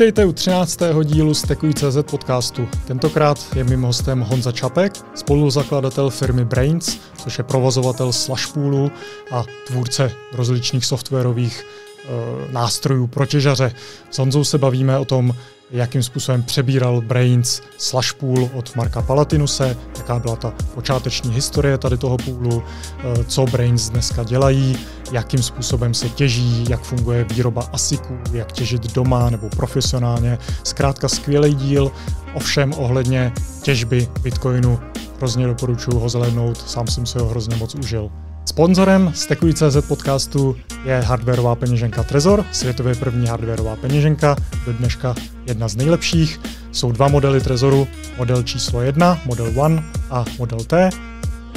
Vítejte u 13. dílu z CZ podcastu. Tentokrát je mým hostem Honza Čapek, spoluzakladatel firmy Brains, což je provozovatel Slashpoolu a tvůrce rozličných softwarových Eh, nástrojů pro těžaře. S Honzou se bavíme o tom, jakým způsobem přebíral Brains slash pool od Marka Palatinuse, jaká byla ta počáteční historie tady toho půlu, eh, co Brains dneska dělají, jakým způsobem se těží, jak funguje výroba asiků, jak těžit doma nebo profesionálně. Zkrátka skvělý díl, ovšem ohledně těžby Bitcoinu hrozně doporučuji ho zhlédnout, sám jsem se ho hrozně moc užil. Sponzorem Stekuj.cz podcastu je hardwareová peněženka Trezor, světově první hardwareová peněženka, do dneška jedna z nejlepších. Jsou dva modely Trezoru, model číslo 1, model One a model T.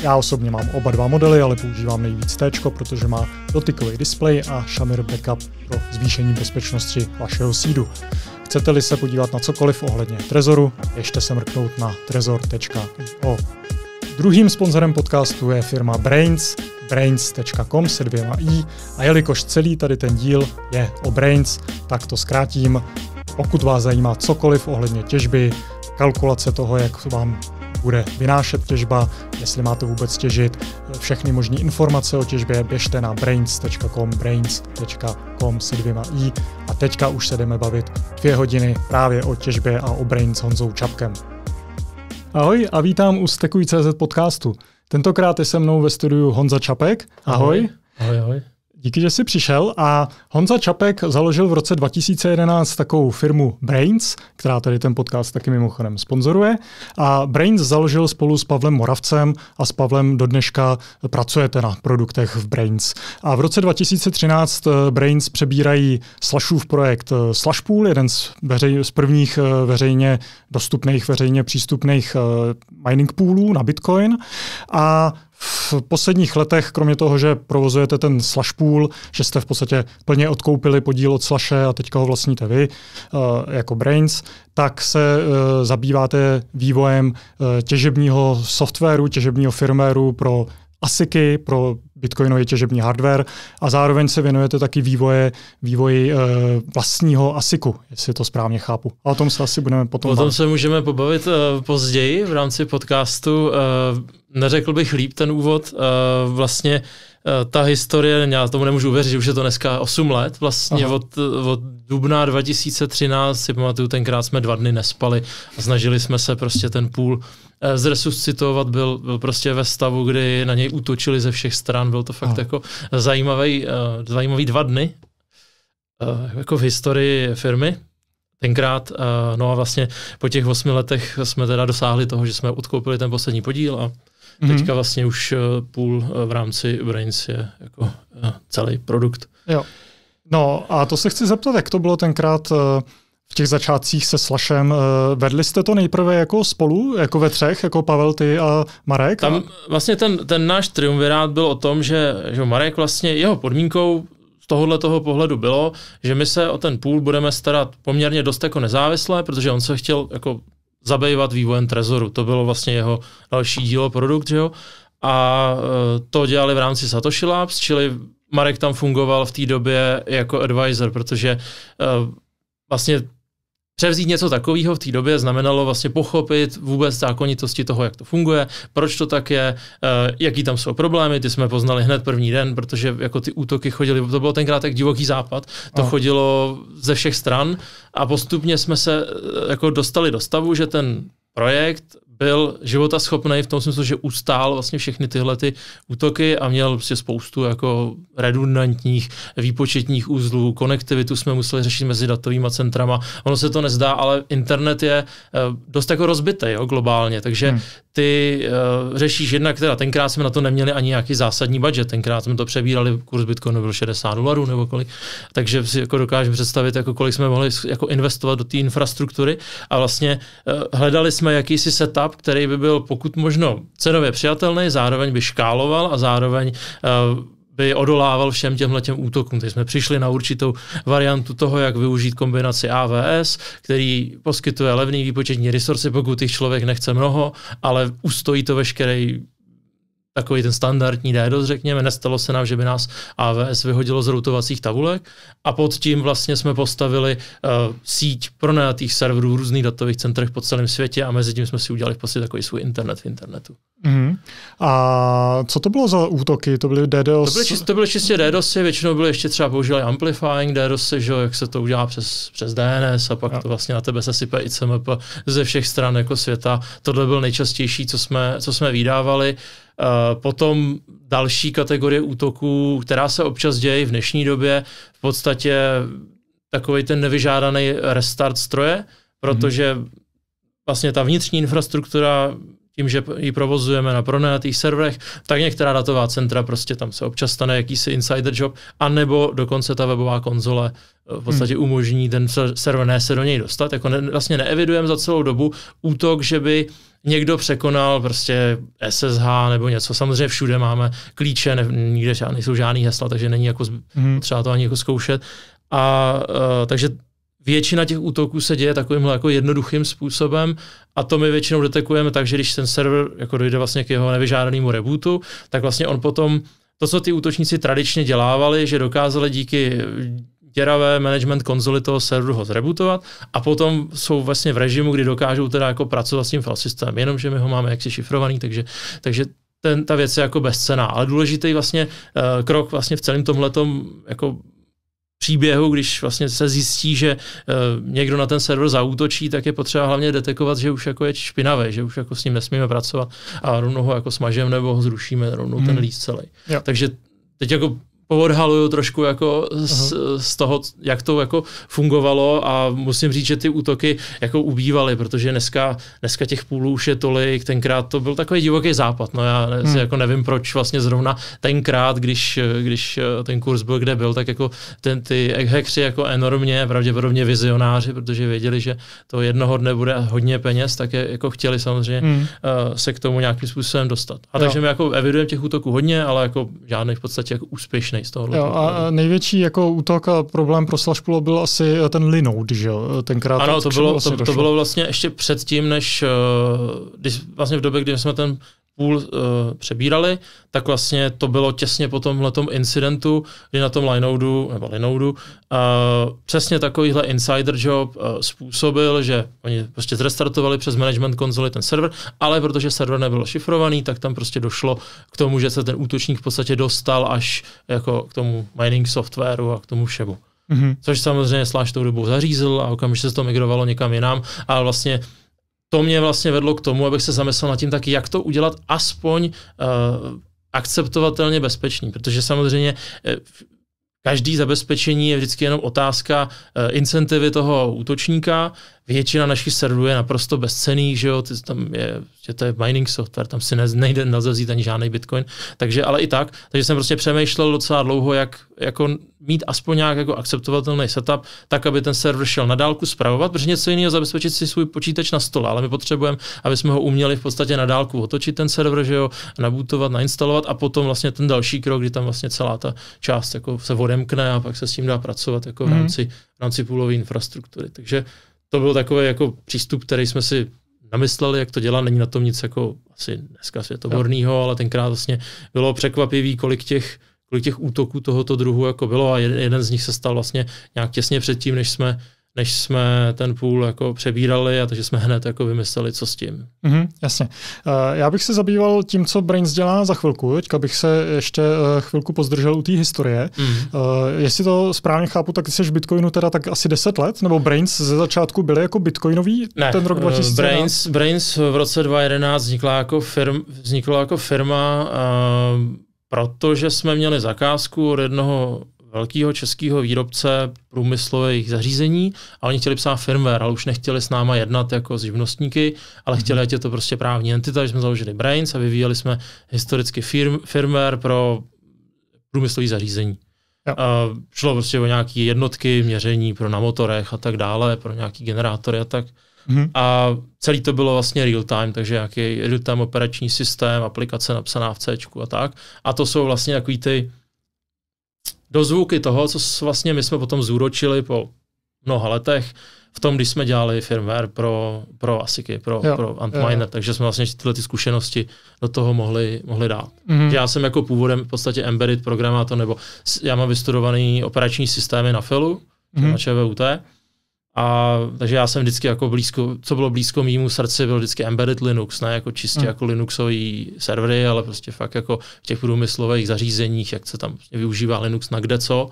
Já osobně mám oba dva modely, ale používám nejvíc T, protože má dotykový displej a šamir backup pro zvýšení bezpečnosti vašeho sídu. Chcete-li se podívat na cokoliv ohledně Trezoru, ještě se mrknout na trezor.io. Druhým sponzorem podcastu je firma Brains, brains.com se dvěma i a jelikož celý tady ten díl je o Brains, tak to zkrátím. Pokud vás zajímá cokoliv ohledně těžby, kalkulace toho, jak vám bude vynášet těžba, jestli máte vůbec těžit, všechny možné informace o těžbě, běžte na brains.com, brains.com se dvěma i a teďka už se jdeme bavit dvě hodiny právě o těžbě a o Brains s Honzou Čapkem. Ahoj a vítám u Stekuj.cz podcastu. Tentokrát je se mnou ve studiu Honza Čapek. Ahoj. Ahoj, ahoj. Díky, že jsi přišel a Honza Čapek založil v roce 2011 takovou firmu Brains, která tady ten podcast taky mimochodem sponzoruje. A Brains založil spolu s Pavlem Moravcem a s Pavlem do dneška pracujete na produktech v Brains. A v roce 2013 eh, Brains přebírají Slashův projekt eh, Slashpool, jeden z, veřej, z prvních eh, veřejně dostupných, veřejně přístupných mining poolů na Bitcoin. A v posledních letech, kromě toho, že provozujete ten slash pool, že jste v podstatě plně odkoupili podíl od Slaše a teďka ho vlastníte vy eh, jako Brains, tak se eh, zabýváte vývojem eh, těžebního softwaru, těžebního firmwaru pro ASICy, pro bitcoinový těžební hardware a zároveň se věnujete taky vývoje, vývoji e, vlastního ASICu, jestli to správně chápu. A o tom se asi budeme potom O tom bavit. se můžeme pobavit e, později v rámci podcastu. E, neřekl bych líp ten úvod. Eh, vlastně eh, ta historie, já tomu nemůžu uvěřit, že už je to dneska 8 let, vlastně od, od dubna 2013, si pamatuju, tenkrát jsme dva dny nespali a snažili jsme se prostě ten půl eh, zresuscitovat, byl, byl prostě ve stavu, kdy na něj útočili ze všech stran, byl to fakt Aha. jako zajímavý, zajímavý dva dny, jako v historii firmy tenkrát. No a vlastně po těch osmi letech jsme teda dosáhli toho, že jsme odkoupili ten poslední podíl a Mm-hmm. Teďka vlastně už eh, půl eh, v rámci Brains je jako eh, celý produkt. Jo. No a to se chci zeptat, jak to bylo tenkrát v těch začátcích se Slašem. Vedli jste to nejprve jako spolu, jako ve třech, jako Pavel, ty a Marek? Tam vlastně ten, ten náš triumvirát byl o tom, že, že Marek vlastně, jeho podmínkou z tohohle toho pohledu bylo, že my se o ten půl budeme starat poměrně dost jako nezávisle, protože on se chtěl jako zabývat vývojem Trezoru. To bylo vlastně jeho další dílo, produkt, že jo? A e, to dělali v rámci Satoshi Labs, čili Marek tam fungoval v té době jako advisor, protože e, vlastně Převzít něco takového v té době znamenalo vlastně pochopit vůbec zákonitosti toho, jak to funguje, proč to tak je, eh, jaký tam jsou problémy, ty jsme poznali hned první den, protože jako ty útoky chodily, to bylo tenkrát jak divoký západ, to Aha. chodilo ze všech stran a postupně jsme se eh, jako dostali do stavu, že ten projekt byl životaschopný v tom smyslu, že ustál vlastně všechny tyhle ty útoky a měl prostě spoustu jako redundantních výpočetních uzlů, konektivitu jsme museli řešit mezi datovými centrama. Ono se to nezdá, ale internet je eh, dost jako rozbitý jo, globálně, takže hmm ty uh, řešíš jednak, teda tenkrát jsme na to neměli ani nějaký zásadní budget, tenkrát jsme to přebírali, kurz Bitcoinu byl 60 dolarů nebo kolik, takže si jako dokážeme představit, jako kolik jsme mohli jako investovat do té infrastruktury a vlastně uh, hledali jsme jakýsi setup, který by byl pokud možno cenově přijatelný, zároveň by škáloval a zároveň uh, by odolával všem těmhle těm útokům. Teď jsme přišli na určitou variantu toho, jak využít kombinaci AVS, který poskytuje levný výpočetní resursy, pokud jich člověk nechce mnoho, ale ustojí to veškerý takový ten standardní DDoS, řekněme, nestalo se nám, že by nás AWS vyhodilo z routovacích tabulek a pod tím vlastně jsme postavili uh, síť pronajatých serverů v různých datových centrech po celém světě a mezi tím jsme si udělali v podstatě takový svůj internet v internetu. Mm. A co to bylo za útoky? To byly DDoS? To byly, čist, to byly čistě DDoSy, většinou byly ještě třeba používali amplifying DDoSy, že jak se to udělá přes, přes DNS a pak no. to vlastně na tebe se sype ICMP ze všech stran jako světa. Tohle byl nejčastější, co jsme, co jsme vydávali. Uh, Eh, potom další kategorie útoků, která se občas děje v dnešní době, v podstatě takový ten nevyžádaný restart stroje, protože vlastně ta vnitřní infrastruktura tím, že ji provozujeme na pronajatých serverech, tak některá datová centra prostě tam se občas stane jakýsi insider job, anebo dokonce ta webová konzole eh, v podstatě hmm. umožní ten server ne se do něj dostat. Jako ne, vlastně neevidujeme za celou dobu útok, že by uh, někdo překonal prostě SSH nebo něco. Samozřejmě všude máme klíče, ne, nikde žádný, nejsou žádný hesla, takže není jako hmm. třeba to ani jako zkoušet. A uh, takže většina těch útoků se děje takovým jako jednoduchým způsobem a to my většinou detekujeme tak, že když ten server jako dojde vlastně k jeho nevyžádanému rebootu, tak vlastně on potom to, co ty útočníci tradičně dělávali, že dokázali díky děravé management konzoli toho serveru ho zrebootovat a potom jsou vlastně v režimu, kdy dokážou teda jako pracovat s tím file systémem, jenomže my ho máme jaksi šifrovaný, takže, takže ten, ta věc je jako bezcená. Ale důležitý vlastně uh, krok vlastně v celém tomhle jako příběhu, když vlastně se zjistí, že uh, někdo na ten server zautočí, tak je potřeba hlavně detekovat, že už jako je špinavý, že už jako s ním nesmíme pracovat a rovnou ho jako smažeme nebo ho zrušíme rovnou hmm. ten líst celý. Jo. Takže teď jako odhaluju trošku jako z, z toho, jak to jako fungovalo a musím říct, že ty útoky jako ubývaly, protože dneska, dneska těch půlů už je tolik, tenkrát to byl takový divoký západ, no já hmm. jako nevím, proč vlastně zrovna tenkrát, když, když ten kurz byl, kde byl, tak jako ten, ty hekři jako enormně, pravděpodobně vizionáři, protože věděli, že to jednoho dne bude hodně peněz, tak je, jako chtěli samozřejmě hmm. Eh, se k tomu nějakým způsobem dostat. A jo. takže my jako evidujeme těch útoků hodně, ale jako žádný v podstatě jako úspěšný z tohohle. Jo, a největší jako útok a problém pro Slashpool byl asi eh, ten Linode, že eh, Tenkrát ano, to bylo, to, to bylo vlastně ještě předtím, než eh, když, vlastně v době, kdy jsme ten půl uh, přebírali, tak vlastně to bylo těsně po tomhle incidentu, kdy na tom Linodu, nebo Linodu, uh, eh, přesně takovýhle insider job uh, způsobil, že oni prostě zrestartovali přes management konzoli ten server, ale protože server nebyl šifrovaný, tak tam prostě došlo k tomu, že se ten útočník v podstatě dostal až jako k tomu mining softwaru a k tomu všemu. Mm-hmm. Což samozřejmě Slash tou dobou zařízl a okamžitě se to migrovalo někam jinam, ale vlastně to mě vlastně vedlo k tomu, abych se zamyslel nad tím taky, jak to udělat aspoň uh, akceptovatelně bezpečný, protože samozřejmě eh, každý zabezpečení je vždycky jenom otázka eh, incentivy toho útočníka, většina našich serverů je naprosto bezcený, že jo, ty, tam je, že to je mining software, tam si ne, nejde nazazít ani žádný bitcoin, takže ale i tak, takže jsem prostě přemýšlel docela dlouho, jak jako mít aspoň nějak jako akceptovatelný setup, tak, aby ten server šel na dálku spravovat, protože něco jiného zabezpečit si svůj počítač na stole, ale my potřebujeme, aby jsme ho uměli v podstatě na dálku otočit ten server, že jo, nabutovat, nainstalovat a potom vlastně ten další krok, kdy tam vlastně celá ta část jako se odemkne a pak se s tím dá pracovat jako v mhm. rámci, v rámci půlové infrastruktury. Takže to byl takový jako přístup, který jsme si namysleli, jak to dělá, Není na tom nic jako asi dneska světoborného, ale tenkrát vlastně bylo překvapivý, kolik těch, kolik těch útoků tohoto druhu jako bylo a jeden z nich se stal vlastně nějak těsně předtím, než jsme než jsme ten půl jako přebírali a takže jsme hned jako vymysleli, co s tím. Mm-hmm, jasně. Eh, já bych se zabýval tím, co Brains dělá za chvilku. Teďka bych se ještě eh, chvilku pozdržel u té historie. Mm-hmm. Jestli to správně chápu, tak jsi v Bitcoinu teda tak asi 10 let? Nebo Brains ze začátku byly jako bitcoinový ne, ten rok 2011? Brains, Brains v roce 2011 vznikla jako, firm, vznikla jako firma, protože jsme měli zakázku od jednoho velkého českého výrobce průmyslových zařízení a oni chtěli psát firmware, ale už nechtěli s náma jednat jako s živnostníky, ale chtěli, ať je to prostě právní entita, že jsme založili Brains a vyvíjeli jsme historicky firm, firmware pro průmyslové zařízení. A šlo prostě o nějaké jednotky, měření pro na motorech a tak dále, pro nějaký generátory a tak. Mm-hmm. A celý to bylo vlastně real time, takže nějaký real time operační systém, aplikace napsaná v C a tak. A to jsou vlastně takový ty dozvuky toho, co vlastně my jsme potom zúročili po mnoha letech v tom, když jsme dělali firmware pro, pro ASICy, pro, pro Antminer, takže jsme vlastně tyhle ty zkušenosti do toho mohli, mohli dát. Mm-hmm. Já jsem jako původem v podstatě embedded programátor, nebo já mám vystudovaný operační systémy na felu, mm-hmm. na ČVUT, a, takže já jsem vždycky jako blízko, co bylo blízko mýmu srdci, byl vždycky embedded Linux, ne jako čistě hmm. jako Linuxový servery, ale prostě fakt jako v těch průmyslových zařízeních, jak se tam prostě využívá Linux na kde co,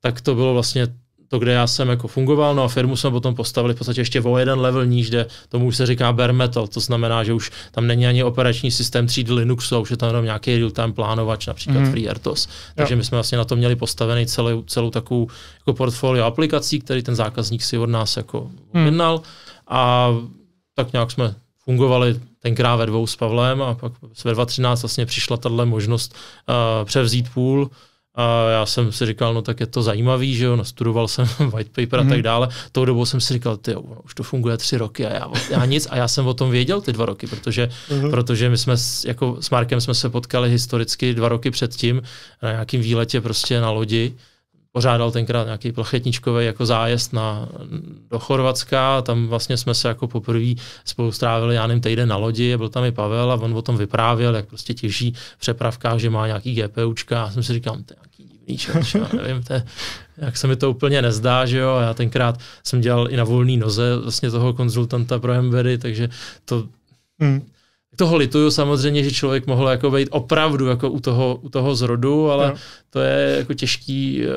tak to bylo vlastně to, kde já jsem jako fungoval, no a firmu jsme potom postavili v podstatě ještě o jeden level níž, kde tomu už se říká bare metal, to znamená, že už tam není ani operační systém tříd Linuxu, už je tam jenom nějaký real-time plánovač, například mm. FreeRTOS. Takže jo. my jsme vlastně na to měli postavený celou, celou takovou jako portfolio aplikací, který ten zákazník si od nás jako hmm. objednal mm. a tak nějak jsme fungovali tenkrát ve dvou s Pavlem a pak ve 2013 vlastně přišla tahle možnost uh, převzít půl, a já jsem si říkal, no tak je to zajímavý, že jo, nastudoval jsem white paper a tak mhm. dále. Tou dobou jsem si říkal, ty už to funguje tři roky a já, já nic. A já jsem o tom věděl ty dva roky, protože, mm. protože my jsme s, jako s Markem jsme se potkali historicky dva roky předtím na nějakým výletě prostě na lodi pořádal tenkrát nějaký plachetničkový jako zájezd na, do Chorvatska, tam vlastně jsme se jako poprvé spolu strávili, já nevím, týden na lodi, byl tam i Pavel a on o tom vyprávěl, jak prostě těží přepravka, že má nějaký GPUčka, já jsem si říkal, hm, to je nějaký divný čas, já nevím, to je, jak se mi to úplně nezdá, že jo, já tenkrát jsem dělal i na volný noze vlastně toho konzultanta pro Embedy, takže to, Hmm toho lituju samozřejmě, že člověk mohl jako být opravdu jako u toho, u toho zrodu, ale no. to je jako těžký eh,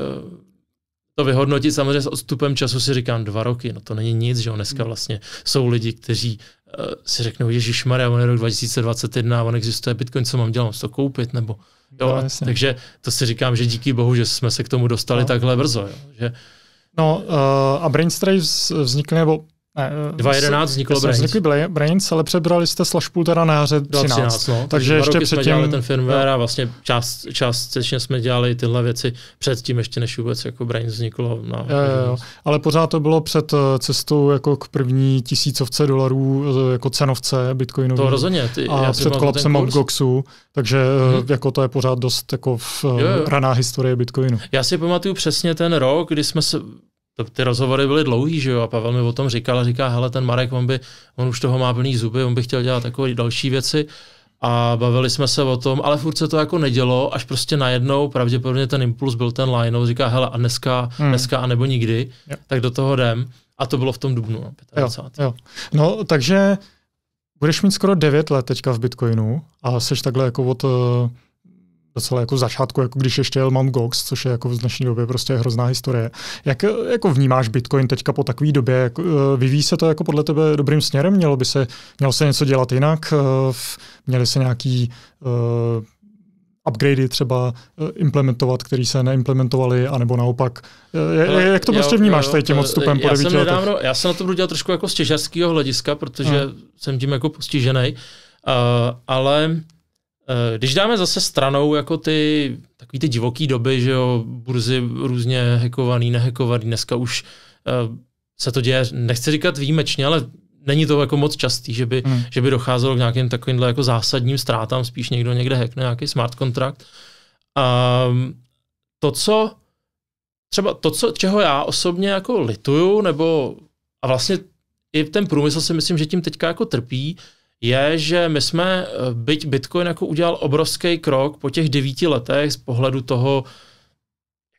to vyhodnotit. Samozřejmě s odstupem času si říkám dva roky, no to není nic, že jo, dneska hmm. vlastně jsou lidi, kteří eh, si řeknou, Ježíš Maria, on je rok 2021 a on existuje Bitcoin, co mám dělat, mám to koupit, nebo jo, no, takže to si říkám, že díky bohu, že jsme se k tomu dostali no. takhle brzo, jo, že No uh, a Brainstrike vznikl, nebo 2011 eh, vzniklo Brains. Vznikli Brains, ale přebrali jste Slashpool teda na jaře 13. 13 no. Takže dva ještě předtím... jsme dělali ten firmware a vlastně část, částečně jsme dělali tyhle věci předtím, ještě než vůbec jako Brains vzniklo. Na jo, jo. Ale pořád to bylo před eh, cestou jako k první tisícovce dolarů eh, jako cenovce Bitcoinu. To rozhodně. Ty, a před kolapsem Outgoxu, takže hmm. jako to je pořád dost jako v jo, jo. raná historie bitcoinu. Já si pamatuju přesně ten rok, kdy jsme se to, ty rozhovory byly dlouhý, že jo, a Pavel mi o tom říkal a říká, hele, ten Marek, on, by, on už toho má plný zuby, on by chtěl dělat takové další věci a bavili jsme se o tom, ale furt se to jako nedělo, až prostě najednou, pravděpodobně ten impuls byl ten line, říká, hele, a dneska, hmm. dneska a nebo nikdy, jo. tak do toho jdem. A to bylo v tom dubnu, no, 25. Jo, jo. No, takže budeš mít skoro 9 let teďka v Bitcoinu a jsi takhle jako od eh, docela jako začátku, jako když ještě jel Mt. Gox, což je jako v dnešní době prostě hrozná historie. Jak jako vnímáš Bitcoin teďka po takové době? Jako, eh, vyvíjí se to jako podle tebe dobrým směrem? Mělo by se, mělo se něco dělat jinak? Eh, měly se nějaký uh, třeba implementovat, které se neimplementovaly, anebo naopak. Je, jak to prostě vnímáš tady tím odstupem já po nedávno, Já jsem na to budu dělat trošku jako z těžarského hlediska, protože hmm. jsem tím jako postižený, uh, ale Eh, když dáme zase stranou jako ty takový ty divoký doby, že jo, burzy různě hekovaný, nehekovaný, dneska už uh, se to děje, nechci říkat výjimečně, ale není to jako moc častý, že by, hmm. že by docházelo k nějakým takovýmhle jako zásadním ztrátám, spíš někdo někde hackne nějaký smart kontrakt. A ehm, to, co třeba to, co, čeho já osobně jako lituju, nebo a vlastně i ten průmysl si myslím, že tím teďka jako trpí, je, že my jsme, eh, byť Bitcoin jako udělal obrovský krok po těch devíti letech z pohledu toho,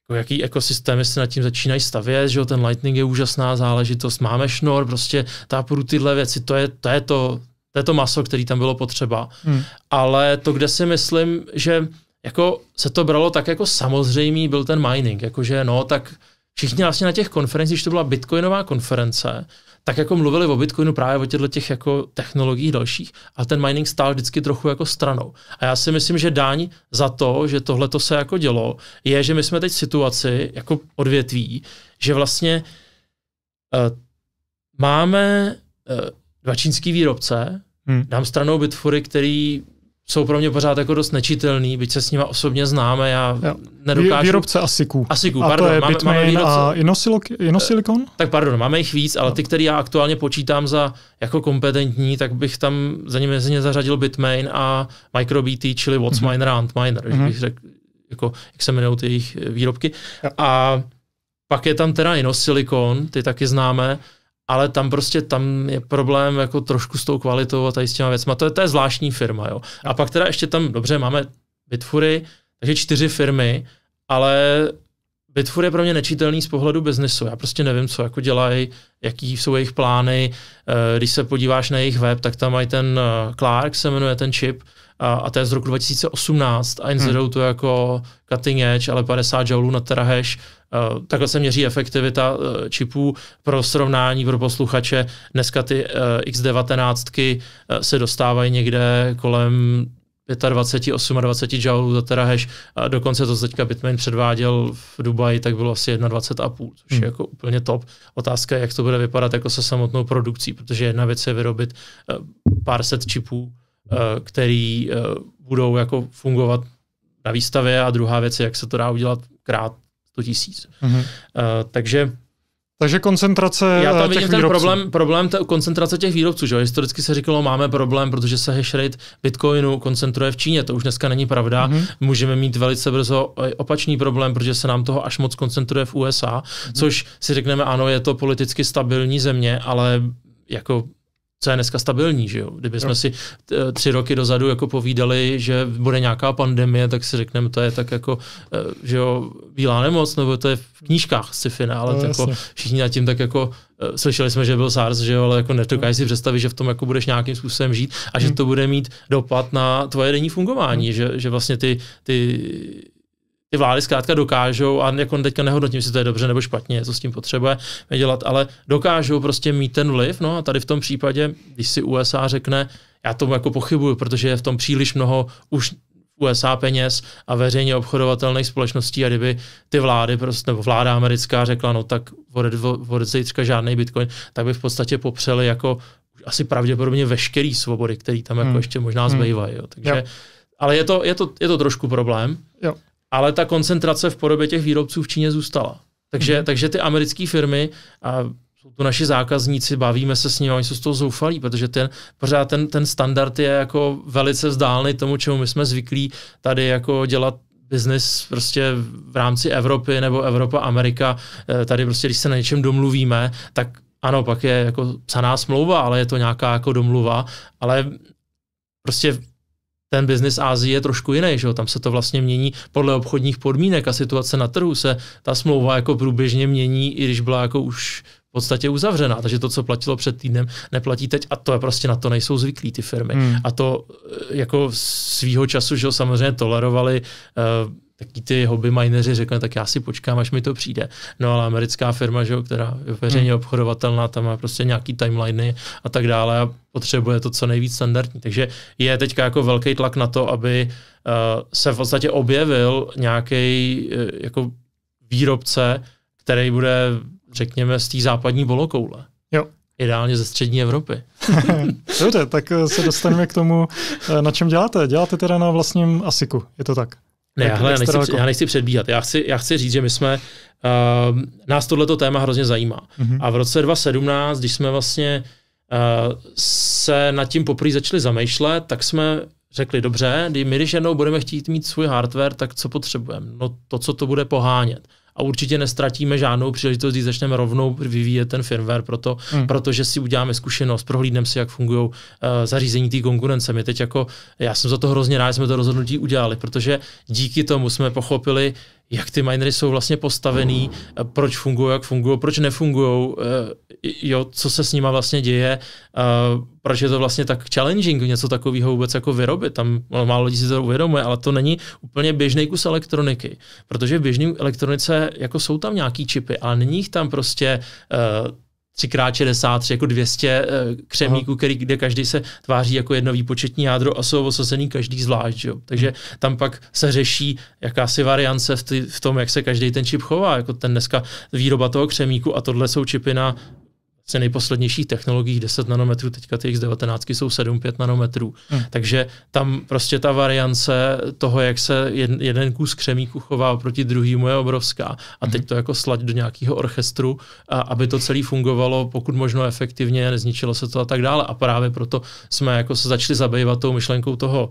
jako jaký ekosystémy se nad tím začínají stavět, že jo, ten Lightning je úžasná záležitost, máme šnor, prostě táporu tyhle věci, to je to, je to, to, je to maso, který tam bylo potřeba. Hmm. Ale to, kde si myslím, že jako se to bralo tak jako samozřejmý, byl ten mining, jakože no, tak všichni vlastně na těch konferencích, když to byla bitcoinová konference, tak jako mluvili o Bitcoinu právě o těchto těch jako technologiích dalších a ten mining stál vždycky trochu jako stranou. A já si myslím, že dáň za to, že tohle to se jako dělo, je, že my jsme teď v situaci jako odvětví, že vlastně uh, máme uh, dva čínský výrobce, hmm. dám stranou Bitfury, který jsou pro mě pořád jako dost nečitelný, byť se s nima osobně známe, já nedokážu... Výrobce Asiku. Asiku, a pardon. to je máme, Bitmain máme a Inosilicon? Eh, tak pardon, máme jich víc, ale no. ty, které já aktuálně počítám za jako kompetentní, tak bych tam za nimi mezi ně zařadil Bitmain a MicroBT, čili What's mm-hmm. Miner Round Miner, mm-hmm. bych řekl, jako, jak se jmenují ty jejich výrobky. Ja. A pak je tam teda Inosilicon, ty taky známe, ale tam prostě tam je problém jako trošku s tou kvalitou a tady s těma věcma. To je, to je zvláštní firma, jo. A pak teda ještě tam, dobře, máme Bitfury, takže čtyři firmy, ale Bitfury je pro mě nečitelný z pohledu biznesu. Já prostě nevím, co jako dělají, jaký jsou jejich plány. Eh, když se podíváš na jejich web, tak tam mají ten eh, Clark, se jmenuje ten chip, a, a to je z roku 2018 a NZO hmm. to jako cutting edge, ale 50 joulů na terahash. Uh, takhle se měří efektivita uh, čipů pro srovnání pro posluchače. Dneska ty uh, e, X19 e, se dostávají někde kolem 25, 28 joulů za terahash. A dokonce to teďka Bitmain předváděl v Dubaji, tak bylo asi 21,5, což hmm. je jako úplně top. Otázka je, jak to bude vypadat jako se samotnou produkcí, protože jedna věc je vyrobit pár set čipů, Eh, který eh, budou jako fungovat na výstavě a druhá věc je, jak se to dá udělat krát 100 tisíc. Mm-hmm. Takže takže koncentrace Já tam vidím ten výrobců. problém, problém t- koncentrace těch výrobců. Že? Historicky se říkalo, máme problém, protože se hash rate Bitcoinu koncentruje v Číně. To už dneska není pravda. Mm-hmm. Můžeme mít velice brzo opačný problém, protože se nám toho až moc koncentruje v USA, mm-hmm. což si řekneme, ano, je to politicky stabilní země, ale jako co je dneska stabilní, že jo? Kdyby jsme no. si eh, tři roky dozadu jako povídali, že bude nějaká pandemie, tak si řekneme, to je tak jako, eh, že jo, bílá nemoc, nebo to je v knížkách sci ale no, jako všichni nad tím tak jako eh, slyšeli jsme, že byl SARS, že jo, ale jako nedokážeš si představit, že v tom jako budeš nějakým způsobem žít a že hmm. to bude mít dopad na tvoje denní fungování, hmm. že, že vlastně ty, ty ty vlády zkrátka dokážou, a jako teďka nehodnotím, jestli to je dobře nebo špatně, co s tím potřebuje dělat, ale dokážou prostě mít ten vliv. No a tady v tom případě, když si USA řekne, já tomu jako pochybuju, protože je v tom příliš mnoho už USA peněz a veřejně obchodovatelných společností a kdyby ty vlády, prostě, nebo vláda americká řekla, no tak od zítřka žádný bitcoin, tak by v podstatě popřeli jako asi pravděpodobně veškerý svobody, které tam jako hmm. ještě možná hmm. zbývají. Jo. Takže, jo. Ale je to, je, to, je to trošku problém. Jo ale ta koncentrace v podobě těch výrobců v Číně zůstala. Takže, mm-hmm. takže ty americké firmy, a jsou to naši zákazníci, bavíme se s nimi, oni jsou z toho zoufalí, protože ten, pořád ten, ten standard je jako velice vzdálený tomu, čemu my jsme zvyklí tady jako dělat biznis prostě v rámci Evropy nebo Evropa, Amerika. E, tady prostě, když se na něčem domluvíme, tak ano, pak je jako psaná smlouva, ale je to nějaká jako domluva, ale prostě ten biznis Ázie je trošku jiný, že jo? tam se to vlastně mění podle obchodních podmínek a situace na trhu se ta smlouva jako průběžně mění, i když byla jako už v podstatě uzavřená, takže to, co platilo před týdnem, neplatí teď a to je prostě na to nejsou zvyklí ty firmy. Hmm. A to e, jako svýho času, že jo, samozřejmě tolerovali uh, taky ty hobby mineři řekne, tak já si počkám, až mi to přijde. No ale americká firma, že, která je veřejně hmm. obchodovatelná, tam má prostě nějaký timeliny a tak dále a potřebuje to co nejvíc standardní. Takže je teďka jako velký tlak na to, aby uh, se v podstatě objevil nějaký uh, eh, jako výrobce, který bude, řekněme, z té západní bolokoule. Jo. Ideálně ze střední Evropy. Dobře, tak eh, se dostaneme k tomu, na čem děláte. Děláte teda na vlastním ASICu, je to tak? Ne, já, hele, já, nechci, jako... já nechci předbíhat. Já chci, já chci říct, že my jsme, uh, nás tohleto téma hrozně zajímá. Mm-hmm. A v roce 2017, když jsme vlastně uh, se nad tím poprvé začali zamýšlet, tak jsme řekli, dobře, my když jednou budeme chtít mít svůj hardware, tak co potřebujeme? No to, co to bude pohánět a určitě nestratíme žádnou příležitost, když začneme rovnou vyvíjet ten firmware, proto, hmm. protože si uděláme zkušenost, prohlídneme si, jak fungují uh, zařízení té konkurence. My teď jako, já jsem za to hrozně rád, že jsme to rozhodnutí udělali, protože díky tomu jsme pochopili, jak ty minery jsou vlastně postavený, eh, proč fungují, jak fungují, proč nefungují, eh, jo, co se s nima vlastně děje, proč je to vlastně tak challenging něco takového vůbec jako vyrobit. Tam no, málo lidí si to uvědomuje, ale to není úplně běžný kus elektroniky, protože v běžné elektronice jako jsou tam nějaký čipy, ale není jich tam prostě eh, 3x63, jako 200 eh, křemíků, který, kde každý se tváří jako jedno výpočetní jádro a jsou osazený každý zvlášť. Jo. Takže hmm. tam pak se řeší jakási variance v, ty, v tom, jak se každý ten čip chová. Jako ten dneska výroba toho křemíku a tohle jsou čipy na se nejposlednějších technologiích 10 nanometrů, teďka ty X19 jsou 7,5 nanometrů. Hmm. Takže tam prostě ta variance toho, jak se jeden, jeden kus křemíku chová oproti druhému, je obrovská. A hmm. teď to jako slať do nějakého orchestru, a, aby to celé fungovalo pokud možno efektivně, nezničilo se to a tak dále. A právě proto jsme jako se začali zabývat tou myšlenkou toho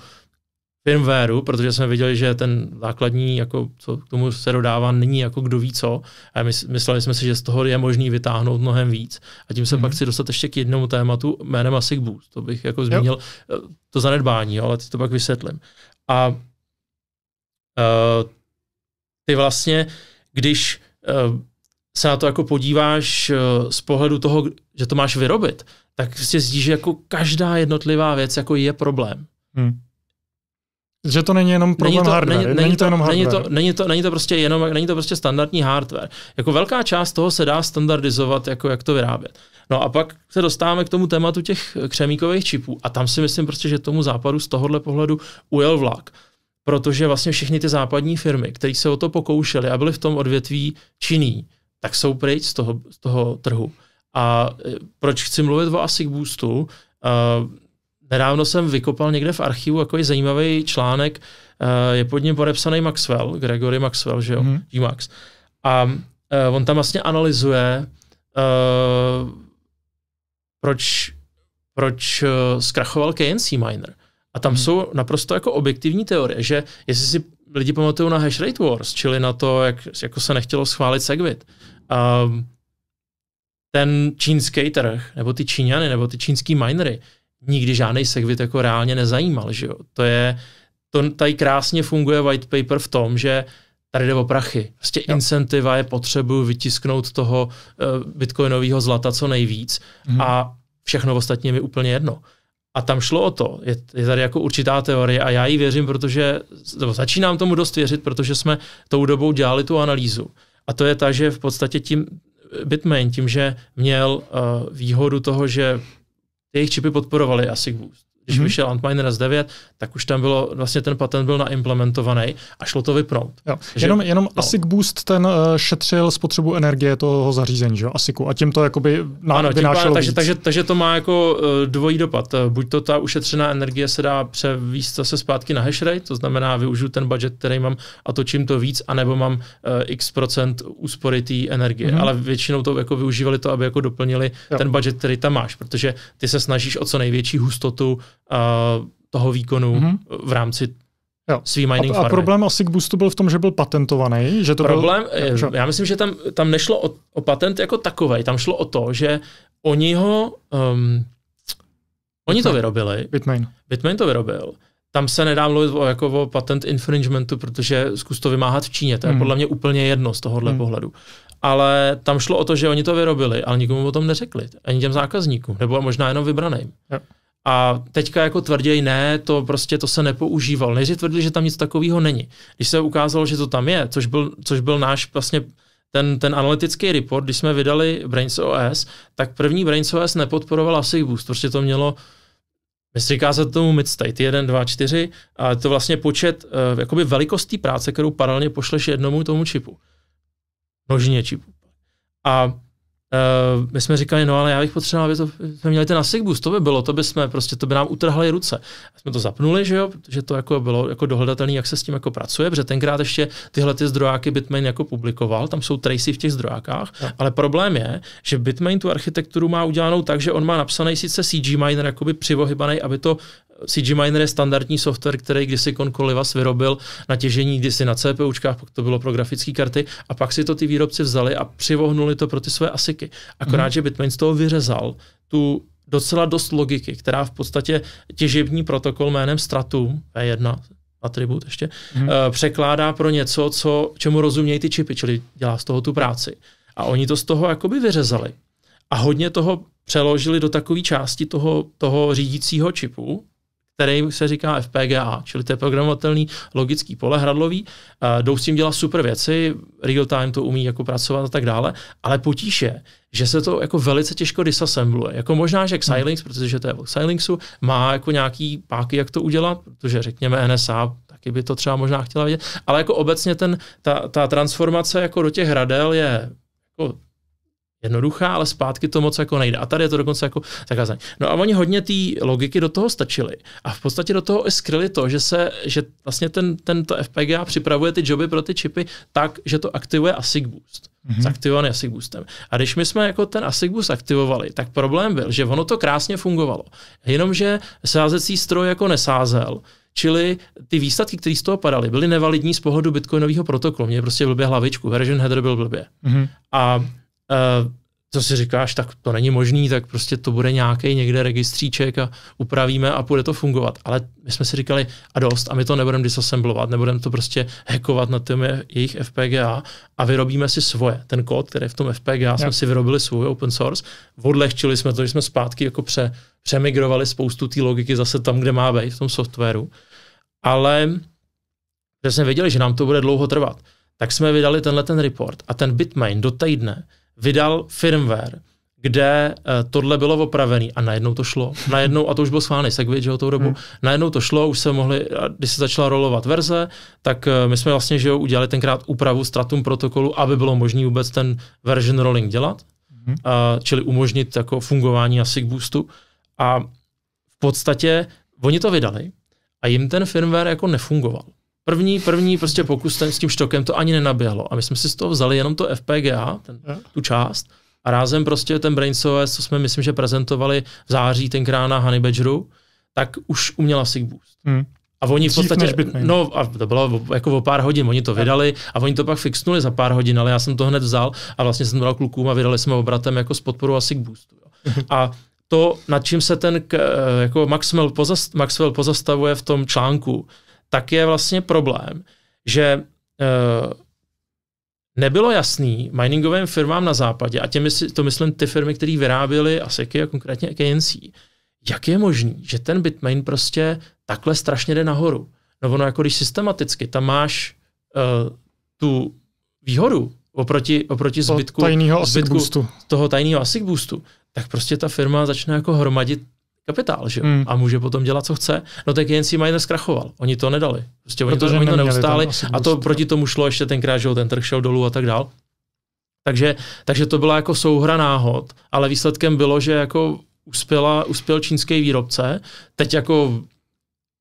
firmwareu, protože jsme viděli, že ten základní, jako, co k tomu se dodává, není jako kdo ví co. A my, mysleli jsme si, že z toho je možný vytáhnout mnohem víc. A tím se mm-hmm. pak chci dostat ještě k jednomu tématu jménem Asic Boost. To bych jako zmínil, jo. Eh, to zanedbání, jo, ale ty to pak vysvětlím. A uh, ty vlastně, když uh, se na to jako podíváš uh, z pohledu toho, že to máš vyrobit, tak si prostě zjistíš, že jako každá jednotlivá věc jako je problém. Hmm. Že to není jenom problém není to, hardware. Není, není, není to, to jenom hardware. Není to, není, to, není to prostě jenom, není to prostě standardní hardware. Jako velká část toho se dá standardizovat, jako jak to vyrábět. No a pak se dostáváme k tomu tématu těch křemíkových čipů a tam si myslím prostě, že tomu západu z tohohle pohledu ujel vlak. Protože vlastně všechny ty západní firmy, které se o to pokoušely a byly v tom odvětví činný, tak jsou pryč z toho, z toho trhu. A e, proč chci mluvit o ASIC Boostu? Uh, Nedávno jsem vykopal někde v archivu takový zajímavý článek, eh, je pod ním podepsaný Maxwell, Gregory Maxwell, že jo, mm. G-Max. A eh, on tam vlastně analyzuje, eh, proč, proč zkrachoval KNC miner. A tam hmm. jsou naprosto jako objektivní teorie, že jestli si lidi pamatují na hash rate wars, čili na to, jak jako se nechtělo schválit Segwit, um, ten čínský trh, nebo ty Číňany, nebo ty čínský minery, nikdy žádný segwit jako reálně nezajímal. Že jo? To je, to tady krásně funguje white paper v tom, že tady jde o prachy. Prostě jo. incentiva je potřebu vytisknout toho uh, bitcoinového zlata co nejvíc mm. a všechno ostatní je mi úplně jedno. A tam šlo o to. Je, je tady jako určitá teorie a já jí věřím, protože nebo začínám tomu dost věřit, protože jsme tou dobou dělali tu analýzu. A to je ta, že v podstatě tím eh, Bitmain, tím, že měl uh, výhodu toho, že jejich čipy podporovaly asi Boost. Když hmm. vyšel s 9, tak už tam bylo, vlastně ten patent byl naimplementovaný a šlo to vypnout. Jo. Že, jenom jenom no. ASIC Boost ten uh, šetřil spotřebu energie toho zařízení, že ASICu, a tím to jakoby na, ano, tím takže, takže, takže to má jako uh, dvojí dopad. Eh, buď to ta ušetřená energie se dá převíst zase zpátky na hash rate, to znamená využiju ten budget, který mám a točím to víc, anebo mám uh, x procent úspory té energie. Hmm. Ale většinou to jako využívali to, aby jako doplnili jo. ten budget, který tam máš, protože ty se snažíš o co největší hustotu uh, toho výkonu mm-hmm. v rámci Svý mining a, farmy. a problém asi k Boostu byl v tom, že byl patentovaný? Že to problém, byl, že... já myslím, že tam, tam nešlo o, o patent jako takový, tam šlo o to, že oni ho, um, oni Bitmain. to vyrobili. Bitmain. Bitmain to vyrobil. Tam se nedá mluvit o, jako o patent infringementu, protože zkus to vymáhat v Číně, to je mm. podle mě úplně jedno z tohohle mm. pohledu. Ale tam šlo o to, že oni to vyrobili, ale nikomu o tom neřekli, ani těm zákazníkům, nebo možná jenom vybraným. Jo. A teďka jako tvrději ne, to prostě to se nepoužíval. Nejdřív tvrdili, že tam nic takového není. Když se ukázalo, že to tam je, což byl, což byl náš vlastně ten, ten analytický report, když jsme vydali Brains OS, tak první Brains OS nepodporoval ASIC Boost, prostě to mělo Říká se tomu state, 1, 2, 4, a to vlastně počet, uh, jakoby velikostí práce, kterou paralelně pošleš jednomu tomu čipu. Množině čipu. A Uh, my jsme říkali, no ale já bych potřeboval, aby to, jsme měli ten Asigbus, to by bylo, to by jsme, prostě to by nám utrhali ruce. A jsme to zapnuli, že jo, protože to jako bylo jako dohledatelné, jak se s tím jako pracuje, protože tenkrát ještě tyhle ty zdrojáky Bitmain jako publikoval, tam jsou tracy v těch zdrojákách, no. ale problém je, že Bitmain tu architekturu má udělanou tak, že on má napsaný sice CG miner jakoby přivohybaný, aby to CG Miner je standardní software, který kdysi Konkolivas vyrobil na těžení kdysi na CPUčkách, pak to bylo pro grafické karty, a pak si to ty výrobci vzali a přivohnuli to pro ty své ASICy logiky. Akorát, hmm. že Bitcoin z toho vyřezal tu docela dost logiky, která v podstatě těžební protokol jménem Stratum, V1, atribut ještě, hmm. překládá pro něco, co, čemu rozumějí ty čipy, čili dělá z toho tu práci. A oni to z toho jakoby vyřezali. A hodně toho přeložili do takové části toho, toho řídícího čipu, který se říká FPGA, čili to je programovatelný logický pole hradlový. Eh, jdou s tím dělat super věci, real time to umí jako pracovat a tak dále, ale potíž je, že se to jako velice těžko disassembluje. Jako možná, že Xilinx, hmm. protože to je od Xilinxu, má jako nějaký páky, jak to udělat, protože řekněme NSA taky by to třeba možná chtěla vidět, ale jako obecně ten, ta, ta transformace jako do těch hradel je jako jednoduchá, ale zpátky to moc jako nejde. A tady je to dokonce jako zakázané. No a oni hodně té logiky do toho stačili. A v podstatě do toho i skryli to, že se, že vlastně ten, tento FPGA připravuje ty joby pro ty čipy tak, že to aktivuje ASIC Boost. Mm-hmm. Zaktivovaný ASIC Boostem. A když my jsme jako ten ASIC Boost aktivovali, tak problém byl, že ono to krásně fungovalo. Jenomže sázecí stroj jako nesázel, Čili ty výsledky, které z toho padaly, byly nevalidní z pohledu bitcoinového protokolu. Mě prostě blbě hlavičku, version header byl blbě. Mm-hmm. A Eh, co si říkáš, tak to není možný, tak prostě to bude nějaký někde registříček a upravíme a bude to fungovat. Ale my jsme si říkali a dost a my to nebudeme disassemblovat, nebudeme to prostě hackovat na těmi jejich FPGA a vyrobíme si svoje. Ten kód, který v tom FPGA jsme si vyrobili svůj open source, odlehčili jsme to, že jsme zpátky jako pře, přemigrovali spoustu té logiky zase tam, kde má být, v tom softwaru. Ale že jsme věděli, že nám to bude dlouho trvat, tak jsme vydali tenhle ten report a ten Bitmain do týdne vydal firmware, kde eh, tohle bylo opravený a najednou to šlo. Najednou, a to už byl schválený Segwit, že jo, tou dobu, hmm. najednou to šlo, už se mohli, když se začala rolovat verze, tak eh, my jsme vlastně, že jo, udělali tenkrát úpravu stratum protokolu, aby bylo možné vůbec ten version rolling dělat, hmm. uh, čili umožnit jako fungování na boostu. A v podstatě oni to vydali a jim ten firmware jako nefungoval. První, první prostě pokus ten s tím štokem to ani nenaběhlo. A my jsme si z toho vzali jenom to FPGA, ten, tu část, a rázem prostě ten Brains co jsme myslím, že prezentovali v září tenkrát na Honey Badgeru, tak už uměla Boost. Hmm. A oni v podstatě, no a to bylo jako o pár hodin, oni to vydali a oni to pak fixnuli za pár hodin, ale já jsem to hned vzal a vlastně jsem to dal klukům a vydali jsme obratem jako s podporou asi k boostu. Jo. A to, nad čím se ten jako Maxwell, Maxwell pozastavuje v tom článku, tak je vlastně problém, že e, nebylo jasný miningovým firmám na západě, a těmi to myslím ty firmy, které vyráběly ASICy a konkrétně KNC, jak je možný, že ten Bitmain prostě takhle strašně jde nahoru. No ono jako když systematicky tam máš e, tu výhodu oproti, oproti zbytku, tajnýho zbytku boostu. toho tajného ASIC boostu, tak prostě ta firma začne jako hromadit kapitál, že Hmm. A může potom dělat, co chce. No tak jen si Miner zkrachoval. Oni to nedali. Prostě oni Protože to, oni to neustáli. A to proti tomu šlo ještě tenkrát, že ten trh šel dolů a tak dál. Takže, takže to byla jako souhra náhod, ale výsledkem bylo, že jako uspěla, uspěl čínský výrobce. Teď jako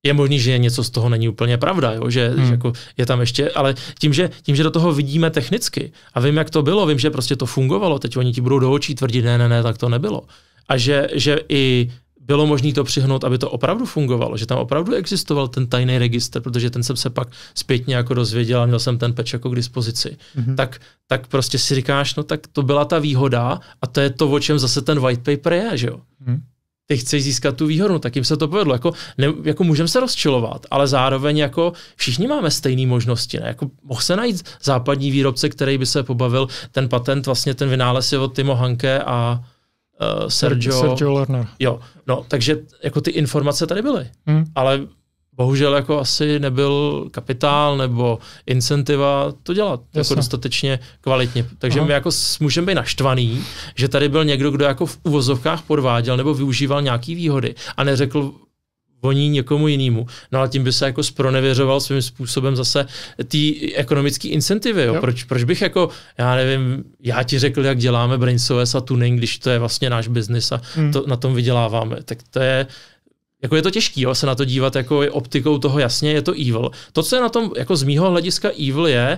je možný, že něco z toho není úplně pravda, jo? Že, hmm. že jako je tam ještě, ale tím že, tím, že do toho vidíme technicky a vím, jak to bylo, vím, že prostě to fungovalo, teď oni ti budou do očí tvrdit, ne, ne, ne, tak to nebylo. A že, že i bylo možné to přihnout, aby to opravdu fungovalo, že tam opravdu existoval ten tajný registr, protože ten jsem se pak zpětně jako dozvěděl a měl jsem ten peč jako k dispozici. Mm-hmm. Tak, tak prostě si říkáš, no tak to byla ta výhoda a to je to, o čem zase ten white paper je, že jo. Mm-hmm ty chceš získat tu výhodu, no tak jim se to povedlo. Jako, ne, jako můžeme se rozčilovat, ale zároveň jako všichni máme stejné možnosti. Ne? Jako, mohl se najít západní výrobce, který by se pobavil, ten patent, vlastně ten vynález je od Timo Hanke a uh, Sergio, Sergio Lerner. Jo, no, takže jako ty informace tady byly, hmm. ale bohužel jako asi nebyl kapitál nebo incentiva to dělat Jasne. jako dostatečně kvalitně. Takže Aha. my jako můžeme být naštvaný, že tady byl někdo, kdo jako v uvozovkách podváděl nebo využíval nějaký výhody a neřekl voní někomu jinému. No a tím by se jako spronevěřoval svým způsobem zase ty ekonomické incentivy. Jo? Jo. Proč, proč bych jako, já nevím, já ti řekl, jak děláme brainsové a tuning, když to je vlastně náš biznis a hmm. to, na tom vyděláváme. Tak to je jako je to těžký jo, se na to dívat jako optikou toho, jasně, je to evil. To, co je na tom jako z mýho hlediska evil je,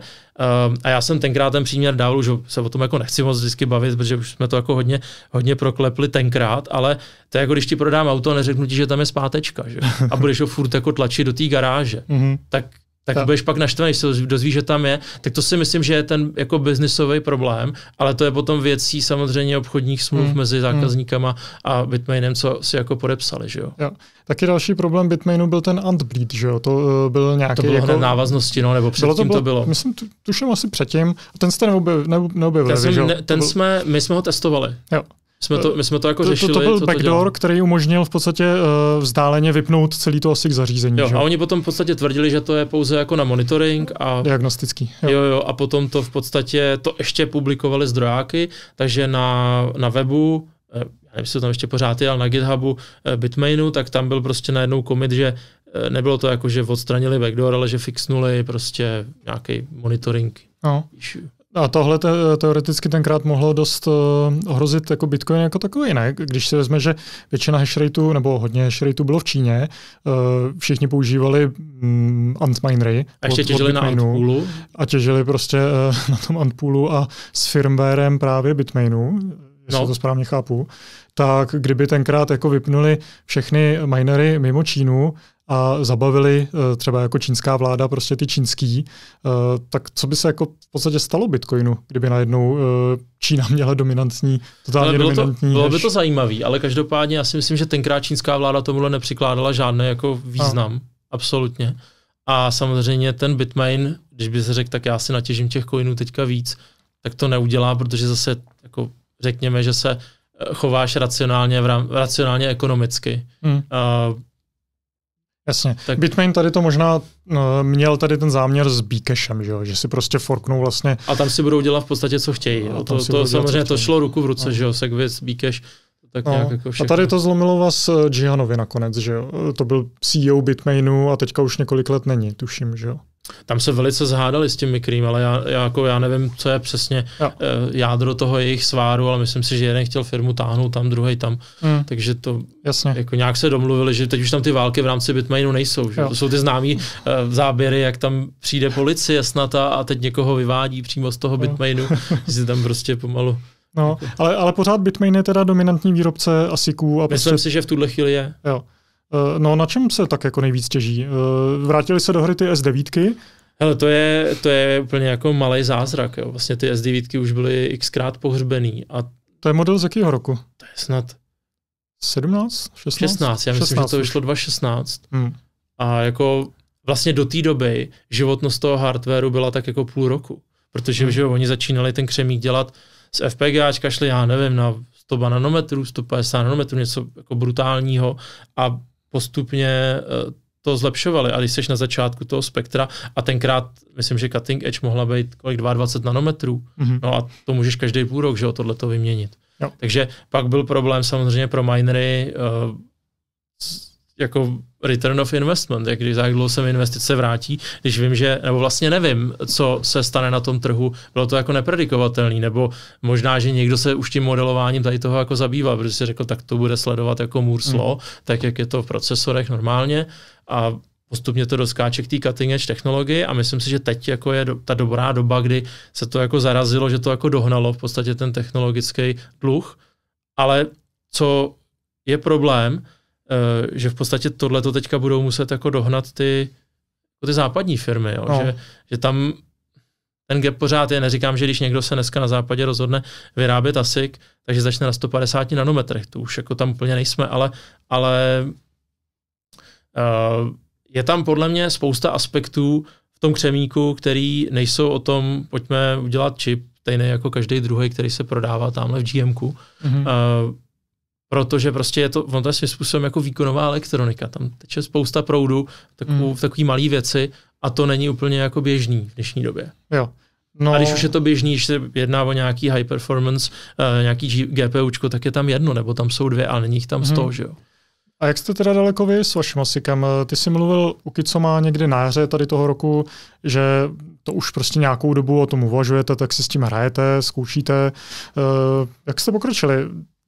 um, a já jsem tenkrát ten příměr dával, už se o tom jako nechci moc vždycky bavit, protože už jsme to jako hodně, hodně proklepli tenkrát, ale to je jako když ti prodám auto a neřeknu ti, že tam je zpátečka, že? a budeš ho furt jako tlačit do té garáže, mm-hmm. tak tak to. budeš pak naštvaný, když se dozví, že tam je, tak to si myslím, že je ten jako biznisový problém, ale to je potom věcí samozřejmě obchodních smluv hmm. mezi hmm. zákazníkama hmm. a Bitmainem, co si jako podepsali, že jo. jo. Taky další problém Bitmainu byl ten Antbleed, že jo, to uh, byl nějaký... To bylo jako... návaznosti, no, nebo předtím to, bylo, to bylo. Myslím, tu, tuším asi předtím, a ten jste neobjev, neobjevili, že jo? Ne, ten to byl... jsme, my jsme ho testovali. Jo jsme to, my jsme to jako to, řešili. To, to byl backdoor, to který umožnil v podstatě uh, vzdáleně vypnout celý to k zařízení. Jo, že? a oni potom v podstatě tvrdili, že to je pouze jako na monitoring a... Diagnostický. Jo. jo, jo a potom to v podstatě, to ještě publikovali zdrojáky, takže na, na webu, eh, já nevím, jestli tam ještě pořád je, ale na GitHubu eh, Bitmainu, tak tam byl prostě najednou komit, že nebylo to jako, že odstranili backdoor, ale že fixnuli prostě nějaký monitoring. No. Issue. A tohle te, teoreticky tenkrát mohlo dost uh, ohrozit jako Bitcoin jako takový, ne? Když si vezme, že většina hashrateu, nebo hodně hashrateu bylo v Číně, uh, všichni používali um, mm, antminery. A ještě od, těžili od na antpoolu. A těžili prostě uh, na tom antpoolu a s firmwarem právě Bitmainu, jestli no. to správně chápu, tak kdyby tenkrát jako vypnuli všechny minery mimo Čínu a zabavili eh, třeba jako čínská vláda prostě ty čínský, eh, tak co by se jako v podstatě stalo Bitcoinu, kdyby najednou eh, Čína měla dominantní, totálně bylo dominantní. To, bylo než... by to zajímavé, ale každopádně já si myslím, že tenkrát čínská vláda tomuhle nepřikládala žádný jako význam. A. No. Absolutně. A samozřejmě ten Bitmain, když by se řekl, tak já si natěžím těch coinů teďka víc, tak to neudělá, protože zase jako řekněme, že se chováš racionálně, racionálně ekonomicky. Hmm. Uh, Jasně. Tak... Bitmain tady to možná no, měl tady ten záměr s Bcashem, že, jo? že si prostě forknou vlastně. A tam si budou dělat v podstatě, co chtějí. No, no to, to samozřejmě to šlo ruku v ruce, no. že jo, Segwit, Bcash. Tak no. nějak jako a tady to zlomilo vás Jihanovi eh, nakonec, že jo? Eh, to byl CEO Bitmainu a teďka už několik let není, tuším, že jo? Tam se velice zhádali s tím Mikrým, ale já, já, jako, já nevím, co je přesně jo. Eh, jádro toho jejich sváru, ale myslím si, že jeden chtěl firmu táhnout tam, druhý tam. Mm. Takže to Jasně. Jako, nějak se domluvili, že teď už tam ty války v rámci Bitmainu nejsou. Že? To jsou ty známé uh, eh, záběry, jak tam přijde policie snad a, a teď někoho vyvádí přímo z toho jo. Bitmainu, že si tam prostě pomalu No, jako- ale, ale pořád Bitmain je teda dominantní výrobce ASICů. A Myslím prostě... si, že v tuhle chvíli je. Jo. Eh, no na čem se tak jako nejvíc těží? Eh, vrátili se do hry ty S9, Hele, to je, to je úplně jako malý zázrak. Jo. Vlastně ty S9 už byly xkrát pohřbený. A to je model z jakého roku? To je snad... 17? 16? 16, já myslím, 16. že to vyšlo 2016. Hmm. A jako vlastně do té doby životnost toho hardwareu byla tak jako půl roku. Protože hmm. že oni začínali ten křemík dělat z FPGAčka, šli, já nevím, na 100 nanometrů, 150 nanometrů, něco jako brutálního a postupně eh, to zlepšovali. A když jsi na začátku toho spektra, a tenkrát, myslím, že cutting edge mohla být kolik 22 nanometrů, mm-hmm. no a to můžeš každý půl rok, že o tohle to vyměnit. Jo. Takže pak byl problém samozřejmě pro minery uh, jako return of investment, jak když za jak dlouho se mi investice vrátí, když vím, že, nebo vlastně nevím, co se stane na tom trhu, bylo to jako nepredikovatelný, nebo možná, že někdo se už tím modelováním tady toho jako zabývá, protože si řekl, tak to bude sledovat jako Moore's hmm. Law, tak jak je to v procesorech normálně a postupně to doskáče k té cutting edge technologii a myslím si, že teď jako je do, ta dobrá doba, kdy se to jako zarazilo, že to jako dohnalo v podstatě ten technologický dluh, ale co je problém, Eh, že v podstatě tohle to teďka budou muset jako dohnat ty, jako ty západní firmy, jo? No. Že, že tam ten gap pořád je. Neříkám, že když někdo se dneska na západě rozhodne vyrábět ASIC, takže začne na 150 nanometrech, to už jako tam úplně nejsme, ale, ale uh, je tam podle mě spousta aspektů v tom křemíku, který nejsou o tom, pojďme udělat čip, stejný jako každý druhý, který se prodává tamhle v GMku. Mm-hmm. Uh, eh, protože prostě je to, on to je svým způsobem jako výkonová elektronika, tam teče spousta proudu, takovou, mm. takový malý věci a to není úplně jako běžný v dnešní době. Jo. No. A když už je to běžný, když se jedná o nějaký high performance, uh, nějaký GPUčko, tak je tam jedno, nebo tam jsou dvě, ale není jich tam hmm. sto, mm. že jo. A jak jste teda daleko vy s vaším osikem? Eh, ty jsi mluvil u Kicoma má někdy na jaře tady toho roku, že to už prostě nějakou dobu o tom uvažujete, tak si s tím hrajete, zkoušíte. Eh, jak jste pokročili?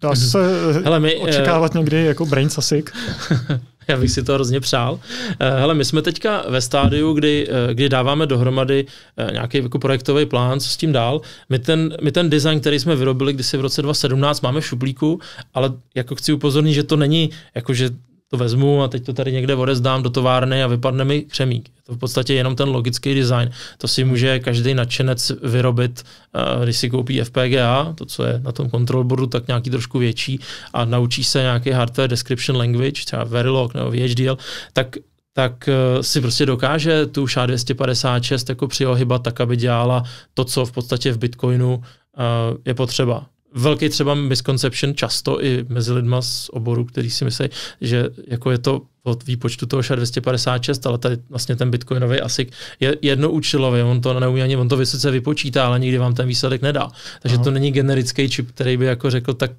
Dá se Hele, my, eh, očekávat uh, někdy jako brain sasik. Já bych si to hrozně přál. Eh, hele, my jsme teďka ve stádiu, kdy, eh, kdy dáváme dohromady nějaký jako projektový plán, co s tím dál. My ten, my ten design, který jsme vyrobili kdysi v roce 2017, máme v šuplíku, ale jako chci upozornit, že to není jako, že to vezmu a teď to tady někde odezdám do továrny a vypadne mi křemík. Je to v podstatě jenom ten logický design. To si může každý nadšenec vyrobit, eh, když si koupí FPGA, to, co je na tom kontrolboru tak nějaký trošku větší a naučí se nějaký hardware description language, třeba Verilog nebo VHDL, tak tak eh, si prostě dokáže tu SHA-256 jako přiohybat tak, aby dělala to, co v podstatě v Bitcoinu eh, je potřeba velký třeba misconception často i mezi lidma z oboru, který si myslí, že jako je to od výpočtu toho ša 256, ale tady vlastně ten bitcoinový ASIC je jednoučilový, on to neumí ani, on to vysoce vypočítá, ale nikdy vám ten výsledek nedá. Takže Aha. to není generický čip, který by jako řekl, tak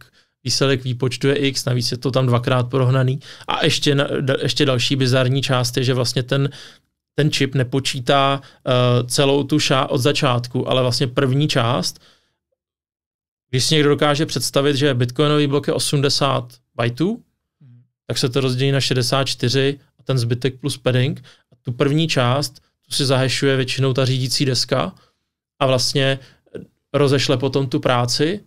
výsledek výpočtu je x, navíc je to tam dvakrát prohnaný. A ještě, ještě další bizarní část je, že vlastně ten ten čip nepočítá uh, celou tu ša od začátku, ale vlastně první část, když si někdo dokáže představit, že bitcoinový blok je 80 byteů, tak se to rozdělí na 64 a ten zbytek plus padding. A tu první část, tu si zahešuje většinou ta řídící deska a vlastně rozešle potom tu práci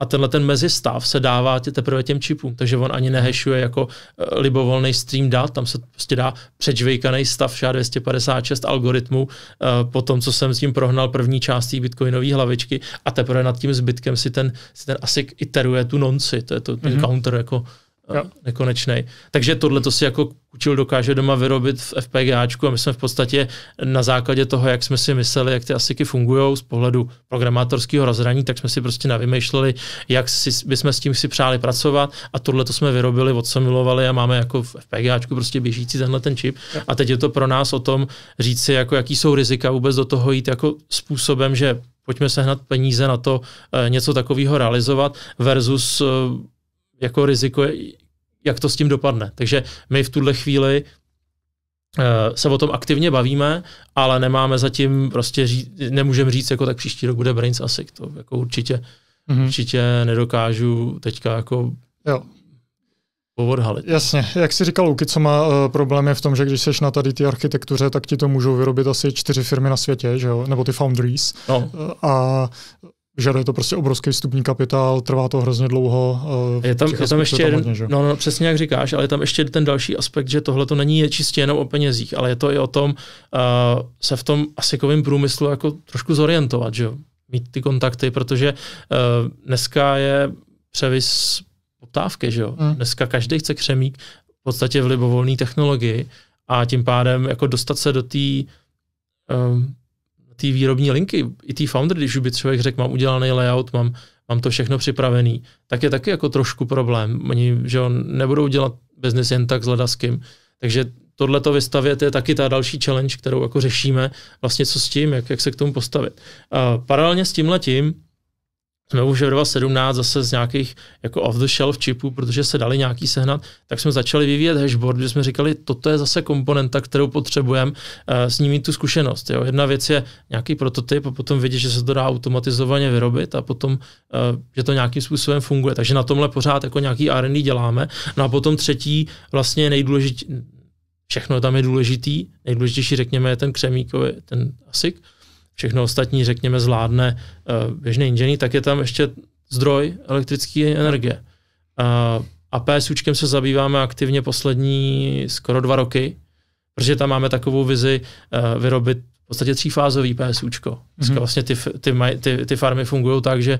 a tenhle ten mezistav se dává tě teprve těm čipům, takže on ani nehešuje jako eh, libovolný stream dat, tam se prostě dá předžvejkaný stav SHA-256 algoritmu eh, po tom, co jsem s tím prohnal první část bitcoinové hlavičky a teprve nad tím zbytkem si ten, si ten asi iteruje tu nonci, to je to, ten mm-hmm. counter jako nekonečný. Takže tohle to si jako kučil dokáže doma vyrobit v FPGAčku a my jsme v podstatě na základě toho, jak jsme si mysleli, jak ty asiky fungují z pohledu programátorského rozhraní, tak jsme si prostě navymýšleli, jak si, bychom s tím si přáli pracovat a tohle to jsme vyrobili, odsemilovali a máme jako v FPGAčku prostě běžící tenhle ten čip. Jo. A teď je to pro nás o tom říct si, jako jaký jsou rizika vůbec do toho jít jako způsobem, že pojďme sehnat peníze na to eh, něco takového realizovat versus eh, jako riziko, jak to s tím dopadne. Takže my v tuhle chvíli eh, se o tom aktivně bavíme, ale nemáme zatím prostě, ří, nemůžem říct, jako tak příští rok bude Brains asi, to jako určitě, mm-hmm. určitě nedokážu teďka jako jo odhalit. Jasně, jak si říkal Luky, co má uh, problém je v tom, že když seš na tady ty architektuře, tak ti to můžou vyrobit asi čtyři firmy na světě, že jo? nebo ty foundries. No. Uh, a Žaduje to prostě obrovský vstupní kapitál, trvá to hrozně dlouho. Eh, je tam, je tam ještě jeden, no, no, přesně jak říkáš, ale je tam ještě ten další aspekt, že tohle to není je čistě jenom o penězích, ale je to i o tom uh, se v tom asikovém průmyslu jako trošku zorientovat, že jo? mít ty kontakty, protože uh, dneska je převis poptávky, že jo? Hmm. Dneska každý chce křemík v podstatě v libovolné technologii a tím pádem jako dostat se do té té výrobní linky, i té founder, když by člověk řekl, mám udělaný layout, mám, mám to všechno připravený, tak je taky jako trošku problém. Oni že on, nebudou dělat biznis jen tak s ledaským. Takže tohle to vystavět je taky ta další challenge, kterou jako řešíme, vlastně co s tím, jak, jak se k tomu postavit. A paralelně s tím letím jsme už v 2017 zase z nějakých jako off-the-shelf čipů, protože se dali nějaký sehnat, tak jsme začali vyvíjet hashboard, kde jsme říkali, toto je zase komponenta, kterou potřebujeme, eh, s ním mít tu zkušenost. Jo. Jedna věc je nějaký prototyp a potom vidět, že se to dá automatizovaně vyrobit a potom, eh, že to nějakým způsobem funguje. Takže na tomhle pořád jako nějaký R&D děláme. No a potom třetí, vlastně nejdůležitější, všechno tam je důležitý, nejdůležitější řekněme je ten křemíkový, ten ASIC, všechno ostatní, řekněme, zvládne eh, běžný inženýr, tak je tam ještě zdroj elektrické energie. Eh, a PSUčkem se zabýváme aktivně poslední skoro dva roky, protože tam máme takovou vizi eh, vyrobit v podstatě třífázový PSUčko. Dneska mm-hmm. vlastně ty, ty, maj, ty, ty farmy fungují tak, že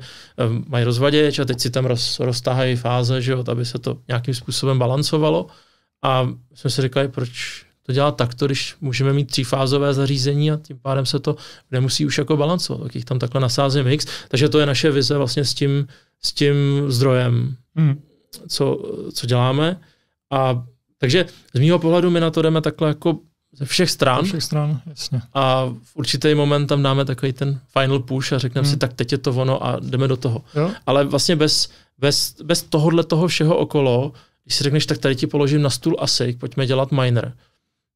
mají rozvaděč a teď si tam roz, roztahají fáze, že jo, aby se to nějakým způsobem balancovalo. A jsme si říkali, proč to dělat takto, když můžeme mít třífázové zařízení a tím pádem se to nemusí už jako balancovat, tak jich tam takhle nasázím mix. Takže to je naše vize vlastně s tím, s tím zdrojem, hmm. co, co děláme. A takže z mého pohledu my na to jdeme takhle jako ze všech stran. Ze všech stran, jasně. A v určitý moment tam dáme takový ten final push a řekneme hmm. si, tak teď je to ono a jdeme do toho. Jo? Ale vlastně bez, bez, bez tohohle toho všeho okolo, když si řekneš, tak tady ti položím na stůl ASIC, pojďme dělat miner,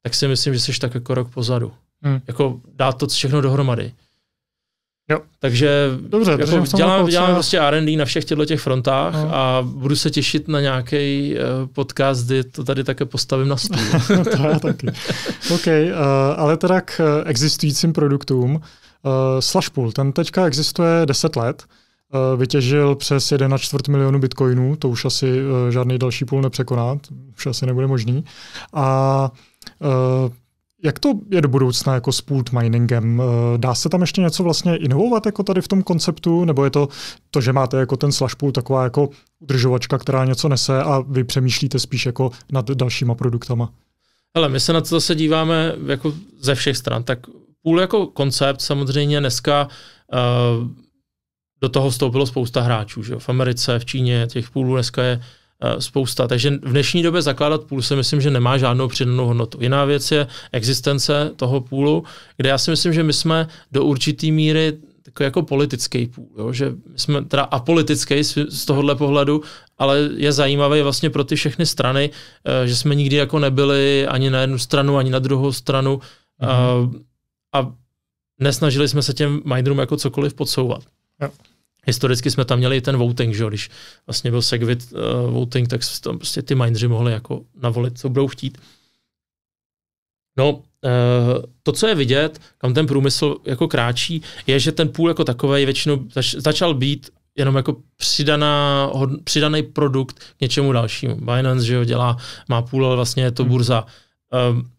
tak si myslím, že jsi tak jako rok pozadu. Hmm. Jako dát to všechno dohromady. Jo. Takže Dobře, jako dělám, dělám prostě R&D na všech těchto těch frontách no. a budu se těšit na nějaký eh, podcast, kdy to tady také postavím na stůl. to já taky. OK, uh, ale teda k eh, existujícím produktům. Uh, Slashpool, ten teďka existuje 10 let. Uh, vytěžil přes 1,4 milionu bitcoinů, to už asi uh, žádný další půl nepřekoná, už asi nebude možný. A uh, Eh, jak to je do budoucna jako s pult miningem? Eh, dá se tam ještě něco vlastně inovovat jako tady v tom konceptu, nebo je to to, že máte jako ten slash pool taková jako udržovačka, která něco nese a vy přemýšlíte spíš jako nad dalšíma produktama? Ale my se na to zase díváme jako ze všech stran. Tak pool jako koncept samozřejmě dneska uh, do toho vstoupilo spousta hráčů. Že? V Americe, v Číně těch půlů dneska je Eh, spousta. Takže v dnešní době zakládat půl si myslím, že nemá žádnou přidanou hodnotu. Jiná věc je existence toho půlu, kde já si myslím, že my jsme do určité míry takový jako politický půl, jo? že jsme teda apolitický z, tohohle pohledu, ale je zajímavé vlastně pro ty všechny strany, eh, že jsme nikdy jako nebyli ani na jednu stranu, ani na druhou stranu mm-hmm. a, eh, a nesnažili jsme se těm minerům jako cokoliv podsouvat. Jo historicky jsme tam měli i ten voting, že když vlastně byl segwit uh, voting, tak se tam prostě ty mindři mohli jako navolit, co budou chtít. No, uh, to, co je vidět, kam ten průmysl jako kráčí, je, že ten půl jako takový většinou zač- začal být jenom jako přidaná, hod, přidaný produkt k něčemu dalšímu. Binance, že ho dělá, má půl, ale vlastně je to hmm. burza. Um,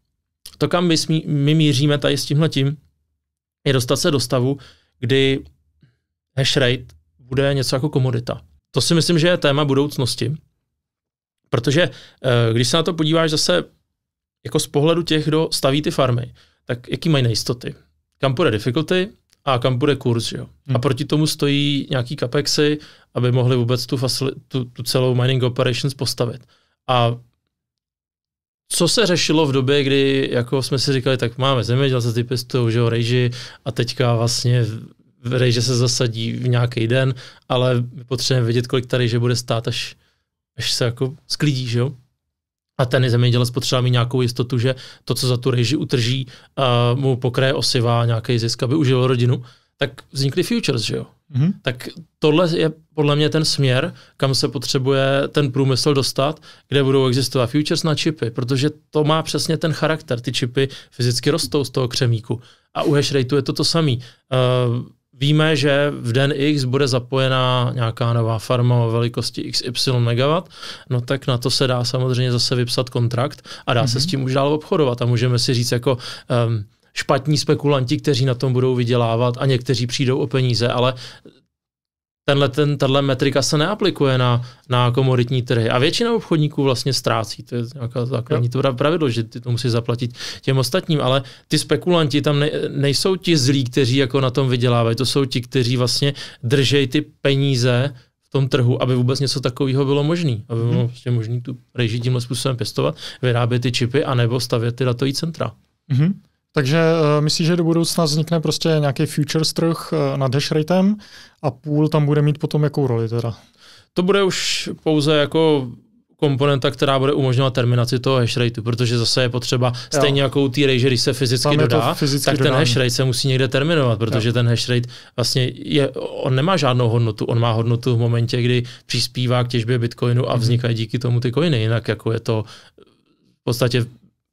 to, kam my, smí, my míříme tady s tímhle tím, je dostat se do stavu, kdy hash rate bude něco jako komodita. To si myslím, že je téma budoucnosti, protože eh, když se na to podíváš zase jako z pohledu těch, kdo staví ty farmy, tak jaký mají nejistoty? Kam bude difficulty a kam bude kurz, jo? Hmm. A proti tomu stojí nějaký capexy, aby mohli vůbec tu, facil- tu, tu celou mining operations postavit. A co se řešilo v době, kdy jako jsme si říkali, tak máme zemědělce, ty pěstují, že jo, rejži a teďka vlastně rejže se zasadí v nějaký den, ale my potřebujeme vědět, kolik ta rejže bude stát, až, až se jako sklidí, že jo? A ten zemědělec potřeba mít nějakou jistotu, že to, co za tu rejži utrží, uh, mu pokraje osiva, nějaký zisk, aby užil rodinu, tak vznikly futures, že jo? Mm-hmm. Tak tohle je podle mě ten směr, kam se potřebuje ten průmysl dostat, kde budou existovat futures na čipy, protože to má přesně ten charakter. Ty čipy fyzicky rostou z toho křemíku. A u hash rateu je to to samé. Uh, eh, Víme, že v den X bude zapojená nějaká nová farma o velikosti XY MW, no tak na to se dá samozřejmě zase vypsat kontrakt a dá mm-hmm. se mhm. s tím už dál obchodovat a můžeme si říct jako um, špatní spekulanti, kteří na tom budou vydělávat a někteří přijdou o peníze, ale tenhle, ten, tato metrika se neaplikuje na, na komoditní trhy. A většina obchodníků vlastně ztrácí. To je nějaká základní to pravidlo, že ty to musí zaplatit těm ostatním, ale ty spekulanti tam ne, nejsou ti zlí, kteří jako na tom vydělávají. To jsou ti, kteří vlastně držejí ty peníze v tom trhu, aby vůbec něco takového bylo možné. Aby bylo hmm. vlastně prostě možné tu rejži tímhle způsobem pěstovat, vyrábět ty čipy anebo stavět ty datové centra. Hmm. Takže uh, eh, myslím, že do budoucna vznikne prostě nějaký futures trh uh, nad hash ratem a půl tam bude mít potom jakou roli teda? To bude už pouze jako komponenta, která bude umožňovat terminaci toho rateu, protože zase je potřeba jo. stejně jako u té rage, když se fyzicky dodá, fyzicky tak dodám. ten hashrate se musí někde terminovat, protože jo. ten hashrate vlastně je, on nemá žádnou hodnotu, on má hodnotu v momentě, kdy přispívá k těžbě bitcoinu a mhm. vznikají mm-hmm. díky tomu ty koiny, jinak jako je to v podstatě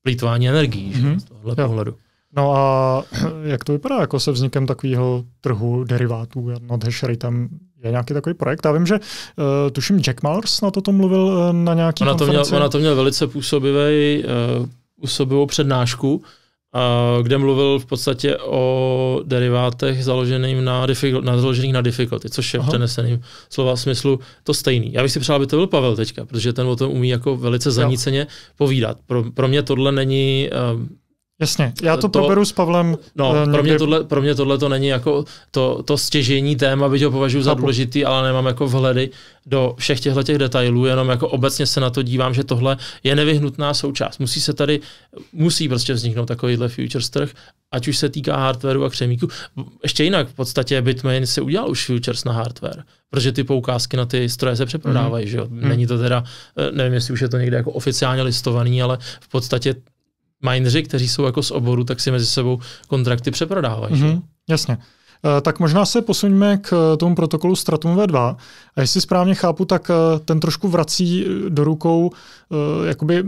plýtvání energií mm-hmm. z tohohle jo. pohledu. No a jak to vypadá jako se vznikem takového trhu derivátů nad Hashery tam, Je nějaký takový projekt? Já vím, že uh, tuším Jack Mars na to mluvil uh, na nějaký ona to, měl, ona to měl velice působivý, uh, eh, působivou přednášku, uh, kde mluvil v podstatě o derivátech založeným na, difficult, na, založených na difficulty, což je Aha. v přeneseným slova smyslu to stejný. Já bych si přál, aby to byl Pavel teďka, protože ten o tom umí jako velice zaníceně jo. povídat. Pro, pro mě tohle není... Uh, Jasně, já to, to proberu s Pavlem. No, někdy... Eh, pro, mě tohle, pro mě tohle to není jako to, to stěžení téma, byť ho považuji za důležitý, ale nemám jako vhledy do všech těchto těch detailů, jenom jako obecně se na to dívám, že tohle je nevyhnutná součást. Musí se tady, musí prostě vzniknout takovýhle futures trh, ať už se týká hardwareu a křemíku. Ještě jinak, v podstatě Bitmain se udělal už futures na hardware, protože ty poukázky na ty stroje se přeprodávají, mm. že jo? Mhm. Není to teda, eh, nevím, jestli už je to někde jako oficiálně listovaný, ale v podstatě mineři, kteří jsou jako z oboru, tak si mezi sebou kontrakty přeprodávají. Mm-hmm, jasně. Eh, tak možná se posuňme k eh, tomu protokolu Stratum V2. A jestli správně chápu, tak eh, ten trošku vrací do rukou jakoby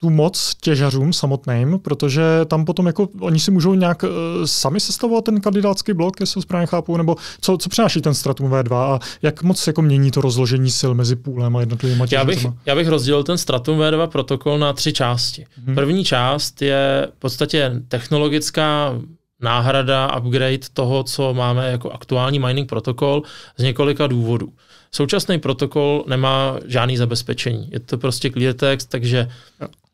tu moc těžařům samotným, protože tam potom jako oni si můžou nějak uh, sami sestavovat ten kandidátský blok, jestli ho správně chápu, nebo co, co přináší ten stratum V2 a jak moc jako mění to rozložení sil mezi půlem a jednotlivými těžařům? Já bych, já bych rozdělil ten stratum V2 protokol na tři části. Hmm. První část je v podstatě technologická náhrada, upgrade toho, co máme jako aktuální mining protokol z několika důvodů. Současný protokol nemá žádný zabezpečení. Je to prostě clear text, takže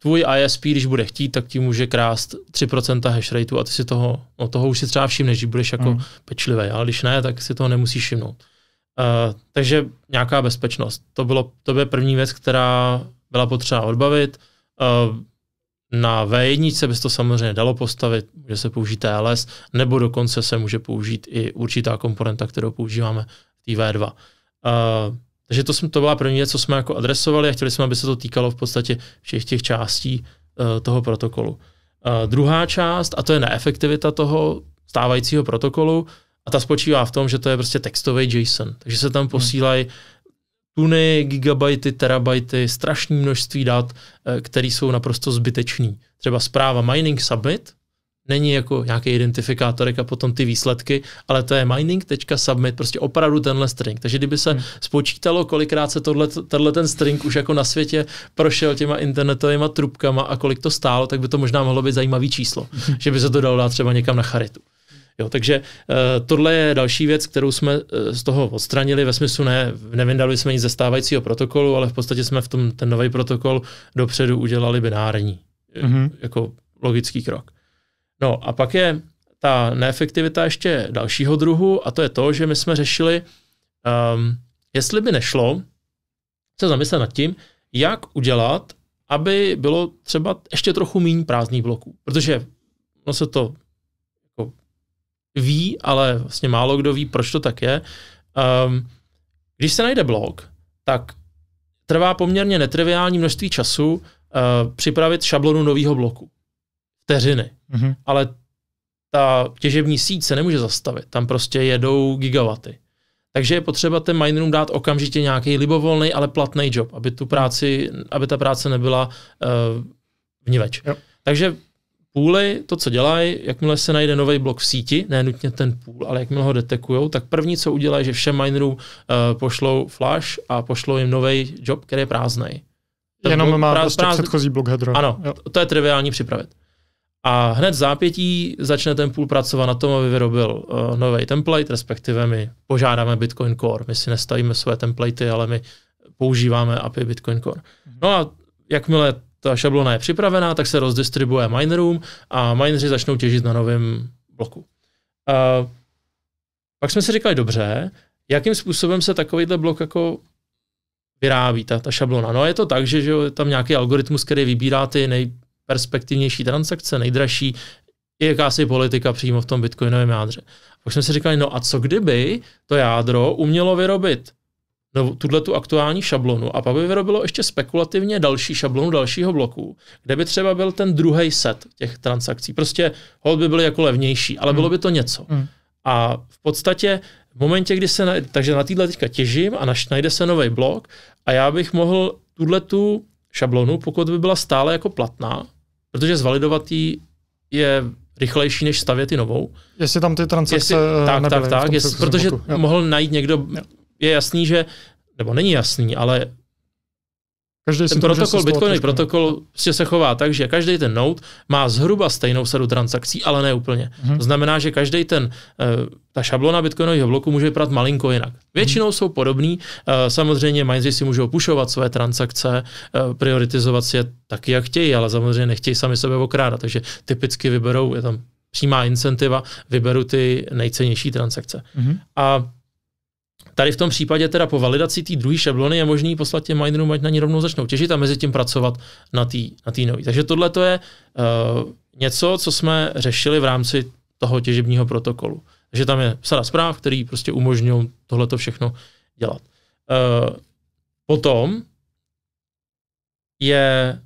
tvůj ISP, když bude chtít, tak ti může krást 3% hash rateu a ty si toho, no toho už si třeba všimneš, že budeš jako mm. pečlivý, ale když ne, tak si toho nemusíš všimnout. Uh, takže nějaká bezpečnost. To, bylo, to byla první věc, která byla potřeba odbavit. Uh, na V1 by to samozřejmě dalo postavit, že se použít TLS, nebo dokonce se může použít i určitá komponenta, kterou používáme v té V2. Uh, takže to, jsme, to byla první věc, co jsme jako adresovali a chtěli jsme, aby se to týkalo v podstatě všech těch částí uh, toho protokolu. Uh, druhá část, a to je neefektivita toho stávajícího protokolu, a ta spočívá v tom, že to je prostě textový JSON. Takže se tam hmm. posílají tuny, gigabajty, terabajty, strašné množství dat, eh, které jsou naprosto zbytečný. Třeba zpráva mining submit, není jako nějaký identifikátorek a potom ty výsledky, ale to je mining.submit, prostě opravdu tenhle string. Takže kdyby se hmm. spočítalo, kolikrát se tohle, tenhle ten string už jako na světě prošel těma internetovými trubkama a kolik to stálo, tak by to možná mohlo být zajímavý číslo, hmm. že by se to dalo dát třeba někam na charitu. Jo, takže uh, tohle je další věc, kterou jsme uh, z toho odstranili, ve smyslu ne, nevyndali jsme nic ze stávajícího protokolu, ale v podstatě jsme v tom ten nový protokol dopředu udělali binární, mm-hmm. jako logický krok. No a pak je ta neefektivita ještě dalšího druhu a to je to, že my jsme řešili, um, jestli by nešlo se zamyslet nad tím, jak udělat, aby bylo třeba ještě trochu méně prázdných bloků. Protože ono se to jako ví, ale vlastně málo kdo ví, proč to tak je. Um, když se najde blok, tak trvá poměrně netriviální množství času uh, připravit šablonu nového bloku. Vteřiny. Mm-hmm. Ale ta těžební síť se nemůže zastavit. Tam prostě jedou gigawaty. Takže je potřeba ten minerům dát okamžitě nějaký libovolný, ale platný job, aby tu práci, aby ta práce nebyla uh, vníveč. Jo. Takže půly, to, co dělají, jakmile se najde nový blok v síti, ne nutně ten půl, ale jakmile ho detekují, tak první, co udělají, že všem minerům uh, eh, pošlou flash a pošlou jim nový job, který je prázdný. Jenom má prostě prázdný. předchozí blok header. Ano, jo. to je triviální připravit. A hned v zápětí začne ten půl pracovat na tom, aby vyrobil uh, nový template, respektive my požádáme Bitcoin Core. My si nestavíme své templatey, ale my používáme API Bitcoin Core. Mhm. No a jakmile ta šablona je připravená, tak se rozdistribuje minerům a mineři začnou těžit na novém bloku. Uh, pak jsme si říkali, dobře, jakým způsobem se takovýhle blok jako vyrábí, ta, ta šablona. No a je to tak, že, že je tam nějaký algoritmus, který vybírá ty nej, nejperspektivnější transakce, nejdražší, je jakási politika přímo v tom bitcoinovém jádře. už jsme si říkali, no a co kdyby to jádro umělo vyrobit no, tuhle tu aktuální šablonu a pak by vyrobilo ještě spekulativně další šablonu dalšího bloku, kde by třeba byl ten druhý set těch transakcí. Prostě hold by byly jako levnější, ale hmm. bylo by to něco. Hmm. A v podstatě v momentě, kdy se, na, takže na týhle teďka těžím a naš, najde se nový blok a já bych mohl tuhle tu šablonu, pokud by byla stále jako platná, protože zvalidovat ji je rychlejší, než stavět ji novou. Jestli tam ty transakce jestli, eh, tak, tak, tak, jestli, protože jo. mohl najít někdo, jo. je jasný, že, nebo není jasný, ale Každý ten protokol, bitcoinový protokol prostě se chová tak, že každý ten node má zhruba stejnou sadu transakcí, ale ne úplně. Mm-hmm. To znamená, že každý ten, eh, ta šablona bitcoinového bloku může vypadat malinko jinak. Mhm. Většinou mm-hmm. jsou podobný, eh, samozřejmě mineři si můžou pušovat své transakce, eh, prioritizovat si je taky, jak chtějí, ale samozřejmě nechtějí sami sebe okrádat, takže typicky vyberou, je tam přímá incentiva, vyberu ty nejcennější transakce. Mm-hmm. A Tady v tom případě teda po validaci té druhé šablony je možný poslat těm minerům, ať na ní rovnou začnou těžit a mezi tím pracovat na té na tý nový. Takže tohle to je uh, něco, co jsme řešili v rámci toho těžebního protokolu. Takže tam je sada zpráv, který prostě umožňují tohle to všechno dělat. Uh, potom je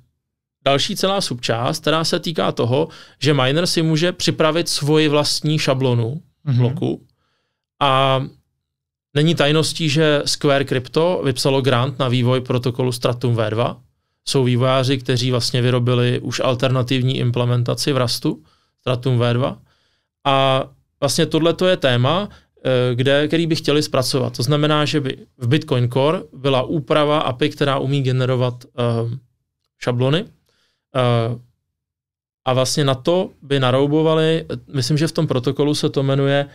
další celá subčást, která se týká toho, že miner si může připravit svoji vlastní šablonu mm-hmm. bloku a Není tajností, že Square Crypto vypsalo grant na vývoj protokolu Stratum V2. Jsou vývojáři, kteří vlastně vyrobili už alternativní implementaci v Rastu, Stratum V2. A vlastně tohle je téma, eh, kde, který by chtěli zpracovat. To znamená, že by v Bitcoin Core byla úprava API, která umí generovat uh, šablony uh, a vlastně na to by naroubovali, myslím, že v tom protokolu se to jmenuje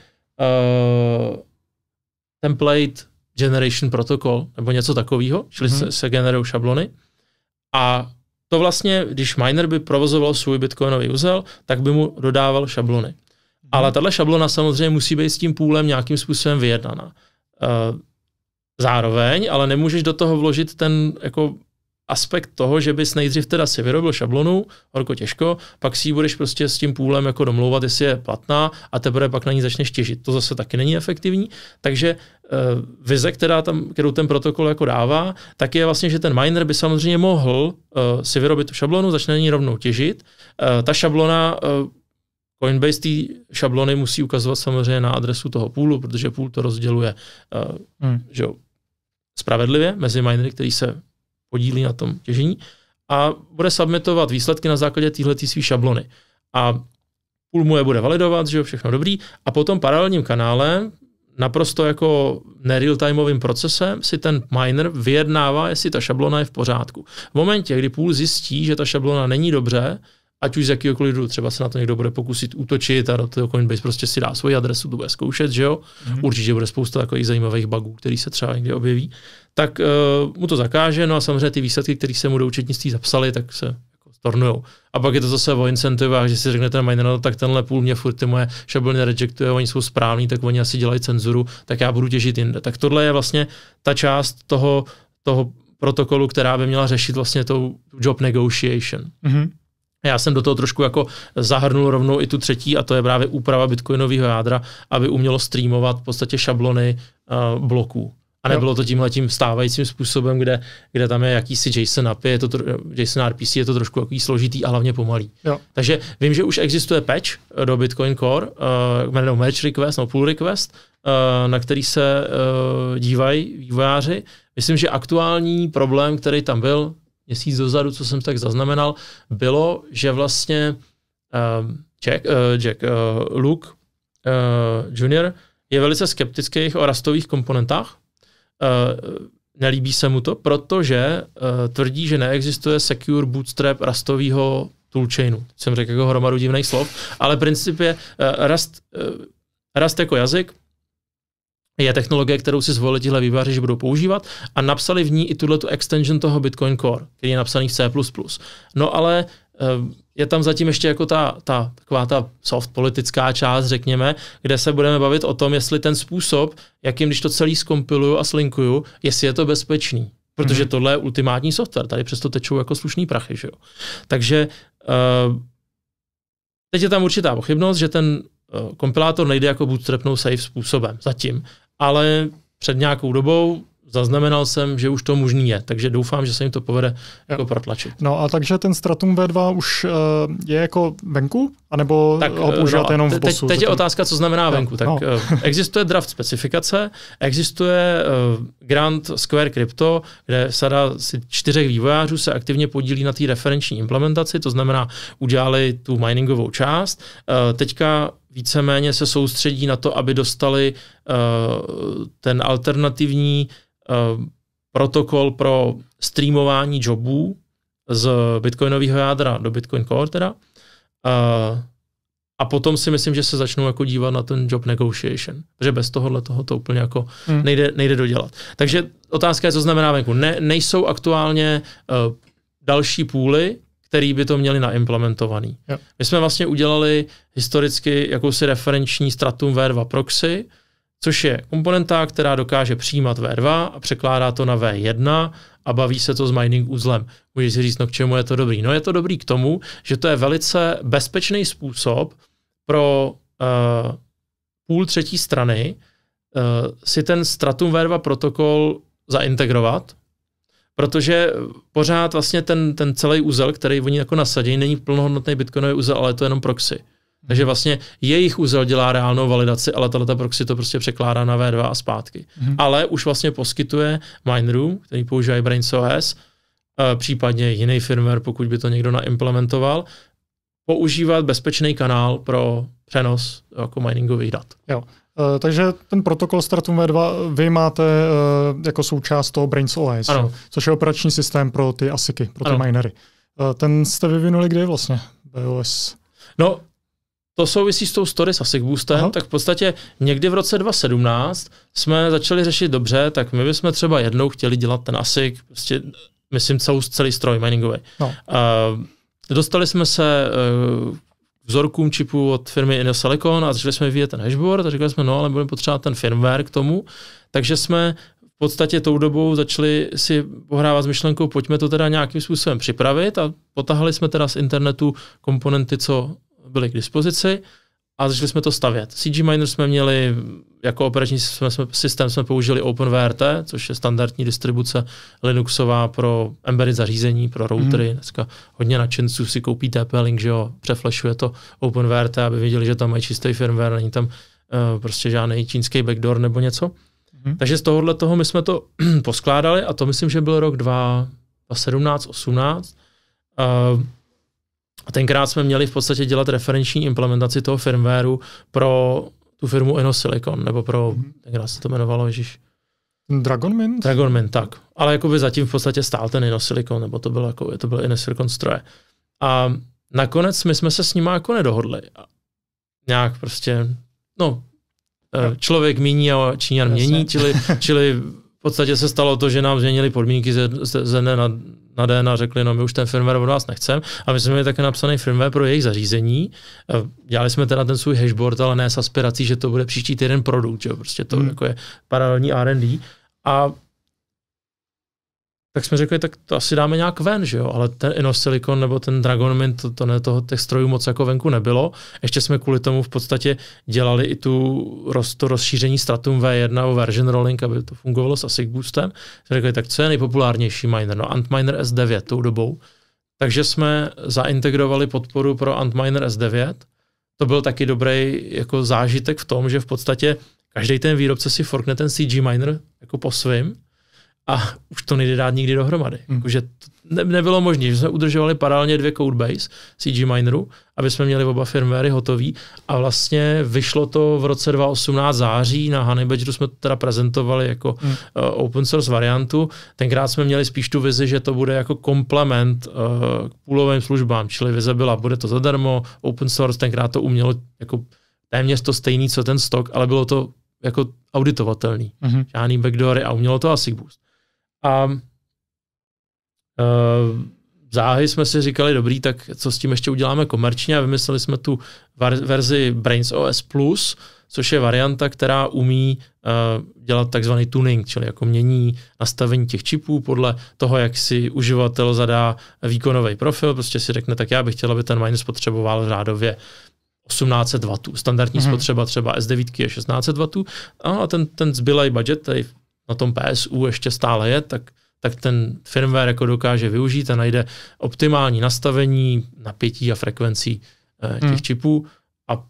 uh, template generation protocol nebo něco takového, čili hmm. se, se generují šablony. A to vlastně, když miner by provozoval svůj bitcoinový uzel, tak by mu dodával šablony. Hmm. Ale tahle šablona samozřejmě musí být s tím půlem nějakým způsobem vyjednaná. Uh, zároveň, ale nemůžeš do toho vložit ten jako aspekt toho, že bys nejdřív teda si vyrobil šablonu, horko těžko, pak si ji budeš prostě s tím půlem jako domlouvat, jestli je platná a teprve pak na ní začneš těžit. To zase taky není efektivní. Takže uh, vize, která tam, kterou ten protokol jako dává, tak je vlastně, že ten miner by samozřejmě mohl uh, si vyrobit tu šablonu, začne na ní rovnou těžit. Uh, ta šablona uh, Coinbase ty šablony musí ukazovat samozřejmě na adresu toho půlu, protože půl to rozděluje uh, hmm. že spravedlivě mezi minery, který se podílí na tom těžení a bude submitovat výsledky na základě téhle své šablony. A půl mu je bude validovat, že jo, všechno dobrý. A potom paralelním kanálem, naprosto jako nerealtimeovým procesem, si ten miner vyjednává, jestli ta šablona je v pořádku. V momentě, kdy půl zjistí, že ta šablona není dobře, ať už z jakýkoliv důvodu, třeba se na to někdo bude pokusit útočit a do toho Coinbase prostě si dá svoji adresu, to bude zkoušet, že jo. Mm-hmm. Určitě bude spousta takových zajímavých bugů, který se třeba někde objeví. Tak uh, mu to zakáže, no a samozřejmě ty výsledky, které se mu do účetnictví zapsali, tak se jako stornujou. A pak je to zase o incentivách, že si řeknete miner, no, tak tenhle půl mě furt ty moje šablony rejectuje, oni jsou správní, tak oni asi dělají cenzuru, tak já budu těžit jinde. Tak tohle je vlastně ta část toho, toho protokolu, která by měla řešit vlastně tou job negotiation. Mm-hmm. Já jsem do toho trošku jako zahrnul rovnou i tu třetí a to je právě úprava bitcoinového jádra, aby umělo streamovat v podstatě šablony uh, bloků. A nebylo to tímhle tím stávajícím způsobem, kde, kde tam je jakýsi JSON API, je to tro, JSON RPC, je to trošku jaký složitý a hlavně pomalý. Jo. Takže vím, že už existuje patch do Bitcoin Core, uh, jmenuje merge request, no pull request, uh, na který se uh, dívají vývojáři. Myslím, že aktuální problém, který tam byl, měsíc dozadu, co jsem tak zaznamenal, bylo, že vlastně uh, Jack, uh, Jack uh, Luke uh, Junior je velice skeptický o rastových komponentách. Uh, nelíbí se mu to, protože uh, tvrdí, že neexistuje secure bootstrap rastového toolchainu. Jsem řekl jako hromadu divných slov, ale princip je uh, rast, uh, rast jako jazyk je technologie, kterou si zvolili tihle výváři, že budou používat a napsali v ní i tuhle extension toho Bitcoin Core, který je napsaný v C++. No ale eh, je tam zatím ještě jako ta, ta taková ta soft politická část, řekněme, kde se budeme bavit o tom, jestli ten způsob, jakým když to celý skompiluju a slinkuju, jestli je to bezpečný. Protože mm-hmm. tohle je ultimátní software, tady přesto tečou jako slušný prachy, že jo. Takže uh, teď je tam určitá pochybnost, že ten eh, kompilátor nejde jako bootstrapnou safe způsobem zatím ale před nějakou dobou zaznamenal jsem, že už to možný je, takže doufám, že se jim to povede jako protlačit. No a takže ten Stratum V2 už uh, je jako venku, nebo tak, ho používáte eh, no, jenom v bosu? Teď, teď je otázka, co znamená je, venku. Tak no. Eh, existuje draft specifikace, existuje uh, Grant Square Crypto, kde sada si čtyřech vývojářů se aktivně podílí na té referenční implementaci, to znamená udělali tu miningovou část. Uh, teďka víceméně se soustředí na to, aby dostali uh, ten alternativní uh, protokol pro streamování jobů z bitcoinového jádra do Bitcoin Core teda. Uh, a potom si myslím, že se začnou jako dívat na ten job negotiation, že bez tohohle toho to úplně jako hmm. nejde, nejde dodělat. Takže otázka je, co znamená venku. Ne, nejsou aktuálně uh, další půly, který by to měli naimplementovaný. Jo. My jsme vlastně udělali historicky jakousi referenční stratum V2 proxy, což je komponenta, která dokáže přijímat V2 a překládá to na V1 a baví se to s mining uzlem. Můžeš si říct, no k čemu je to dobrý? No je to dobrý k tomu, že to je velice bezpečný způsob pro uh, půl třetí strany uh, si ten Stratum V2 protokol zaintegrovat protože pořád vlastně ten, ten celý úzel, který oni jako nasadí, není plnohodnotný bitcoinový úzel, ale je to jenom proxy. Mhm. Takže vlastně jejich úzel dělá reálnou validaci, ale tato proxy to prostě překládá na V2 a zpátky. Mm-hmm. Ale už vlastně poskytuje minerů, který používají Brains OS, eh, případně jiný firmware, pokud by to někdo naimplementoval, používat bezpečný kanál pro přenos jako miningových dat. Jo. Eh, takže ten protokol Stratum V2 eh, vy máte eh, jako součást toho Brains OS, ano. což je operační systém pro ty ASICy, pro ty ano. minery. Ten jste vyvinuli kdy vlastně? BOS? No, to souvisí s tou story s ASIC Boostem, Aha. tak v podstatě někdy v roce 2017 jsme začali řešit dobře, tak my bychom třeba jednou chtěli dělat ten ASIC, prostě, myslím celou, celý stroj miningový. No. Uh, dostali jsme se uh, vzorkům čipů od firmy Innosalicon a začali jsme vyvíjet ten hashboard a říkali jsme, no ale budeme potřebovat ten firmware k tomu. Takže jsme v podstatě tou dobou začali si pohrávat s myšlenkou, pojďme to teda nějakým způsobem připravit a potahali jsme teda z internetu komponenty, co byly k dispozici a začali jsme to stavět. CG Miner jsme měli jako operační systém jsme, systém jsme použili OpenVRT, což je standardní distribuce Linuxová pro embedded zařízení, pro routery. Mm. Dneska hodně nadšenců si koupí TP-Link, že jo, přeflashuje to OpenVRT, aby viděli, že tam mají čistý firmware, není tam uh, prostě žádný čínský backdoor nebo něco. Mm. Takže z tohohle toho my jsme to poskládali a to myslím, že byl rok 2017-18. Uh, tenkrát jsme měli v podstatě dělat referenční implementaci toho firmwareu pro tu firmu Enosilicon, nebo pro, mm-hmm. tenkrát se to jmenovalo, ježiš. Dragon Mint? Dragon Mint, tak. Ale jakoby zatím v podstatě stál ten Enosilicon, nebo to byl, jako, to byl Enosilicon stroje. A nakonec my jsme se s nima jako nedohodli. Nějak prostě, no, eh, člověk míní a Číňan mění, čili, čili v podstatě se stalo to, že nám změnili podmínky ze, ze, ze dne na, na den a řekli, no my už ten firmware od vás nechcem. A my jsme měli také napsaný firmware pro jejich zařízení. Dělali jsme teda ten svůj hashboard, ale ne s aspirací, že to bude příští týden produkt, jo? prostě to hmm. jako je paralelní R&D. A tak jsme řekli, tak to asi dáme nějak ven, že jo, ale ten Inosilicon nebo ten Dragon Mint, to, to ne, toho těch strojů moc jako venku nebylo. Ještě jsme kvůli tomu v podstatě dělali i tu roz, to rozšíření Stratum V1 o version rolling, aby to fungovalo s ASIC boostem. Jsme řekli, tak co je nejpopulárnější miner? No Antminer S9 tou dobou. Takže jsme zaintegrovali podporu pro Antminer S9. To byl taky dobrý jako zážitek v tom, že v podstatě každý ten výrobce si forkne ten CG miner jako po svým, a už to nejde dát nikdy dohromady. Mm. Jako, že ne, nebylo možné, že jsme udržovali paralelně dvě codebase CG Mineru, aby jsme měli oba firmwary hotový a vlastně vyšlo to v roce 2018 září, na Honeybadgeru jsme to teda prezentovali jako mm. uh, open source variantu. Tenkrát jsme měli spíš tu vizi, že to bude jako komplement uh, k půlovým službám, čili vize byla, bude to zadarmo, open source, tenkrát to umělo jako téměř to stejný, co ten stok, ale bylo to jako auditovatelný. Mm-hmm. Žádný backdoory a umělo to asi boost. A uh, záhy jsme si říkali, dobrý, tak co s tím ještě uděláme komerčně a vymysleli jsme tu verzi Brains OS+, Plus, což je varianta, která umí uh, dělat takzvaný tuning, čili jako mění nastavení těch čipů podle toho, jak si uživatel zadá výkonový profil, prostě si řekne, tak já bych chtěl, aby ten miner spotřeboval řádově 1800 W. Standardní mm-hmm. spotřeba třeba S9 je 1600 W a ten, ten zbylej budget, tady na tom PSU ještě stále je, tak, tak ten firmware jako dokáže využít a najde optimální nastavení napětí a frekvencí eh, těch hmm. čipů a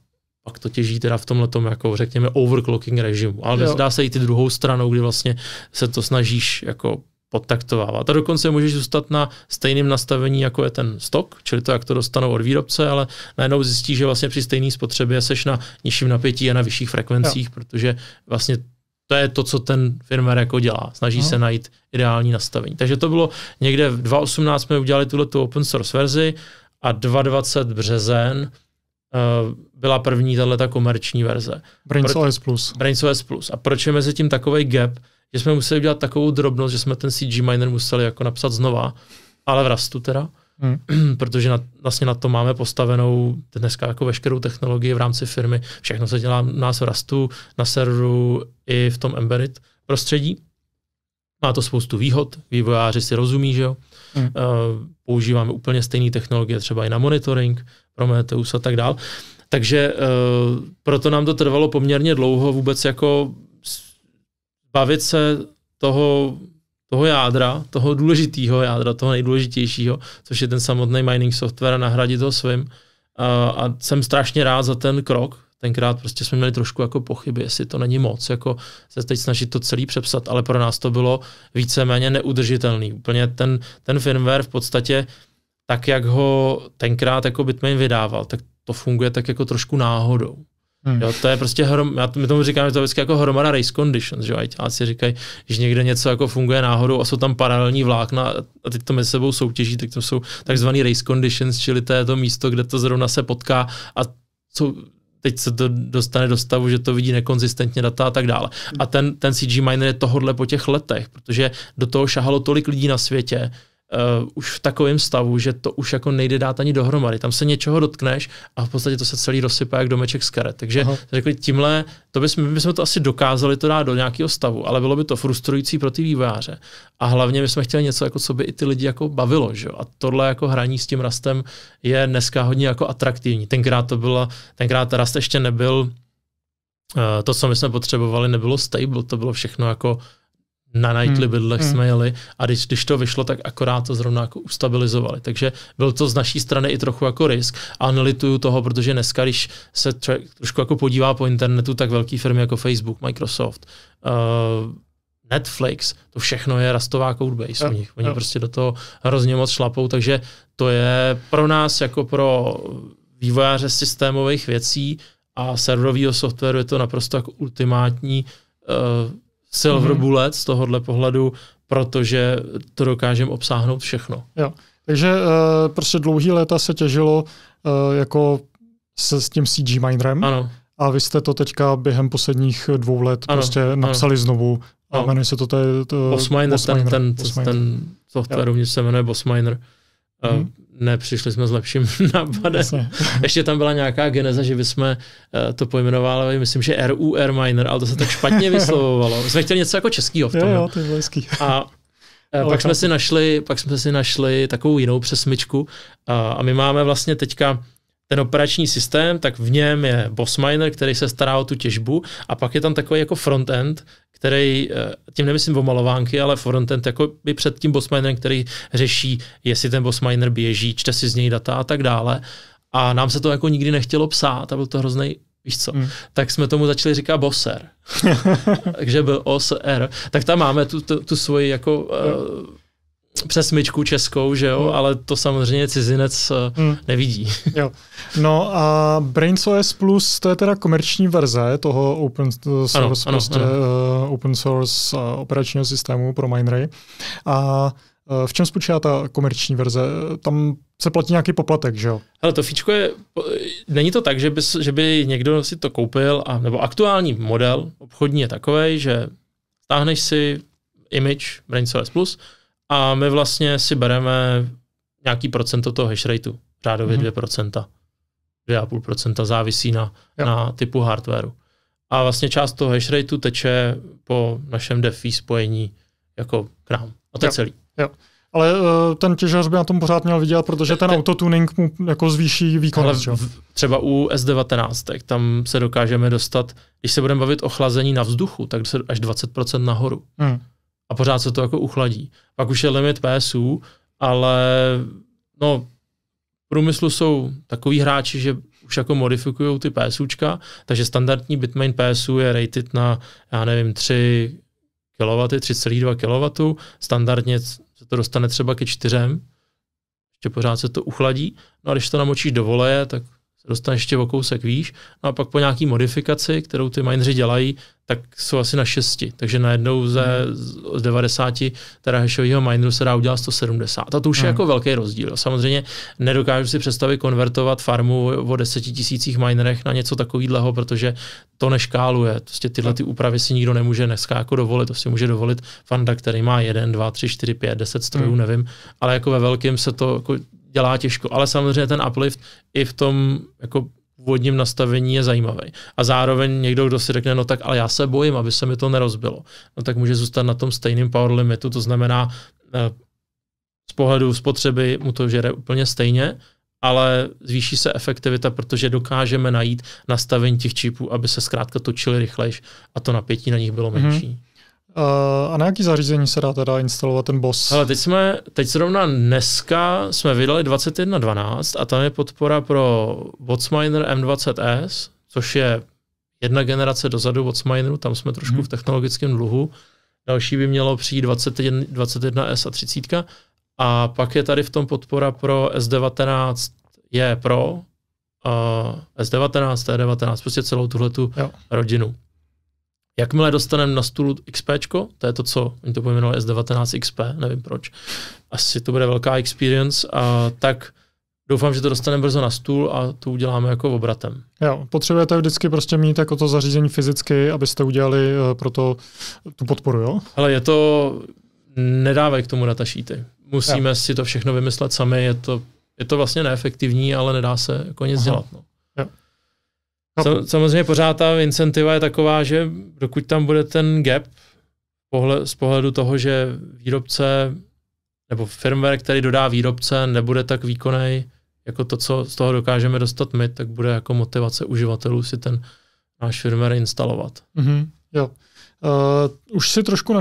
pak to těží teda v tomhle jako řekněme overclocking režimu. Ale jo. dá se i ty druhou stranou, kdy vlastně se to snažíš jako podtaktovávat. A dokonce můžeš zůstat na stejném nastavení, jako je ten stok, čili to, jak to dostanou od výrobce, ale najednou zjistíš, že vlastně při stejné spotřebě seš na nižším napětí a na vyšších frekvencích, jo. protože vlastně to je to, co ten firmware jako dělá. Snaží no. se najít ideální nastavení. Takže to bylo někde v 2018 jsme udělali tuhle tu open source verzi a 220 březen uh, byla první tahle ta komerční verze. Brains OS Plus. Brains OS Plus. A proč je mezi tím takový gap, že jsme museli udělat takovou drobnost, že jsme ten CG miner museli jako napsat znova, ale v rastu teda. Hmm. Protože na, vlastně na to máme postavenou dneska jako veškerou technologii v rámci firmy. Všechno se dělá u nás v Rastu, na serveru i v tom embedded prostředí. Má to spoustu výhod, vývojáři si rozumí, že jo. Hmm. Uh, používáme úplně stejné technologie třeba i na monitoring, Prometheus a tak dál. Takže uh, proto nám to trvalo poměrně dlouho vůbec jako bavit se toho toho jádra, toho důležitého jádra, toho nejdůležitějšího, což je ten samotný mining software a nahradit ho svým. A, a jsem strašně rád za ten krok. Tenkrát prostě jsme měli trošku jako pochyby, jestli to není moc, jako se teď snažit to celý přepsat, ale pro nás to bylo víceméně neudržitelný. Úplně ten, ten firmware v podstatě tak, jak ho tenkrát jako Bitmain vydával, tak to funguje tak jako trošku náhodou. Hmm. Jo, to je prostě hrom, já to, my tomu říkáme to vždycky jako hromada race conditions, že ITáci říkají, že někde něco jako funguje náhodou a jsou tam paralelní vlákna a teď to mezi sebou soutěží, tak to jsou takzvaný race conditions, čili to je to místo, kde to zrovna se potká a jsou, teď se to dostane do stavu, že to vidí nekonzistentně data a tak dále. A ten, ten CG miner je tohodle po těch letech, protože do toho šahalo tolik lidí na světě, uh, už v takovém stavu, že to už jako nejde dát ani dohromady. Tam se něčeho dotkneš a v podstatě to se celý rozsypá jak domeček z karet. Takže Aha. řekli, tímhle, to bychom, bychom to asi dokázali to dát do nějakého stavu, ale bylo by to frustrující pro ty vývojáře. A hlavně my jsme chtěli něco, jako co by i ty lidi jako bavilo. Že? A tohle jako hraní s tím rastem je dneska hodně jako atraktivní. Tenkrát to bylo, tenkrát rast ještě nebyl eh, to, co my jsme potřebovali, nebylo stable, to bylo všechno jako na nightly hmm. bydlech hmm. jsme jeli a když, když to vyšlo, tak akorát to zrovna jako ustabilizovali. Takže byl to z naší strany i trochu jako risk a nelituju toho, protože dneska, když se trošku jako podívá po internetu, tak velké firmy jako Facebook, Microsoft, uh, Netflix, to všechno je rastová codebase u nich. Oni jo. prostě do toho hrozně moc šlapou, takže to je pro nás jako pro vývojáře systémových věcí a serverového softwaru je to naprosto jako ultimátní uh, silver mm-hmm. bullet z tohohle pohledu, protože to dokážeme obsáhnout všechno. Jo. Takže uh, prostě dlouhý léta se těžilo uh, jako se, s tím CG Minerem. Ano. A vy jste to teďka během posledních dvou let ano, prostě napsali ano. znovu. A no. jmenuje se to... to, to Bossminer, ten, ten, ten software rovněž se jmenuje Bossminer. Hmm. Nepřišli jsme s lepším nápadem. Jasně. Ještě tam byla nějaká geneza, že bychom eh, to pojmenovali, myslím, že RUR Miner, ale to se tak špatně vyslovovalo. Jsme chtěli něco jako českýho v tom. Jo, jo, to je A eh, pak jsme, si našli, pak jsme si našli takovou jinou přesmičku a, a my máme vlastně teďka ten operační systém, tak v něm je boss miner, který se stará o tu těžbu a pak je tam takový jako frontend, který, eh, tím nemyslím o malovánky, ale frontend jako by před tím bossminerem, který řeší, jestli ten bossminer běží, čte si z něj data a tak dále. A nám se to jako nikdy nechtělo psát a byl to hrozný víš co, hmm. tak jsme tomu začali říkat boser. Takže byl OSR. Tak tam máme tu, tu, tu svoji jako... Hmm. Uh, přes myčku českou, že jo, hmm. ale to samozřejmě cizinec eh, hmm. nevidí. Jo. No a BrainOS Plus, to je teda komerční verze toho open eh, source, ano, prostě, ano, Uh, open source uh, operačního systému pro Minery. A uh, v čem spočívá ta komerční verze? Tam se platí nějaký poplatek, že jo? Ale to fíčko je, není to tak, že by, že by někdo si to koupil, a, nebo aktuální model obchodní je takový, že stáhneš si image BrainOS Plus, a my vlastně si bereme nějaký procento toho hash rateu, řádově mm-hmm. 2%, 2,5% závisí na, na typu hardwareu. A vlastně část toho hash rateu teče po našem DeFi spojení jako k nám. A to je celý. Jo. Ale uh, ten těžař by na tom pořád měl vidět, protože ten, autotuning mu jako zvýší výkon. Ale v, třeba u S19, tak tam se dokážeme dostat, když se budeme bavit o chlazení na vzduchu, tak až 20% nahoru. Hmm a pořád se to jako uchladí. Pak už je limit PSU, ale no, v průmyslu jsou takový hráči, že už jako modifikují ty PSUčka, takže standardní Bitmain PSU je rated na, já nevím, 3 kW, 3,2 kW, standardně se to dostane třeba ke čtyřem, ještě pořád se to uchladí, no a když to namočíš do voleje, tak se dostane ještě o kousek výš. No a pak po nějaký modifikaci, kterou ty mineři dělají, tak jsou asi na 6. Takže najednou ze, z 90 terahashového mineru se dá udělat 170. A to už hmm. je jako velký rozdíl. Samozřejmě nedokážu si představit konvertovat farmu o 10 tisících minerech na něco takového, protože to neškáluje. Prostě tyhle ty úpravy si nikdo nemůže dneska jako dovolit. To si může dovolit fanda, který má 1, 2, 3, 4, 5, 10 strojů, hmm. nevím. Ale jako ve velkém se to jako dělá těžko, ale samozřejmě ten uplift i v tom jako původním nastavení je zajímavý. A zároveň někdo, kdo si řekne, no tak ale já se bojím, aby se mi to nerozbilo, no tak může zůstat na tom stejném power limitu, to znamená eh, z pohledu spotřeby mu to žere úplně stejně, ale zvýší se efektivita, protože dokážeme najít nastavení těch čipů, aby se zkrátka točili rychlejš a to napětí na nich bylo mhm. menší. Mm-hmm. Uh, a na jaký zařízení se dá teda instalovat ten BOS? Ale teď jsme, teď zrovna dneska jsme vydali 21.12 a tam je podpora pro Botsminer M20S, což je jedna generace dozadu Botsmineru, tam jsme trošku hmm. v technologickém dluhu. Další by mělo přijít 21, 21S a 30. A pak je tady v tom podpora pro S19 je pro, uh, S19, T19, prostě celou tuhletu jo. rodinu. Jakmile dostaneme na stůl XP, to je to, co oni to pojmenovali S19 XP, nevím proč, asi to bude velká experience, a tak doufám, že to dostaneme brzo na stůl a to uděláme jako obratem. Jo, potřebujete vždycky prostě mít jako to zařízení fyzicky, abyste udělali eh, pro to tu podporu, jo? Ale je to, nedávej k tomu sheety. Musíme jo. si to všechno vymyslet sami, je to, je to vlastně neefektivní, ale nedá se jako nic Aha. dělat. No. No. Samozřejmě pořád ta incentiva je taková, že dokud tam bude ten gap pohled, z pohledu toho, že výrobce nebo firmware, který dodá výrobce, nebude tak výkonný, jako to, co z toho dokážeme dostat my, tak bude jako motivace uživatelů si ten náš firmware instalovat. Mm-hmm, jo. Uh, už si trošku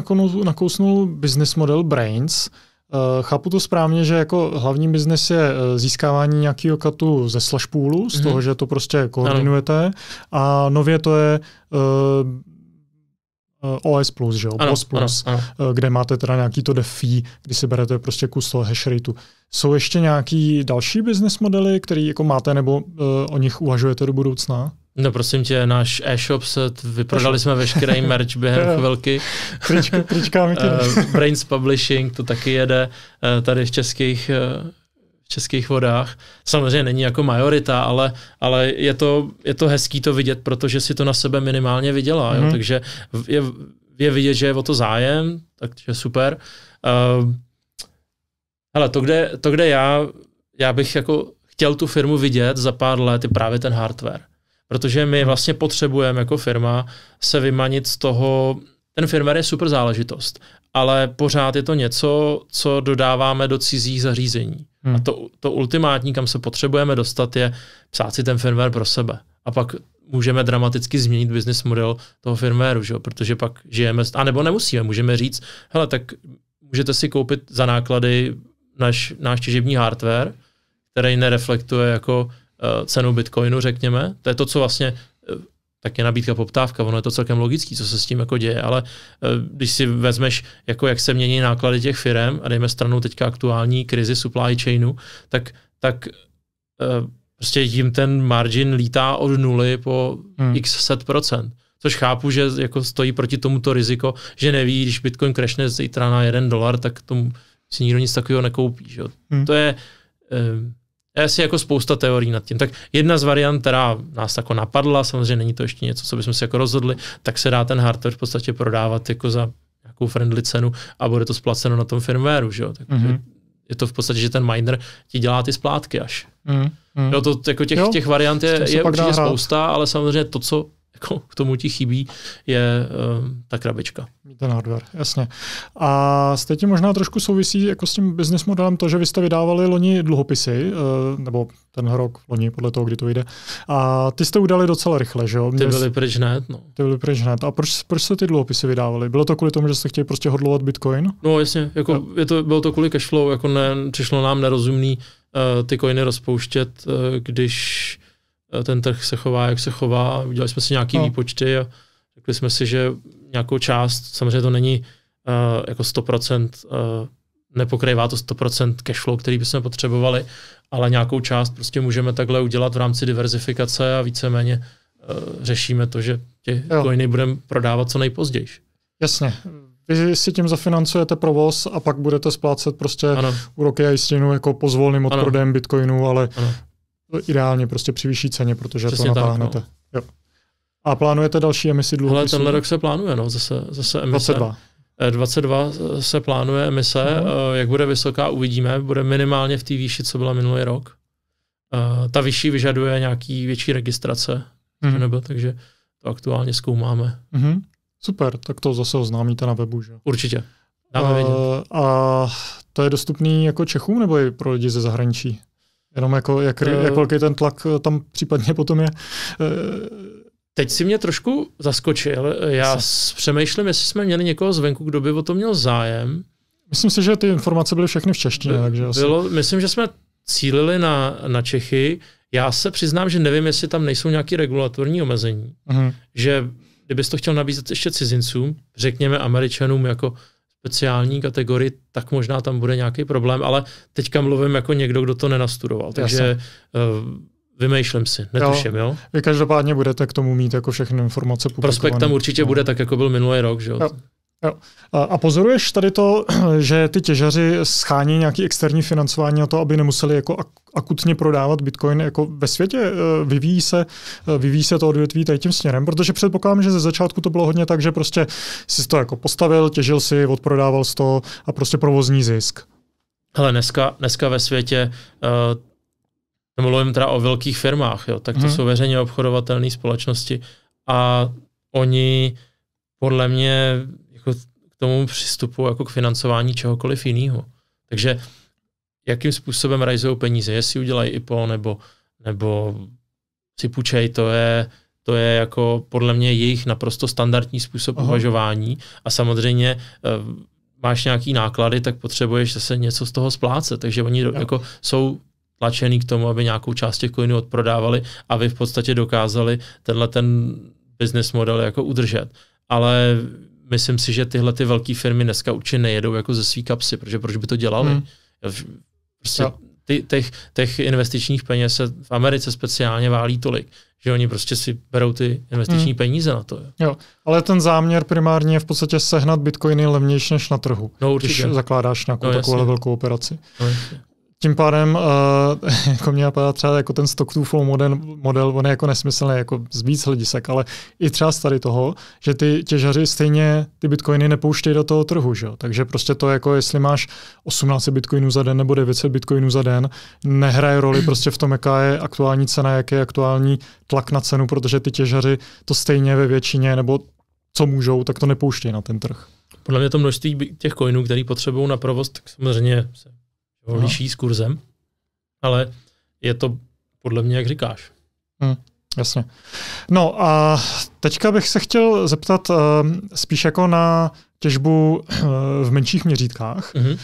nakousnul business model Brains. Uh, Eh, chápu to správně, že jako hlavní biznes je eh, získávání nějakého katu ze slash poolu, z mm-hmm. toho, že to prostě koordinujete. Ano. A nově to je uh, eh, OS+, plus, že jo? Ano, OS plus, ano, ano. kde máte teda nějaký to defi, kdy si berete prostě kus toho hash rateu. Jsou ještě nějaký další business modely, který jako máte nebo uh, o nich uvažujete do budoucna? No prosím tě, náš e-shop se vyprodali jsme veškerý merch během chvilky. Trička, trička eh, Brains Publishing, to taky jede eh, tady v českých eh, v českých vodách. Samozřejmě není jako majorita, ale, ale je, to, je to hezký to vidět, protože si to na sebe minimálně vydělá. Mm-hmm. Jo? Mhm. Takže je, je vidět, že je o to zájem, takže super. Uh, to kde, to, kde já, já bych jako chtěl tu firmu vidět za pár let, je právě ten hardware protože my vlastně potřebujeme jako firma se vymanit z toho, ten firmware je super záležitost, ale pořád je to něco, co dodáváme do cizích zařízení. Hmm. A to, to ultimátní, kam se potřebujeme dostat, je psát si ten firmware pro sebe. A pak můžeme dramaticky změnit business model toho firmwareu, že protože pak žijeme, a nebo nemusíme, můžeme říct, hele, tak můžete si koupit za náklady naš, náš těžební hardware, který nereflektuje jako Eh, cenu bitcoinu, řekněme. To je to, co vlastně eh, tak je nabídka poptávka, ono je to celkem logický, co se s tím jako děje, ale eh, když si vezmeš, jako jak se mění náklady těch firm a dejme stranu teďka aktuální krizi supply chainu, tak, tak prostě jim ten margin lítá od nuly po hmm. x set procent. Což chápu, že jako stojí proti tomuto riziko, že neví, když Bitcoin krešne zítra na jeden dolar, tak tomu si nikdo nic takového nekoupí. Že? Hmm. To je, je asi jako spousta teorií nad tím. Tak jedna z variant, která nás jako napadla, samozřejmě není to ještě něco, co bychom si jako rozhodli, tak se dá ten hardware v podstatě prodávat jako za nějakou friendly cenu a bude to splaceno na tom firmwareu, že jo? Tak mm-hmm. je to v podstatě, že ten miner ti dělá ty splátky až. Mm-hmm. Jo, to jako těch, jo, těch variant je, je určitě spousta, ale samozřejmě to, co jako k tomu ti chybí, je uh, ta krabička. Ten hardware, jasně. A s tím možná trošku souvisí jako s tím business modelem to, že vy jste vydávali loni dluhopisy, uh, nebo ten rok loni, podle toho, kdy to jde. A ty jste udali docela rychle, že jo? Ty byly pryč hned, no. Ty byly pryč hned. A proč, proč se ty dluhopisy vydávaly? Bylo to kvůli tomu, že jste chtěli prostě hodlovat bitcoin? No jasně, jako no. je to, bylo to kvůli cashflow, jako ne, přišlo nám nerozumný uh, ty coiny rozpouštět, uh, když Eh, ten trh se chová, jak se chová. Udělali jsme si nějaké no. výpočty a řekli jsme si, že nějakou část, samozřejmě to není uh, jako 100%, uh, eh, nepokrývá to 100% flow, který bychom potřebovali, ale nějakou část prostě můžeme takhle udělat v rámci diverzifikace a víceméně uh, řešíme to, že ty coiny budeme prodávat co nejpozději. Jasně. Vy si tím zafinancujete provoz a pak budete splácet prostě ano. úroky a jistinu jako pozvolným odprodejem bitcoinu, ale ano. Ideálně prostě při vyšší ceně, protože Přesně to natáhnete. Tak, no. jo. A plánujete další emisi dluhů? Ale tenhle rok se plánuje, no, zase, zase emise. 22. 22 eh, se plánuje emise, no. jak bude vysoká, uvidíme, bude minimálně v té výši, co byla minulý rok. Eh, ta vyšší vyžaduje nějaký větší registrace, mm. nebo, takže to aktuálně zkoumáme. Mm. Super, tak to zase oznámíte na webu, že? Určitě. Dáme uh, a to je dostupný jako Čechům nebo i pro lidi ze zahraničí? Jenom jako, jak, uh, jak velký ten tlak eh, tam případně potom je. Eh, Teď si mě trošku zaskočil. Já se... přemýšlím, jestli jsme měli někoho zvenku, kdo by o to měl zájem. Myslím si, že ty informace byly všechny v češtině. By, takže asi... myslím, že jsme cílili na, na Čechy. Já se přiznám, že nevím, jestli tam nejsou nějaké regulatorní omezení. Uh-huh. Že kdybys to chtěl nabízet ještě cizincům, řekněme američanům, jako speciální kategorii, tak možná tam bude nějaký problém, ale teďka mluvím jako někdo, kdo to nenastudoval. Takže Jasne. Eh, vymýšlím si, netuším, jo. jo? Vy každopádně budete k tomu mít jako všechny informace publikované. Prospekt tam určitě no. bude tak, jako byl minulý rok, že jo? jo. Jo. A pozoruješ tady to, že ty těžaři schání nějaký externí financování na to, aby nemuseli jako akutně prodávat bitcoin jako ve světě? E, vyvíjí se, e, vyvíjí se to odvětví tady tím směrem? Protože předpokládám, že ze začátku to bylo hodně tak, že prostě si to jako postavil, těžil si, odprodával z to a prostě provozní zisk. Hele, dneska, dneska ve světě uh, e, mluvím teda o velkých firmách, jo, tak to hmm. jsou veřejně obchodovatelné společnosti a oni podle mě tomu přistupu jako k financování čehokoliv jiného. Takže jakým způsobem rajzou peníze, jestli udělají IPO nebo, nebo si půjčej, to je, to je jako podle mě jejich naprosto standardní způsob Aha. uvažování a samozřejmě eh, máš nějaký náklady, tak potřebuješ zase něco z toho splácet, takže oni no. jako jsou tlačený k tomu, aby nějakou část těch coinů odprodávali, aby v podstatě dokázali tenhle ten business model jako udržet. Ale myslím si, že tyhle ty velké firmy dneska určitě nejedou jako ze svý kapsy, protože proč by to dělali? Hmm. Prostě ty, těch, těch investičních peněz se v Americe speciálně válí tolik, že oni prostě si berou ty investiční hmm. peníze na to. Jo. jo, ale ten záměr primárně je v podstatě sehnat bitcoiny levnější než na trhu, no, určitě. když zakládáš nějakou no, takovou velkou operaci. No, tím pádem uh, jako mě napadá třeba jako ten stock to flow model, model, on je jako nesmyslný, jako víc hledisek, ale i třeba z tady toho, že ty těžaři stejně ty bitcoiny nepouštějí do toho trhu, že? takže prostě to jako jestli máš 18 bitcoinů za den nebo 900 bitcoinů za den, nehraje roli prostě v tom, jaká je aktuální cena, jaký je aktuální tlak na cenu, protože ty těžaři to stejně ve většině nebo co můžou, tak to nepouštějí na ten trh. Podle mě to množství těch coinů, který potřebují na provoz, tak samozřejmě se jo, no. liší s kurzem, ale je to podle mě, jak říkáš. Hmm. Jasně. No a teďka bych se chtěl zeptat uh, spíš jako na těžbu uh, v menších měřítkách, mm-hmm. uh,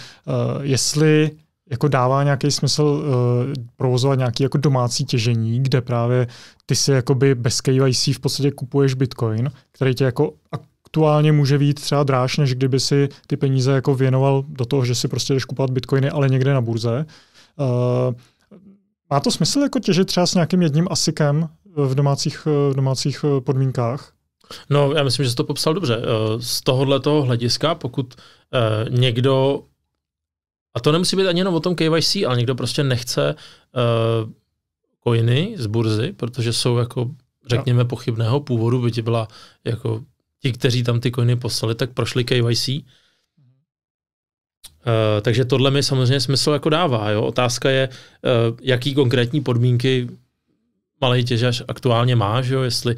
jestli jako dává nějaký smysl uh, provozovat nějaký jako domácí těžení, kde právě ty si jakoby bez KYC v podstatě kupuješ bitcoin, který tě jako aktuálně může být třeba dráž, než kdyby si ty peníze jako věnoval do toho, že si prostě jdeš kupovat bitcoiny, ale někde na burze. Uh, má to smysl jako těžit třeba s nějakým jedním asikem v domácích, v domácích eh, podmínkách? No, já myslím, že jsi to popsal dobře. Eh, z tohohle toho hlediska, pokud někdo, a to nemusí být ani jenom o tom KYC, ale někdo prostě nechce coiny z burzy, protože jsou jako, řekněme, pochybného původu, by ti byla jako ti, kteří tam ty koiny poslali, tak prošli KYC. Uh, eh, takže tohle mi samozřejmě smysl jako dává. Jo? Otázka je, uh, jaký konkrétní podmínky malý těžař aktuálně má, že jo? jestli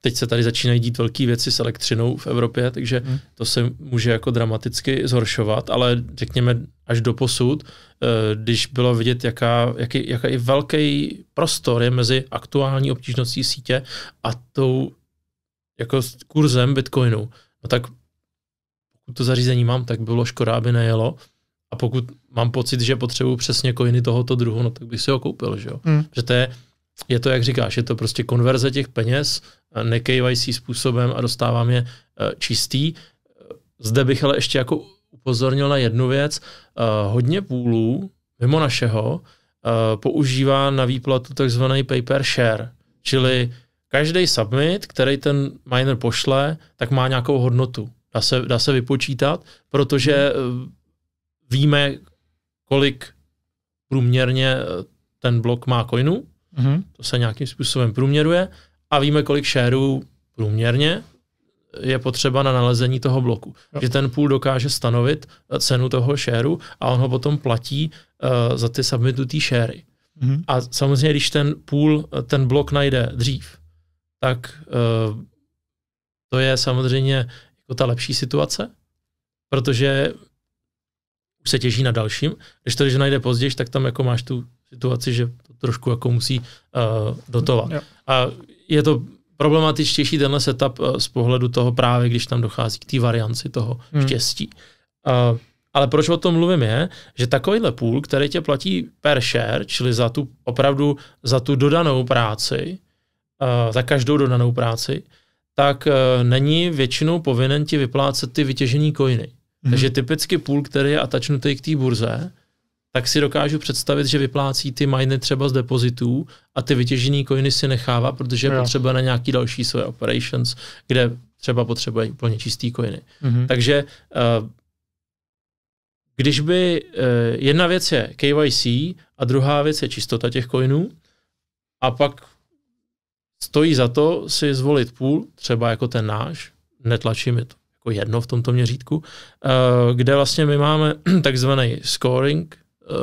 teď se tady začínají dít velké věci s elektřinou v Evropě, takže hmm. to se může jako dramaticky zhoršovat, ale řekněme až do posud, eh, když bylo vidět, jaká, jaký, jaký velký prostor je mezi aktuální obtížností sítě a tou jako s kurzem Bitcoinu, no tak pokud to zařízení mám, tak bylo škoda, aby nejelo. A pokud mám pocit, že potřebuju přesně coiny tohoto druhu, no tak bych si ho koupil, že jo. Mm. Že to je, je to, jak říkáš, je to prostě konverze těch peněz eh, nekejvající způsobem a dostávám je eh, čistý. Eh, zde bych ale ještě jako upozornil na jednu věc. Hodně půlů, mimo našeho, používá na výplatu takzvaný paper share, čili Každý submit, který ten miner pošle, tak má nějakou hodnotu. Dá se, dá se vypočítat, protože hmm. víme, kolik průměrně eh, ten blok má coinů, hmm. to se nějakým způsobem průměruje, a víme, kolik shareů průměrně eh, je potřeba na nalezení toho bloku. Že ten půl dokáže stanovit cenu toho shareu a on ho potom platí uh, za ty submitnutý shary. Mm-hmm. A samozřejmě, když ten půl, ten blok najde dřív, tak eh, to je samozřejmě jako ta lepší situace, protože už se těží na dalším. Když to, když najde později, tak tam jako máš tu situaci, že to trošku jako musí uh, dotovat. Jo. A je to problematičtější tenhle setup uh, z pohledu toho právě, když tam dochází k té varianci toho hmm. štěstí. Uh, ale proč o tom mluvím je, že takovýhle půl, který tě platí per share, čili za tu opravdu za tu dodanou práci, Eh, za každou dodanou práci, tak eh, není většinou povinen ti vyplácet ty vytěžený kojiny. Mm-hmm. Takže typicky půl, který je atačnutý k té burze, tak si dokážu představit, že vyplácí ty miny třeba z depozitů a ty vytěžený kojiny si nechává, protože je potřeba na nějaký další své operations, kde třeba potřebuje úplně čistý kojiny. Mm-hmm. Takže eh, když by jedna věc je KYC a druhá věc je čistota těch kojinů, a pak stojí za to si zvolit půl, třeba jako ten náš, netlačí mi to jako jedno v tomto měřítku, eh, kde vlastně my máme takzvaný scoring eh,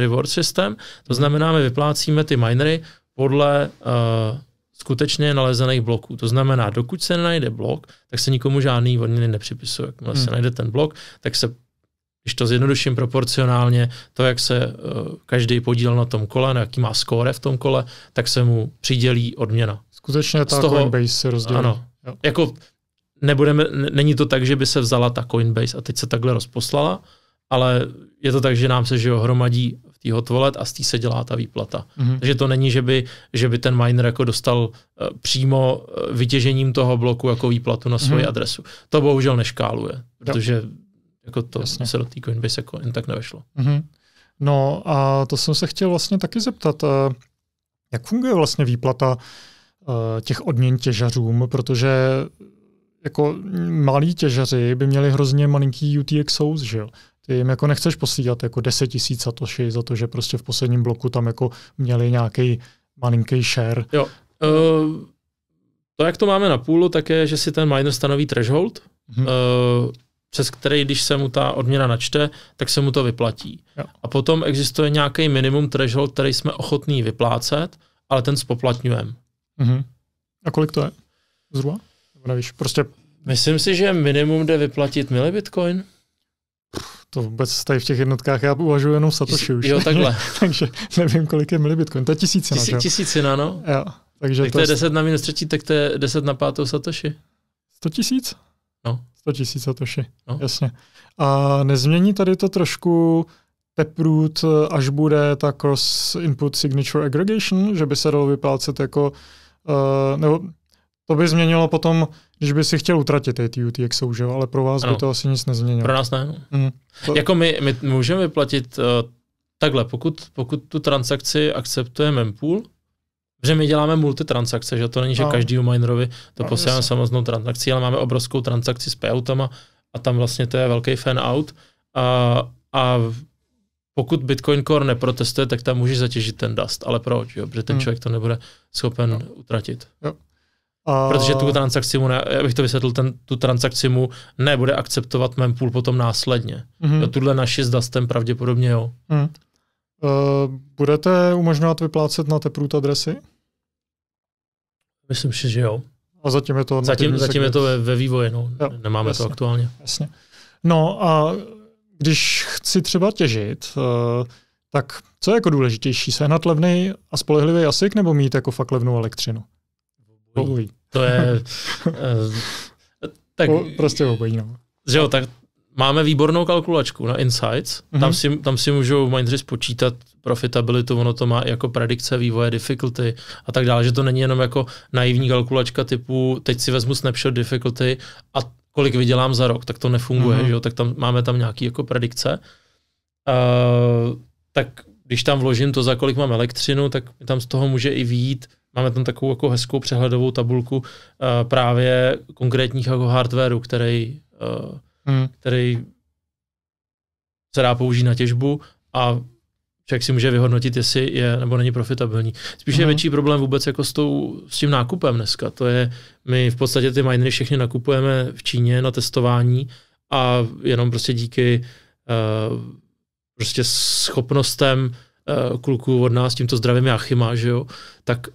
reward systém, to znamená, my vyplácíme ty minery podle eh, skutečně nalezených bloků. To znamená, dokud se nenajde blok, tak se nikomu žádný odměny nepřipisuje. Jakmile hmm. se najde ten blok, tak se když to zjednoduším proporcionálně, to, jak se eh, každý podíl na tom kole, na jaký má skóre v tom kole, tak se mu přidělí odměna. Skutečně ta toho, Coinbase se rozdělí. Ano. Jako nebudeme, není to tak, že by se vzala ta Coinbase a teď se takhle rozposlala, ale je to tak, že nám se že hromadí v té hotvolet a z té se dělá ta výplata. Mm-hmm. Takže to není, že by, že by ten miner jako dostal uh, přímo eh, vytěžením toho bloku jako výplatu na svoji mm-hmm. adresu. To bohužel neškáluje, protože jo jako to Jasně. se do té Coinbase jako jen tak nevešlo. Mm-hmm. No a to jsem se chtěl vlastně taky zeptat, eh, jak funguje vlastně výplata eh, těch odměn těžařům, protože jako malí těžaři by měli hrozně malinký UTXOs, že jo? Ty jim jako nechceš posílat jako 10 tisíc satoshi za to, že prostě v posledním bloku tam jako měli nějaký malinký share. Jo. Uh, to, jak to máme na půlu, tak je, že si ten miner stanoví threshold. Hmm. Uh, přes který, když se mu ta odměna načte, tak se mu to vyplatí. Jo. A potom existuje nějaký minimum threshold, který jsme ochotní vyplácet, ale ten spoplatňujeme. Mhm. A kolik to je? Zhruba? Nebo nevíš? Prostě... Myslím si, že minimum jde vyplatit mili bitcoin. to vůbec tady v těch jednotkách já uvažuji jenom Satoshi už. Jo, takhle. takže nevím, kolik je mili bitcoin. To je tisícina, Tisí, Tisícina, no. Jo. Takže tak to je 10 na minus třetí, tak to je 10 na pátou Satoshi. 100 tisíc? 100 tisíc toši, no. jasně. A nezmění tady to trošku Taproot, až bude ta cross-input signature aggregation, že by se dalo vyplácet jako, uh, nebo to by změnilo potom, když by si chtěl utratit ty ATUTXO, že jo? ale pro vás ano. by to asi nic nezměnilo. Pro nás ne. Mm. To... Jako my, my můžeme vyplatit uh, takhle, pokud, pokud tu transakci akceptuje mempool, že my děláme multitransakce, že to není, že no. každý u minerovi to no, posíláme samotnou transakcí, ale máme obrovskou transakci s payoutama a tam vlastně to je velký fan out. A, a pokud Bitcoin Core neprotestuje, tak tam může zatěžit ten dust. Ale proč? Jo? Protože ten hmm. člověk to nebude schopen no. utratit. Jo. A... Protože tu transakci mu, ne, já bych to vysvětlil, ten, tu transakci mu nebude akceptovat mempool potom následně. Mm-hmm. tuhle naši s Dustem pravděpodobně jo. Mm. Eh, budete umožňovat vyplácet na teprůt adresy? Myslím si, že jo. A zatím je to... Zatím, zatím je to ve, ve vývoji, no. jo, nemáme jasně, to aktuálně. Jasně. No a když chci třeba těžit, eh, tak co je jako důležitější? Sehnat levný a spolehlivý jasik nebo mít jako fakt levnou elektřinu? Obojí. To je... Eh, tak, o, prostě obojí, no. Že jo, tak Máme výbornou kalkulačku na Insights, mm-hmm. tam, mhm. si, tam si můžou mindři spočítat profitabilitu, ono to má i jako predikce vývoje, difficulty a tak dále, že to není jenom jako naivní kalkulačka typu teď si vezmu snapshot difficulty a kolik vydělám za rok, tak to nefunguje, mm-hmm. že jo? tak tam máme tam nějaké jako predikce. Uh, tak když tam vložím to, za kolik mám elektřinu, tak tam z toho může i výjít, máme tam takovou jako hezkou přehledovou tabulku uh, právě konkrétních jako hardwareu, který uh, hmm. který se dá použít na těžbu a člověk si může vyhodnotit, jestli je nebo není profitabilní. Spíš hmm. je větší problém vůbec jako s, tou, s tím nákupem dneska. To je, my v podstatě ty minery všechny nakupujeme v Číně na testování a jenom prostě díky uh, prostě schopnostem uh, eh, kluků od nás, tímto zdravím Jachima, že jo, tak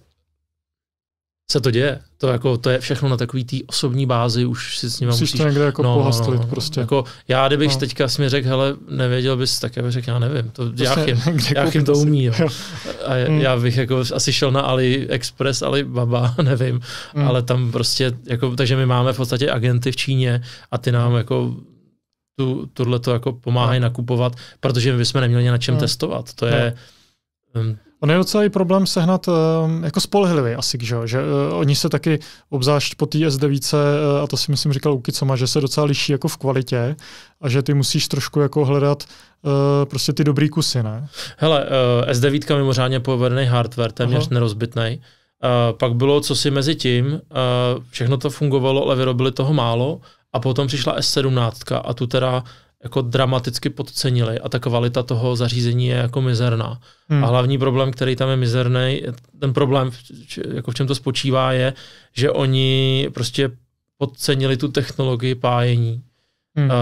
se to děje. To, jako, to je všechno na takový té osobní bázi, už si s ním musíš... Musíš to někde jako no, no, no pohastlit no, no, prostě. Jako, já kdybych no. teďka si mi řekl, hele, nevěděl bys, tak já bych řekl, já nevím, to prostě já Jáchym to umí. Jo. A hmm. já bych jako asi šel na AliExpress, Alibaba, nevím, hmm. ale tam prostě, jako, takže my máme v podstatě agenty v Číně a ty nám hmm. jako tu, to jako pomáhají no. nakupovat, protože my jsme neměli na čem no. testovat. To je... No. Um, On je docela i problém sehnat ehm, jako spolehlivý asi, že, že eh, oni se taky, obzášť po té více, uh, eh, a to si myslím říkal Uky Coma, že se docela liší jako v kvalitě a že ty musíš trošku jako hledat eh, prostě ty dobrý kusy, ne? Hele, S9 mimořádně povedený hardware, téměř Aha. nerozbitnej. Uh, pak bylo co si mezi tím, uh, všechno to fungovalo, ale vyrobili toho málo a potom přišla S17 a tu teda jako dramaticky podcenili a ta kvalita toho zařízení je jako mizerná. Hmm. A hlavní problém, který tam je mizerný, ten problém, jako v čem to spočívá, je, že oni prostě podcenili tu technologii pájení. Hmm. Uh,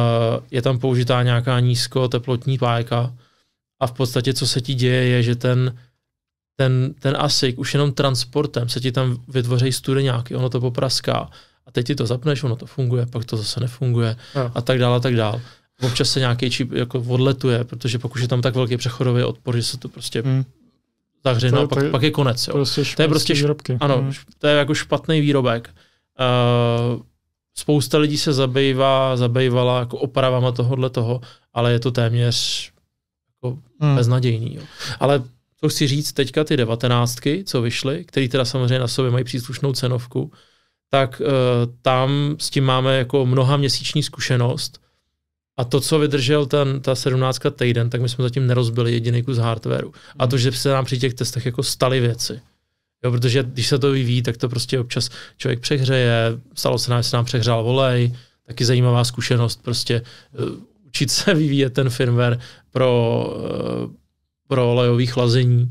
je tam použitá nějaká nízkoteplotní pájka a v podstatě, co se ti děje, je, že ten ten, ten ASIC už jenom transportem se ti tam vytvoří studeňáky, ono to popraská. A teď ti to zapneš, ono to funguje, pak to zase nefunguje no. a tak dále, a tak dále občas se nějaký čip jako odletuje, protože pokud je tam tak velký přechodový odpor, že se to prostě hmm. zahře, no, pak, pak je konec. Jo. Prostě to je prostě výrobky. Ano, hmm. to je jako špatný výrobek. Uh, spousta lidí se zabývá, zabývala jako opravama tohohle toho, ale je to téměř jako hmm. beznadějný. Jo. Ale to chci říct, teďka ty devatenáctky, co vyšly, které teda samozřejmě na sobě mají příslušnou cenovku, tak uh, tam s tím máme jako mnoha měsíční zkušenost a to, co vydržel ten, ta 17 týden, tak my jsme zatím nerozbili jediný kus hardwareu. A to, mhm. že se nám při těch testech jako staly věci. Jo, protože když se to vyvíjí, tak to prostě občas člověk přehřeje, stalo se nám, že se nám přehřál volej, taky zajímavá zkušenost, prostě uh, učit se vyvíjet ten firmware pro, uh, pro olejový chlazení,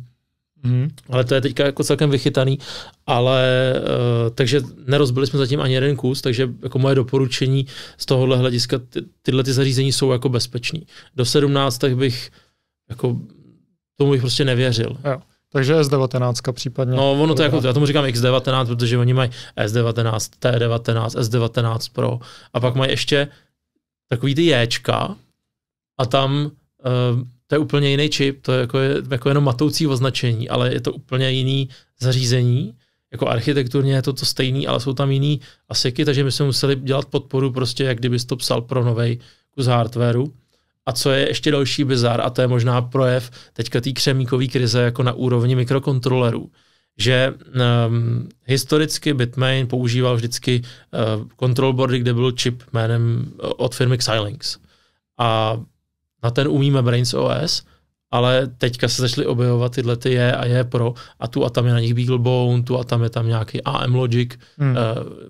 Mm. Ale to je teďka jako celkem vychytaný, ale uh, takže nerozbili jsme zatím ani jeden kus, takže jako moje doporučení z tohohle hlediska ty, tyhle ty zařízení jsou jako bezpečný. Do 17 tak bych jako tomu bych prostě nevěřil. Jo. Takže S19 případně. No, ono to je jako, já tomu říkám X19, protože oni mají S19, T19, S19 Pro a pak mají ještě takový ty Jčka a tam uh, to je úplně jiný čip, to je jako, je jako jenom matoucí označení, ale je to úplně jiný zařízení. Jako architekturně je to to stejný, ale jsou tam jiný ASICy, takže my jsme museli dělat podporu prostě, jak kdyby to psal pro novej kus hardwareu. A co je ještě další bizar, a to je možná projev teďka té křemíkové krize jako na úrovni mikrokontrolerů, že um, historicky Bitmain používal vždycky uh, control boardy, kde byl čip jménem eh, od firmy Xilinx. A na ten umíme Brains OS, ale teďka se začaly objevovat tyhle ty je a je pro a tu a tam je na nich BeagleBone, tu a tam je tam nějaký AM Logic hmm. uh,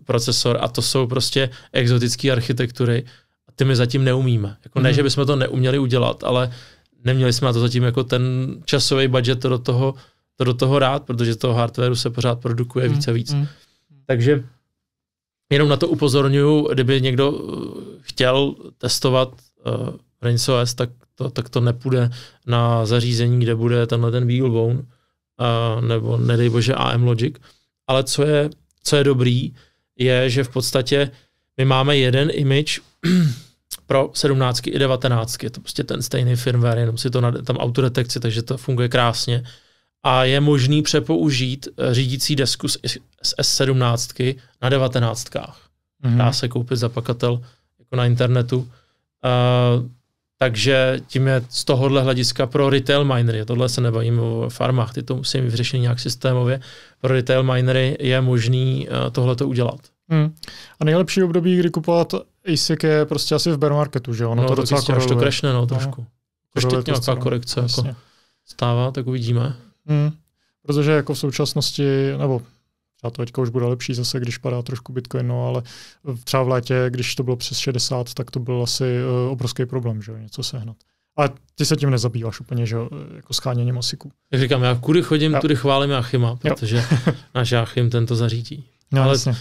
procesor a to jsou prostě exotické architektury a ty my zatím neumíme. Jako hmm. Ne, že bychom to neuměli udělat, ale neměli jsme na to zatím jako ten časový budget to do toho, to do toho rád, protože toho hardwareu se pořád produkuje hmm. víc a víc. Hmm. Takže jenom na to upozorňuju, kdyby někdo eh, chtěl testovat uh, Range OS, tak to, tak to nepůjde na zařízení, kde bude tenhle ten BeagleBone, uh, nebo nedej bože AM Logic. Ale co je, co je dobrý, je, že v podstatě my máme jeden image pro 17 i 19. Je to prostě ten stejný firmware, jenom si to na, tam autodetekci, takže to funguje krásně. A je možný přepoužít eh, řídící desku z, z S17 na 19. Mm-hmm. Dá se koupit zapakatel jako na internetu. Uh, takže tím je z tohohle hlediska pro retail minery, tohle se nebavím o farmách, ty to musí vyřešit nějak systémově, pro retail minery je možný eh, tohleto udělat. Hmm. A nejlepší období, kdy kupovat ASIC je prostě asi v bear marketu, že ono no, to docela jistě, až to krešne, no, no, trošku. No, Ještě nějaká korekce jako stává, tak uvidíme. Hmm. Protože jako v současnosti, nebo Třeba to teďka už bude lepší zase, když padá trošku Bitcoin, no, ale eh, třeba v létě, když to bylo přes 60, tak to byl asi eh, obrovský problém, že něco sehnat. A ty se tím nezabýváš úplně, že eh, jako scháněním osiků. Jak říkám, já kudy chodím, jo. tudy chválím Achima, protože náš Achim tento zařídí. No, ale jasně.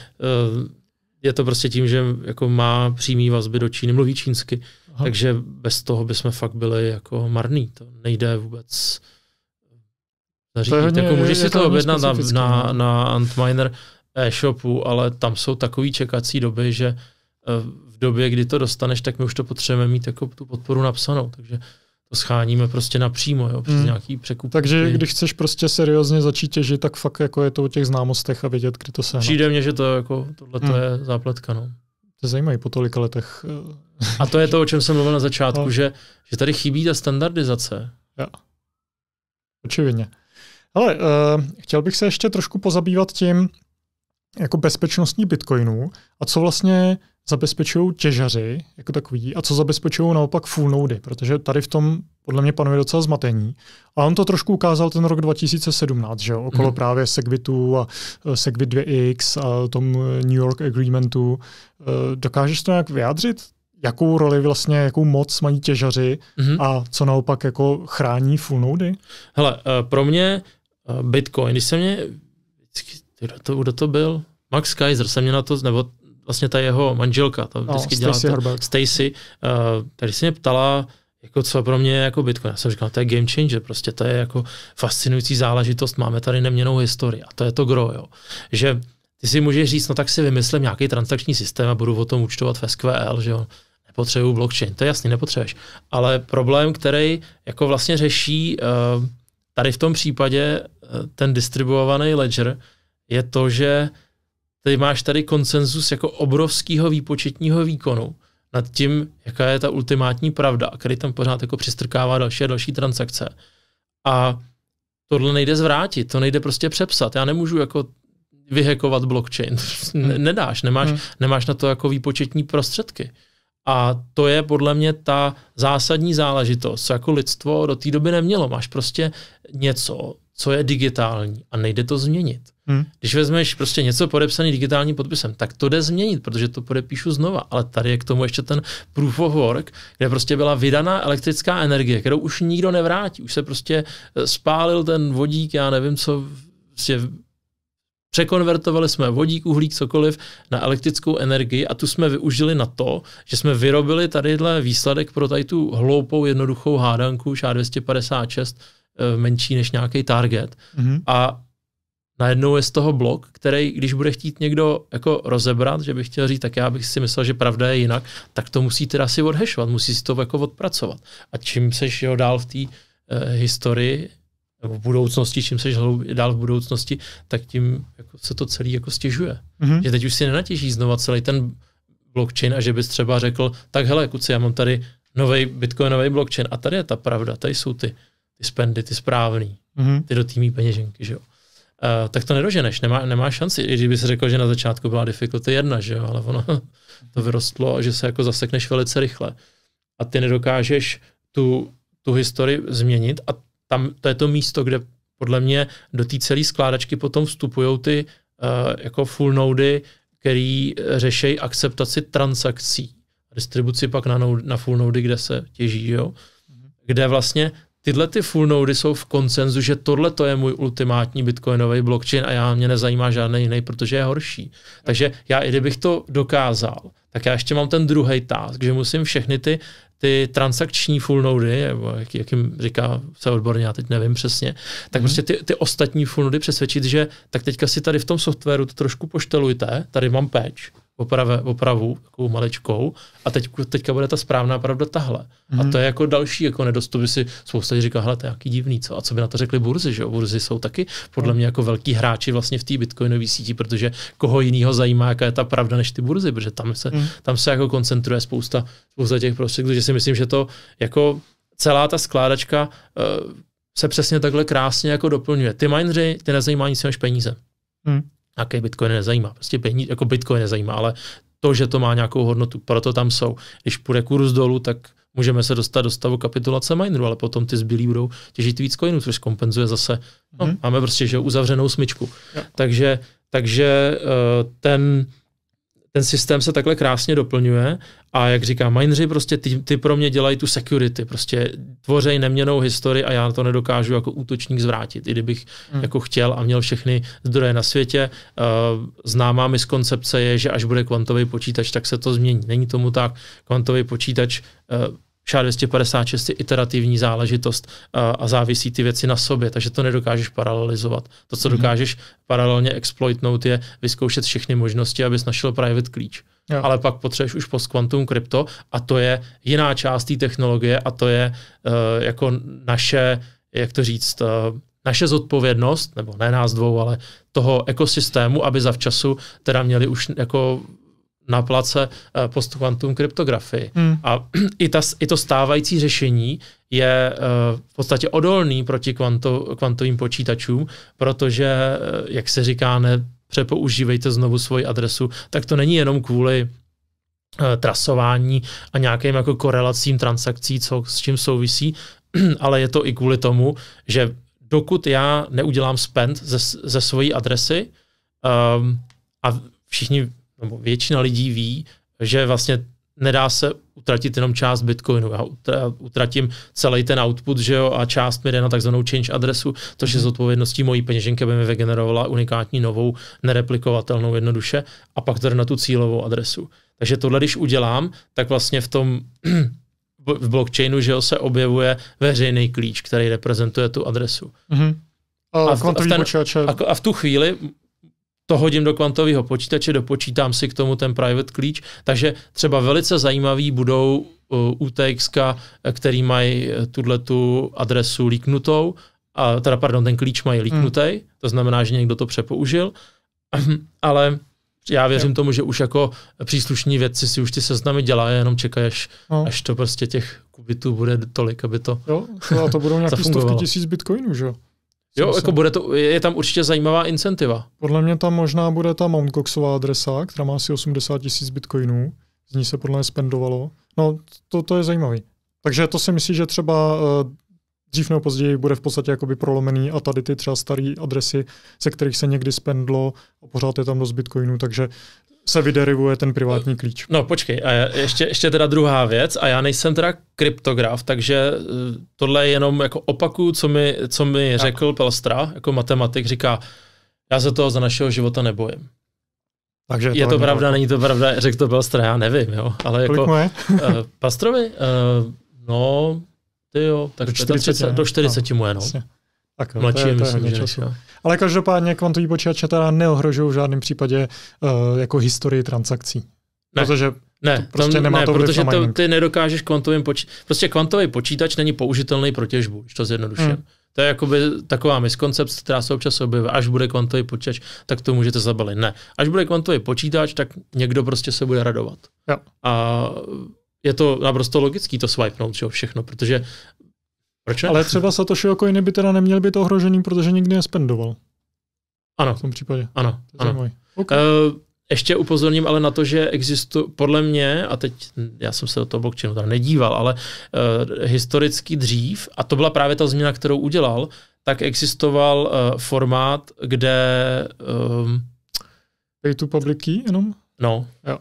je to prostě tím, že jako má přímý vazby do Číny, mluví čínsky, Aha. takže bez toho bychom fakt byli jako marný. To nejde vůbec zařídit. Jako můžeš si to objednat na, na, no. na Antminer e-shopu, ale tam jsou takové čekací doby, že e, v době, kdy to dostaneš, tak my už to potřebujeme mít jako tu podporu napsanou. Takže to scháníme prostě napřímo, jo, přes mm. nějaký překup. Takže když chceš prostě seriózně začít těžit, tak fakt jako je to o těch známostech a vědět, kdy to se. Přijde mně, že to jako, tohle mm. je zápletka, no. To zajímají po tolika letech. E, a to je to, o čem jsem mluvil na začátku, no. že, že tady chybí ta standardizace. Jo. Očividně. Ale uh, eh, chtěl bych se ještě trošku pozabývat tím, jako bezpečnostní bitcoinů a co vlastně zabezpečují těžaři jako takový a co zabezpečují naopak full nody, protože tady v tom podle mě panuje docela zmatení. A on to trošku ukázal ten rok 2017, že jo, okolo mm. právě Segwitu a eh, Segwit 2X a tom eh, New York Agreementu. Dokážeš to nějak vyjádřit? Jakou roli vlastně, jakou moc mají těžaři mm-hmm. a co naopak jako chrání full nody? Hele, pro mě Bitcoin, když se mě, kdo to, kdo to byl? Max Kaiser se mě na to, nebo vlastně ta jeho manželka, ta no, vždycky no, dělá stacy, to, uh, tady se mě ptala, jako co pro mě je jako Bitcoin. Já jsem říkal, no, to je game changer, prostě to je jako fascinující záležitost, máme tady neměnou historii a to je to gro, jo. Že ty si můžeš říct, no tak si vymyslím nějaký transakční systém a budu o tom účtovat v SQL, že jo. Nepotřebuju blockchain, to je jasný, nepotřebuješ. Ale problém, který jako vlastně řeší uh, Tady v tom případě eh, ten distribuovaný ledger je to, že ty máš tady konsenzus jako obrovského výpočetního výkonu nad tím, jaká je ta ultimátní pravda, který tam pořád jako přistrkává další a další transakce. A tohle nejde zvrátit, to nejde prostě přepsat. Já nemůžu jako vyhekovat blockchain. Hmm. Nedáš, nemáš, hmm. nemáš na to jako výpočetní prostředky. A to je podle mě ta zásadní záležitost, co jako lidstvo do té doby nemělo. Máš prostě něco, co je digitální a nejde to změnit. Hmm. Když vezmeš prostě něco podepsané digitálním podpisem, tak to jde změnit, protože to podepíšu znova. Ale tady je k tomu ještě ten proof of work, kde prostě byla vydaná elektrická energie, kterou už nikdo nevrátí. Už se prostě eh, spálil ten vodík, já nevím co, prostě Překonvertovali jsme vodík, uhlík, cokoliv na elektrickou energii a tu jsme využili na to, že jsme vyrobili tadyhle výsledek pro tady tu hloupou, jednoduchou hádanku ŠA 256 eh, menší než nějaký target. Mm-hmm. A najednou je z toho blok, který, když bude chtít někdo jako rozebrat, že bych chtěl říct, tak já bych si myslel, že pravda je jinak, tak to musí teda si odhešovat, musí si to jako odpracovat. A čím seš jo, dál v té uh, historii, nebo v budoucnosti, čím seš dál v budoucnosti, tak tím jako se to celý jako stěžuje. Mm-hmm. Že teď už si nenatěží znova celý ten blockchain a že bys třeba řekl, tak hele, kuci, já mám tady nový bitcoinový blockchain a tady je ta pravda, tady jsou ty, ty spendy, ty správný, mm-hmm. ty do týmí peněženky, že jo. Uh, tak to nedoženeš, nemá, nemá šanci, i kdyby se řekl, že na začátku byla difficulty jedna, že jo, ale ono to vyrostlo a že se jako zasekneš velice rychle. A ty nedokážeš tu, tu historii změnit a tam to je to místo, kde podle mě do té celé skládačky potom vstupují ty uh, jako full nody, který eh, řeší akceptaci transakcí. Distribuci pak na, node, na full nody, kde se těží, jo? Mhm. kde vlastně tyhle ty full nody jsou v koncenzu, že tohle to je můj ultimátní bitcoinový blockchain a já mě nezajímá žádný jiný, protože je horší. Takže já, i kdybych to dokázal, tak já ještě mám ten druhý task, že musím všechny ty, ty transakční full nody, nebo jak, jak jim říká se odborně, já teď nevím přesně, tak mm. prostě ty, ty ostatní full nody přesvědčit, že tak teďka si tady v tom softwaru to trošku poštelujte, tady mám patch, oprave, opravu, takovou malečkou a teď, teďka bude ta správná pravda tahle. Mm-hmm. A mhm. to je jako další jako nedostup, si spousta lidí říká, hele, to je jaký divný, co? A co by na to řekli burzy, že jo? Burzy jsou taky podle no. mě jako velký hráči vlastně v té bitcoinové síti, protože koho jiného zajímá, jaká je ta pravda než ty burzy, protože tam se, mm-hmm. tam se jako koncentruje spousta, spousta těch prostředků, že si myslím, že to jako celá ta skládačka uh, se přesně takhle krásně jako doplňuje. Ty mindři, ty nezajímá nic než peníze. Mm nějaký bitcoin nezajímá. Prostě peníz, jako bitcoin nezajímá, ale to, že to má nějakou hodnotu, proto tam jsou. Když půjde kurz dolů, tak můžeme se dostat do stavu kapitulace mineru, ale potom ty zbylí budou těžit víc coinů, což kompenzuje zase. No, hmm. Máme prostě že uzavřenou smyčku. Jo. Takže, takže eh, ten, ten systém se takhle krásně doplňuje a jak říká mineři prostě ty, ty pro mě dělají tu security, prostě tvořej neměnou historii a já to nedokážu jako útočník zvrátit, i kdybych hmm. jako chtěl a měl všechny zdroje na světě. Eh, známá koncepce je, že až bude kvantový počítač, tak se to změní. Není tomu tak. Kvantový počítač eh, SHA-256 je iterativní záležitost a závisí ty věci na sobě, takže to nedokážeš paralelizovat. To, co mhm. dokážeš paralelně exploitnout, je vyzkoušet všechny možnosti, abys našel private klíč. Jo. Ale pak potřebuješ už post quantum krypto a to je jiná část té technologie a to je uh, jako naše, jak to říct, uh, naše zodpovědnost, nebo ne nás dvou, ale toho ekosystému, aby za času teda měli už jako na place eh, postkvantum kryptografii. Hmm. A i, ta, i to stávající řešení je eh, v podstatě odolný proti kvanto, kvantovým počítačům, protože, eh, jak se říká, ne přepoužívejte znovu svoji adresu, tak to není jenom kvůli trasování a nějakým jako korelacím transakcí, co s čím souvisí, ale je to i kvůli tomu, že dokud já neudělám spend ze, ze svojí adresy um, a všichni nebo většina lidí ví, že vlastně nedá se utratit jenom část bitcoinu. Já utratím celý ten output, že jo, a část mi jde na takzvanou change adresu, to je zodpovědností mojí peněženky, aby mi vygenerovala unikátní novou, nereplikovatelnou jednoduše, a pak to na tu cílovou adresu. Takže tohle, když udělám, tak vlastně v tom v blockchainu, že jo, se objevuje veřejný klíč, který reprezentuje tu adresu. Mm-hmm. A, a, v, a, v ten, a, a v tu chvíli to hodím do kvantového počítače, dopočítám si k tomu ten private klíč. Takže třeba velice zajímavý budou UTX, uh, který mají tuhle eh, tu adresu líknutou, a teda pardon, ten klíč mají líknutý, hmm. to znamená, že někdo to přepoužil, ale já věřím tomu, že už jako příslušní vědci si už ty seznamy dělají, jenom čekají, až, no. až to prostě těch kubitů bude tolik, aby to Jo, a to budou nějaké stovky tisíc bitcoinů, že jo? Jo, jako bude to, je tam určitě zajímavá incentiva. Podle mě tam možná bude ta Mount Coxová adresa, která má asi 80 tisíc bitcoinů. Z ní se podle mě spendovalo. No, to, to je zajímavý. Takže to si myslím, že třeba eh, dřív nebo později bude v podstatě jakoby prolomený a tady ty třeba staré adresy, se kterých se někdy spendlo a pořád je tam dost bitcoinů, takže se vyderivuje ten privátní klíč. No počkej, a ještě, ještě teda druhá věc, a já nejsem teda kryptograf, takže eh, tohle je jenom jako opaku, co mi, co mi řekl Pelstra, jako matematik, říká, já se toho za našeho života nebojím. Takže je to, je to pravda, jako- není to pravda, řekl to Pelstra, já nevím, jo, ale Kolik jako... Kolik uh, eh, Pastrovi? Uh, no, ty jo, tak do 40, 30, do 40 no, mu no. Tak jo, Mladší to je, to je myslím, času. Než, Ale každopádně kvantový počítače teda neohrožují v žádném případě uh, jako historii transakcí. Ne. Protože ne, to prostě tam, nemá ne, to protože to, ty nedokážeš kvantovým počítač. Prostě kvantový počítač není použitelný pro těžbu, když to zjednoduším. Hmm. To je jakoby taková miskoncepce, která se občas objeví. Až bude kvantový počítač, tak to můžete zabalit. Ne. Až bude kvantový počítač, tak někdo prostě se bude radovat. Jo. A je to naprosto logický to swipenout, čo, všechno, protože proč? Ale třeba Satoshi Okoiny by teda neměl být ohrožený, protože nikdy nespendoval. Ano. V tom případě. Ano. To ano. Okay. Uh, ještě upozorním ale na to, že existuje, podle mě, a teď hm, já jsem se do toho blockchainu tam nedíval, ale uh, historicky dřív, a to byla právě ta změna, kterou udělal, tak existoval uh, formát, kde... Um, Pay to public key jenom? No. Jo.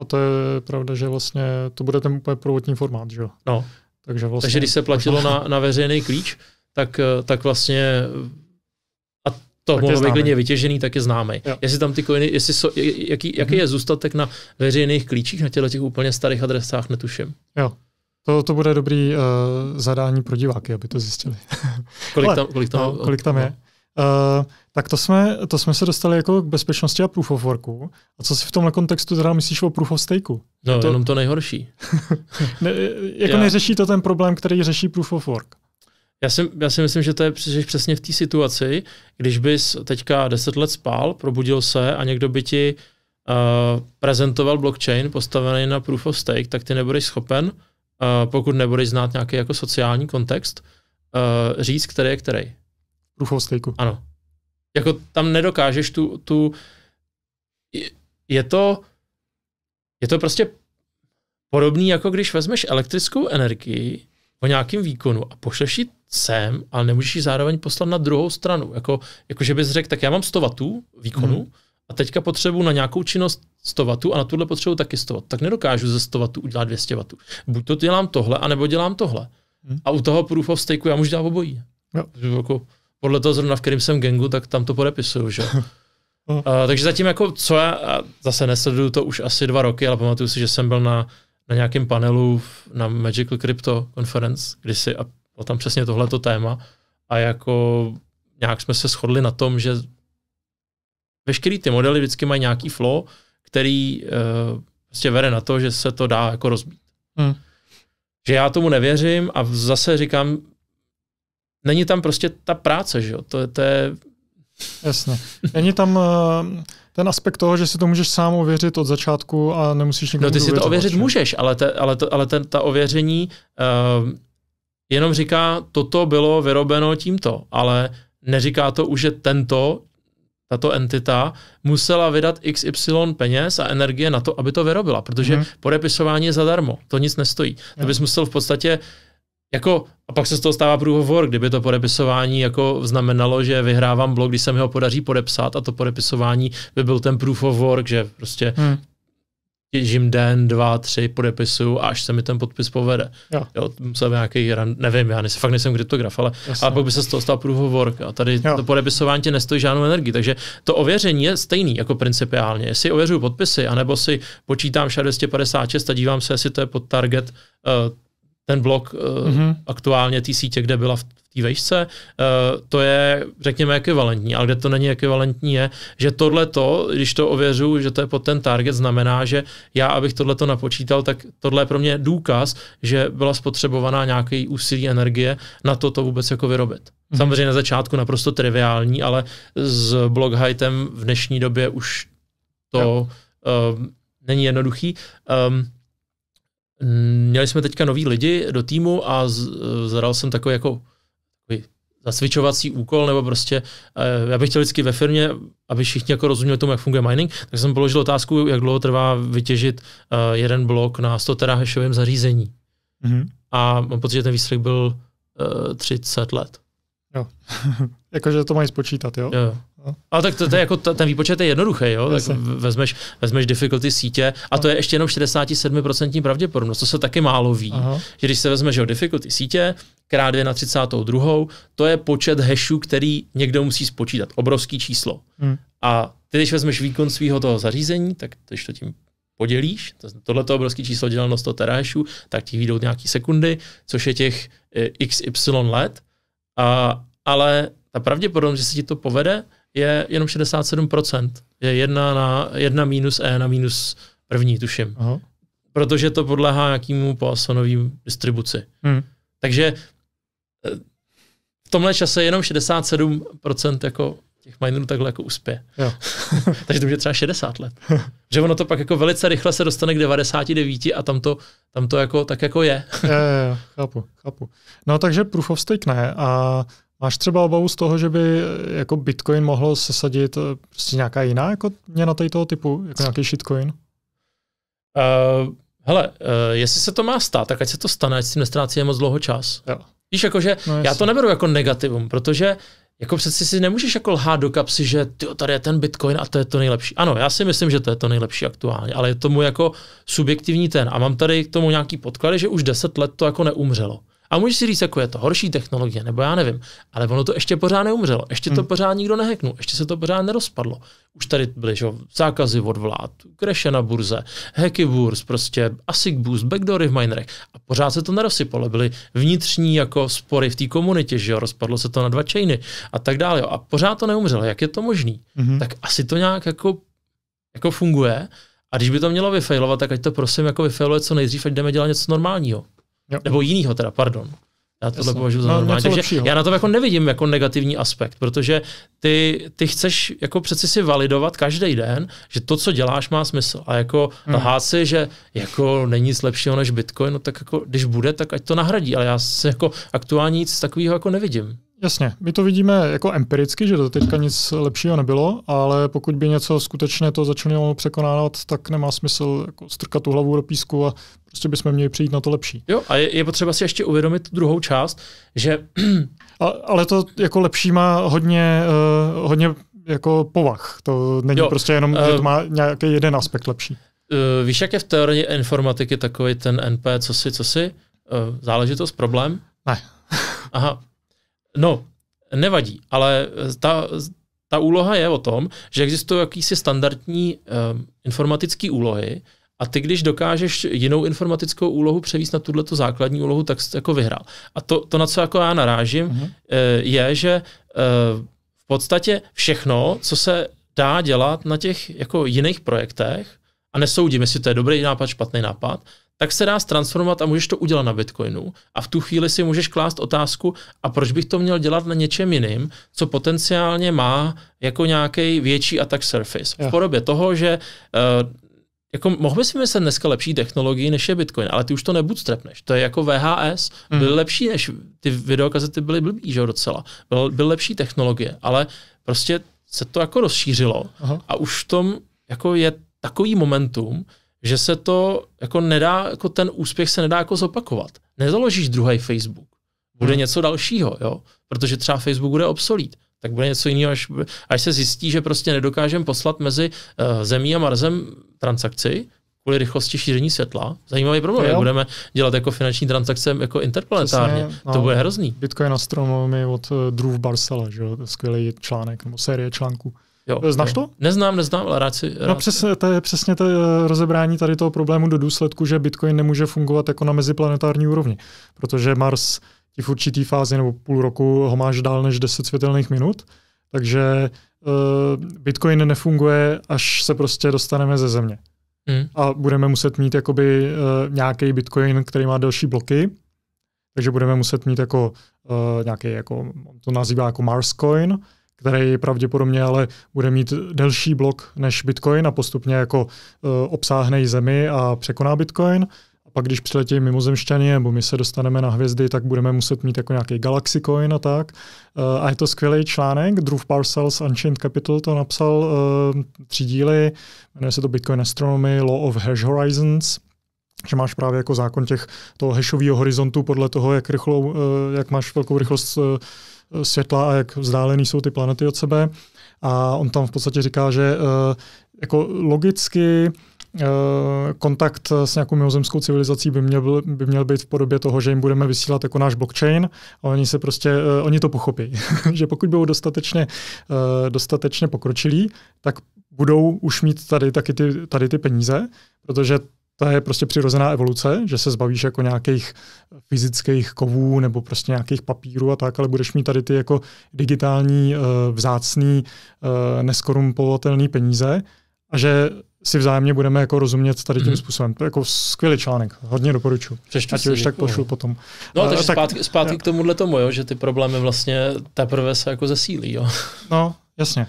A to je pravda, že vlastně to bude ten úplně prvotní formát, že jo? No. Takže, vlastně, takže když se platilo na, na veřejný klíč, tak, eh, tak vlastně eh, a to tak mohlo být klidně vytěžený, tak je známý. Jestli tam ty coiny, jestli so, jaký, jaký mm-hmm. je zůstatek na veřejných klíčích, na těchto těch úplně starých adresách, netuším. Jo. To, to bude dobrý uh, zadání pro diváky, aby to zjistili. kolik, Ale, tam, kolik, tam, no, kolik tam no. je? No. Uh, tak to jsme, to jsme se dostali jako k bezpečnosti a proof of worku. A co si v tomhle kontextu teda myslíš o proof of stakeu? No, to... jenom to nejhorší. ne, jako já... neřeší to ten problém, který řeší proof of work. Já si, já si myslím, že to je přesně v té situaci, když bys teďka 10 let spal, probudil se a někdo by ti uh, prezentoval blockchain postavený na proof of stake, tak ty nebudeš schopen, uh, pokud nebudeš znát nějaký jako sociální kontext, uh, říct, který je který. Proof of stake. Ano. Jako tam nedokážeš tu, tu je to, je to prostě podobný, jako když vezmeš elektrickou energii o nějakém výkonu a pošleš ji sem, ale nemůžeš ji zároveň poslat na druhou stranu. Jako, jako že bys řekl, tak já mám 100 W výkonu hmm. a teďka potřebuji na nějakou činnost 100 W a na tuhle potřebuji taky 100 W. Tak nedokážu ze 100 W udělat 200 W. Buď to dělám tohle, anebo dělám tohle. Hmm. A u toho proof of stakeu já můžu dělat obojí. Jo. Jako, podle toho zrovna, v kterém jsem gengu, tak tam to podepisuju, že? Uh, takže zatím jako, co já, zase nesleduju to už asi dva roky, ale pamatuju si, že jsem byl na, na nějakém panelu na Magical Crypto Conference kdysi a bylo tam přesně tohleto téma a jako nějak jsme se shodli na tom, že veškerý ty modely vždycky mají nějaký flow, který uh, prostě vede na to, že se to dá jako rozbít. Hmm. Že já tomu nevěřím a zase říkám, není tam prostě ta práce, že jo? To, to je... Jasně. Není tam eh, ten aspekt toho, že si to můžeš sám ověřit od začátku a nemusíš nikomu No ty si to ověřit či? můžeš, ale, te, ale, to, ale ten, ta ověření uh, jenom říká, toto bylo vyrobeno tímto, ale neříká to už, že tento, tato entita musela vydat XY peněz a energie na to, aby to vyrobila, protože hmm. podepisování je zadarmo, to nic nestojí. Hmm. To bys musel v podstatě uh, jako, a pak se z toho stává průhovor, kdyby to podepisování jako znamenalo, že vyhrávám blog, když se mi ho podaří podepsat a to podepisování by byl ten průhovor, že prostě hmm. těžím den, dva, tři, podepisu a až se mi ten podpis povede. Jo. Jo, nějaký, nevím, já nejsem, fakt nejsem kryptograf, ale, Jasně. ale pak by se z toho stal průhovor a tady jo. to podepisování tě nestojí žádnou energii, takže to ověření je stejný jako principiálně. Jestli ověřuju podpisy, anebo si počítám 256 a dívám se, jestli to je pod target uh, ten blok mm-hmm. aktuálně té sítě, kde byla v té vejšce, eh, to je, řekněme, ekvivalentní. Ale kde to není ekvivalentní je, že tohle to, když to ověřuju, že to je pod ten target, znamená, že já, abych tohle to napočítal, tak tohle je pro mě důkaz, že byla spotřebovaná nějaký úsilí energie na to to vůbec jako vyrobit. Mm-hmm. Samozřejmě na začátku naprosto triviální, ale s block v dnešní době už to eh, není jednoduchý. Um, Měli jsme teďka nový lidi do týmu a zadal jsem takový jako zasvičovací úkol, nebo prostě, eh, já bych chtěl vždycky ve firmě, aby všichni jako rozuměli tomu, jak funguje mining, tak jsem položil otázku, jak dlouho trvá vytěžit eh, jeden blok na 100 terahashovém zařízení. Mm-hmm. A mám pocit, že ten výsledek byl 30 eh, let. Jo. Jakože to mají spočítat, jo? Jo. No. A tak to, to je jako ta, ten výpočet je jednoduchý, jo? Tak vezmeš, vezmeš difficulty sítě a to je ještě jenom 67% pravděpodobnost, to se taky málo ví. Že když se vezmeš o difficulty sítě, krát 2 na 32, to je počet hashů, který někdo musí spočítat. Obrovský číslo. Hmm. A ty, když vezmeš výkon svého toho zařízení, tak když to tím podělíš, tohle to obrovské číslo dělalo 100 terahashů, tak ti vyjdou nějaké sekundy, což je těch eh, xy let, a, ale ta pravděpodobnost, že se ti to povede, je jenom 67%. Je jedna na jedna minus E na minus první, tuším. Aha. Protože to podléhá jakýmu Poissonový distribuci. Hmm. Takže eh, v tomhle čase jenom 67% jako těch minerů takhle jako uspěje. Takže to může třeba 60 let. že ono to pak jako velice rychle se dostane k 99 a tam to, tam to jako, tak jako je. jo, jo, jo, chápu, chápu. No takže proof of stake ne a Máš třeba obavu z toho, že by eh, jako Bitcoin mohlo sesadit eh, prostě nějaká jiná jako měna tady toho typu, jako nějaký shitcoin? Uh, hele, uh, jestli se to má stát, tak ať se to stane, ať si nestrácí moc dlouho čas. Jo. Víš, jakože no, já to neberu jako negativum, protože jako přeci si nemůžeš jako lhát do kapsy, že tyjo, tady je ten Bitcoin a to je to nejlepší. Ano, já si myslím, že to je to nejlepší aktuálně, ale je tomu jako subjektivní ten. A mám tady k tomu nějaký podklady, že už 10 let to jako neumřelo. A můžeš si říct, jako je to horší technologie, nebo já nevím, ale ono to ještě pořád neumřelo, ještě to hmm. pořád nikdo neheknul, ještě se to pořád nerozpadlo. Už tady byly že, zákazy od vlád, kreše na burze, hacky burz, prostě ASIC boost, backdoory v minerech a pořád se to nerozsypalo. Byly vnitřní jako spory v té komunitě, že jo, rozpadlo se to na dva chainy a tak dále. Jo. A pořád to neumřelo, jak je to možný? Hmm. Tak asi to nějak jako, jako funguje. A když by to mělo vyfailovat, tak ať to prosím jako vyfailuje co nejdřív, ať jdeme dělat něco normálního. Jo. Nebo jinýho teda, pardon. Já to Jasne. považuji za no, normální. Takže já na tom jako nevidím jako negativní aspekt, protože ty, ty chceš jako přeci si validovat každý den, že to, co děláš, má smysl. A jako hmm. lhát si, že jako není nic lepšího než Bitcoin, no tak jako když bude, tak ať to nahradí. Ale já se jako aktuálně nic takového jako nevidím. Jasně, my to vidíme jako empiricky, že to teďka nic lepšího nebylo, ale pokud by něco skutečně to začalo překonávat, tak nemá smysl jako strkat tu hlavu do písku a prostě bychom měli přijít na to lepší. Jo, a je, je potřeba si ještě uvědomit druhou část, že... A, ale to jako lepší má hodně, uh, hodně jako povah. To není jo, prostě jenom, uh, že to eh, má nějaký jeden aspekt lepší. Uh, víš, jak je v teorii informatiky takový ten NP, co si, co si? Uh, záležitost, problém? Ne. Aha, No, nevadí, ale ta, ta úloha je o tom, že existují jakýsi standardní um, eh, informatické úlohy a ty, když dokážeš jinou informatickou úlohu převést na tuto základní úlohu, tak jsi jako vyhrál. A to, to na co jako já narážím, mm-hmm. je, že uh, v podstatě všechno, co se dá dělat na těch jako jiných projektech, a nesoudím, jestli to je dobrý nápad, špatný nápad, tak se dá transformovat a můžeš to udělat na Bitcoinu. A v tu chvíli si můžeš klást otázku, a proč bych to měl dělat na něčem jiným, co potenciálně má jako nějaký větší attack surface. Jo. V podobě toho, že uh, jako mohl si vymyslet dneska lepší technologii, než je Bitcoin, ale ty už to nebootstrapneš. To je jako VHS, mm. byl lepší, než ty videokazety byly blbý, že docela. Byl, byl lepší technologie, ale prostě se to jako rozšířilo Aha. a už v tom jako je takový momentum, že se to jako nedá, jako ten úspěch se nedá jako zopakovat. Nezaložíš druhý Facebook. Bude hmm. něco dalšího, jo? Protože třeba Facebook bude obsolít. Tak bude něco jiného, až, až se zjistí, že prostě nedokážeme poslat mezi uh, Zemí a Marzem transakci, kvůli rychlosti šíření světla. Zajímavý problém, jak budeme dělat jako finanční transakce jako interplanetárně. Přesně, to no. bude hrozný. Bitcoin astronomy od eh, Drew Barcela, že? skvělý článek, nebo série článků. Jo, Znáš jo. to? Neznám, neznám, ale rád si... No rád... No přesně, to je přesně to eh, rozebrání tady toho problému do důsledku, že Bitcoin nemůže fungovat jako na meziplanetární úrovni, protože Mars ti v určitý fázi nebo půl roku ho máš dál než 10 světelných minut, takže uh, Bitcoin nefunguje, až se prostě dostaneme ze země. Hmm. A budeme muset mít jakoby uh, nějaký Bitcoin, který má delší bloky, takže budeme muset mít jako uh, nějaký, jako, on to nazývá jako Mars coin, který pravděpodobně ale bude mít delší blok než Bitcoin a postupně jako uh, e, obsáhne zemi a překoná Bitcoin. A pak, když přiletí mimozemšťani nebo my se dostaneme na hvězdy, tak budeme muset mít jako nějaký Galaxy Coin a tak. Uh, a je to skvělý článek. Drew Parcells Unchained Capital to napsal uh, tři díly. Jmenuje se to Bitcoin Astronomy, Law of Hash Horizons že máš právě jako zákon těch toho hashového horizontu podle toho, jak, rychlou, jak máš velkou rychlost světla a jak vzdálený jsou ty planety od sebe. A on tam v podstatě říká, že eh, jako logicky eh, kontakt s nějakou mimozemskou civilizací by měl, byl, by měl být v podobě toho, že jim budeme vysílat jako náš blockchain a oni se prostě, eh, oni to pochopí, že pokud budou dostatečně, dostatečně pokročilí, tak budou už mít tady taky ty, tady ty peníze, protože to je prostě přirozená evoluce, že se zbavíš jako nějakých fyzických kovů nebo prostě nějakých papírů a tak, ale budeš mít tady ty jako digitální, eh, vzácný, eh, neskorumpovatelný peníze a že si vzájemně budeme jako rozumět tady tím mhm. způsobem. To je jako skvělý článek, hodně doporučuji. Přeště Ať si, už tak pošlu potom. No, eh, takže tak, zpátky, zpátky k tomuhle tomu, jo, že ty problémy vlastně teprve se jako zesílí. Jo. No, jasně.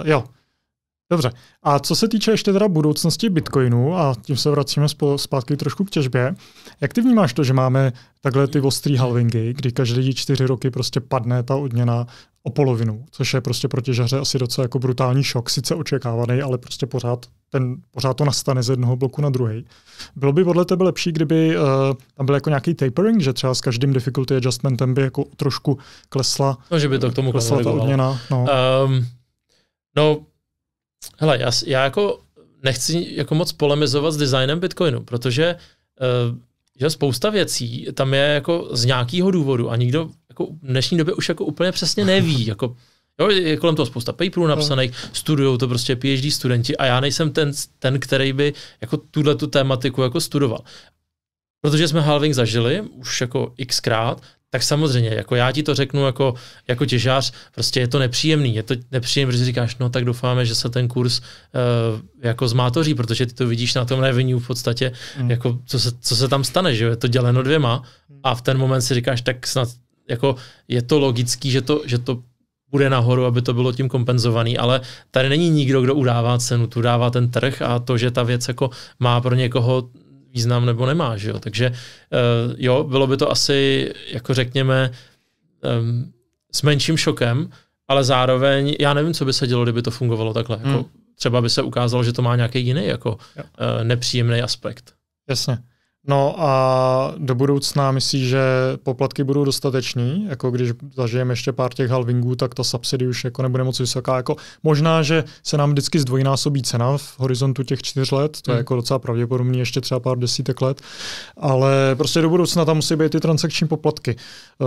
Uh, jo, Dobře. A co se týče ještě teda budoucnosti Bitcoinu, a tím se vracíme zpátky trošku k těžbě, jak ty vnímáš to, že máme takhle ty ostrý halvingy, kdy každý čtyři roky prostě padne ta odměna o polovinu, což je prostě pro těžaře asi docela jako brutální šok, sice očekávaný, ale prostě pořád, ten, pořád to nastane z jednoho bloku na druhý. Bylo by podle tebe lepší, kdyby uh, tam byl jako nějaký tapering, že třeba s každým difficulty adjustmentem by jako trošku klesla, no, že by to k tomu klesla ta odměna? No. Um, no Hele, já, já jako nechci jako moc polemizovat s designem Bitcoinu, protože uh, že spousta věcí tam je jako z nějakého důvodu a nikdo jako v dnešní době už jako úplně přesně neví. Jako, jo, je kolem toho spousta paperů no. napsaných, no. studují to prostě PhD studenti a já nejsem ten, ten který by jako tuhle tu tématiku jako studoval. Protože jsme halving zažili už jako xkrát, tak samozřejmě, jako já ti to řeknu jako, jako těžář, prostě je to nepříjemný, je to nepříjemný, protože říkáš, no tak doufáme, že se ten kurz uh, jako zmátoří, protože ty to vidíš na tom revenue v podstatě, mm. jako co se, co se tam stane, že je to děleno dvěma a v ten moment si říkáš, tak snad jako je to logický, že to, že to bude nahoru, aby to bylo tím kompenzovaný, ale tady není nikdo, kdo udává cenu, tu dává ten trh a to, že ta věc jako má pro někoho význam nebo nemá. Že jo? Takže eh, jo, bylo by to asi, jako řekněme, ehm, s menším šokem, ale zároveň já nevím, co by se dělo, kdyby to fungovalo takhle. Jako hmm. Jako, třeba by se ukázalo, že to má nějaký jiný jako, uh, nepříjemný aspekt. Jasně. No a do budoucna myslíš, že poplatky budou dostateční, jako když zažijeme ještě pár těch halvingů, tak ta subsidy už jako nebude moc vysoká. Jako možná, že se nám vždycky zdvojnásobí cena v horizontu těch čtyř let, to je hmm. jako docela pravděpodobný, ještě třeba pár desítek let, ale prostě do budoucna tam musí být ty transakční poplatky. Eh,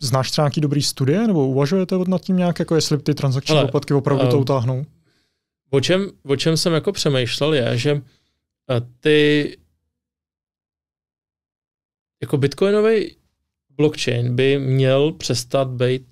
znáš třeba nějaký dobrý studie, nebo uvažujete nad tím nějak, jako jestli ty transakční ale, poplatky opravdu uh, to eh, utáhnou? O čem, o čem jsem jako přemýšlel je, že eh, ty jako bitcoinový blockchain by měl přestat být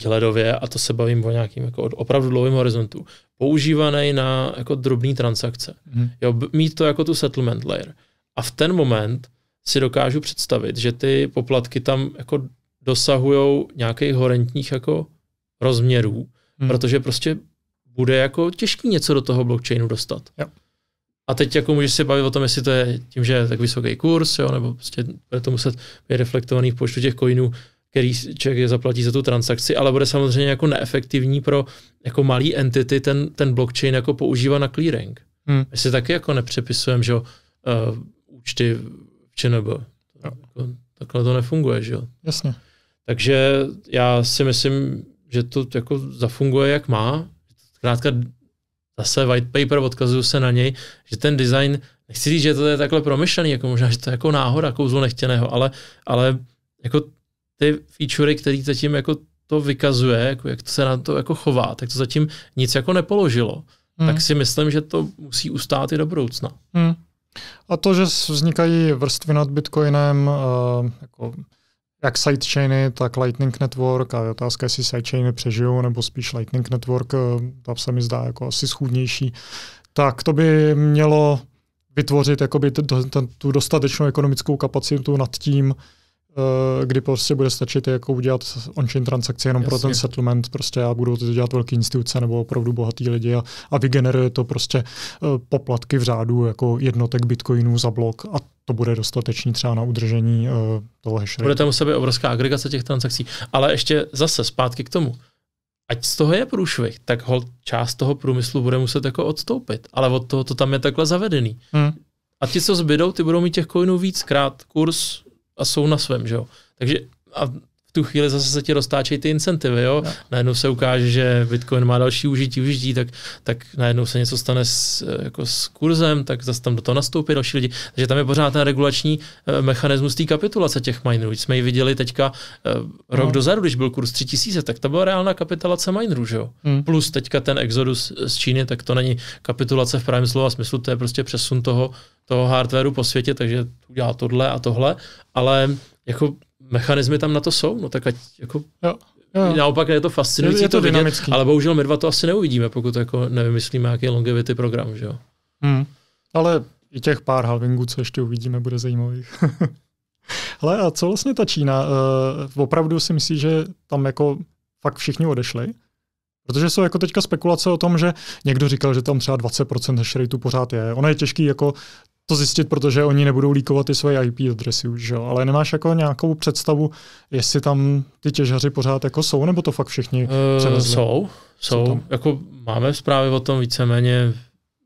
výhledově, a to se bavím o nějakým jako opravdu dlouhém horizontu, používaný na jako drobné transakce. Mm. Jo, mít to jako tu settlement layer. A v ten moment si dokážu představit, že ty poplatky tam jako dosahují nějakých horentních jako rozměrů, mm. protože prostě bude jako těžký něco do toho blockchainu dostat. Jo. A teď jako můžeš se bavit o tom, jestli to je tím, že je tak vysoký kurz, jo, nebo prostě bude to muset být reflektovaný v počtu těch coinů, který člověk je zaplatí za tu transakci, ale bude samozřejmě jako neefektivní pro jako malý entity ten, ten blockchain jako používá na clearing. Hmm. My si taky jako nepřepisujeme, že uh, účty v ČNB. No. Jako takhle to nefunguje, že jo. Jasně. Takže já si myslím, že to jako zafunguje jak má. Zkrátka zase white paper, odkazuju se na něj, že ten design, nechci říct, že to je takhle promyšlený, jako možná, že to je jako náhoda, kouzlo nechtěného, ale, ale jako ty featurey, který zatím jako to vykazuje, jako jak to se na to jako chová, tak to zatím nic jako nepoložilo. Hmm. Tak si myslím, že to musí ustát i do budoucna. Hmm. A to, že vznikají vrstvy nad Bitcoinem, eh, jako jak sidechainy, tak Lightning Network a je otázka, jestli sidechainy přežijou, nebo spíš Lightning Network, eh, tam se mi zdá jako asi schůdnější, tak to by mělo vytvořit jakoby t- t- tu dostatečnou ekonomickou kapacitu nad tím, eh, kdy prostě bude stačit jako udělat on-chain transakci jenom Jasně. pro ten settlement, prostě a budou to dělat velké instituce nebo opravdu bohatý lidi a, a vygeneruje to prostě eh, poplatky v řádu jako jednotek bitcoinů za blok a to bude dostatečný třeba na udržení uh, toho hash rate. Bude tam u sebe obrovská agregace těch transakcí. Ale ještě zase zpátky k tomu. Ať z toho je průšvih, tak hol, část toho průmyslu bude muset jako odstoupit. Ale od toho to tam je takhle zavedený. Hmm. A ti, co zbydou, ty budou mít těch coinů víckrát kurz a jsou na svém, že jo. Takže a tu chvíli zase se ti roztáčejí ty incentivy, jo? No. Najednou se ukáže, že Bitcoin má další užití, užití, tak, tak najednou se něco stane s, jako s kurzem, tak zase tam do toho nastoupí další lidi. Takže tam je pořád ten regulační eh, mechanismus té kapitulace těch minerů. Jsme ji viděli teďka eh, rok no. dozadu, když byl kurz 3000, tak to byla reálná kapitulace minerů, jo? Hmm. Plus teďka ten exodus z Číny, tak to není kapitulace v pravém slova smyslu, to je prostě přesun toho, toho hardwareu po světě, takže udělá tohle a tohle, ale jako mechanismy tam na to jsou, no tak ať jako... Jo. Jo. Naopak je to fascinující je to, to vidět, ale bohužel my dva to asi neuvidíme, pokud jako nevymyslíme nějaký longevity program, že jo. Hmm. Ale i těch pár halvingů, co ještě uvidíme, bude zajímavých. Hele, a co vlastně ta Čína? Uh, opravdu si myslí, že tam jako fakt všichni odešli? Protože jsou jako teďka spekulace o tom, že někdo říkal, že tam třeba 20% hash rateu pořád je. Ono je těžký jako to zjistit, protože oni nebudou líkovat ty svoje IP adresy už, jo? ale nemáš jako nějakou představu, jestli tam ty těžaři pořád jako jsou, nebo to fakt všichni uh, převezli? Jsou, jsou. Jako máme zprávy o tom víceméně,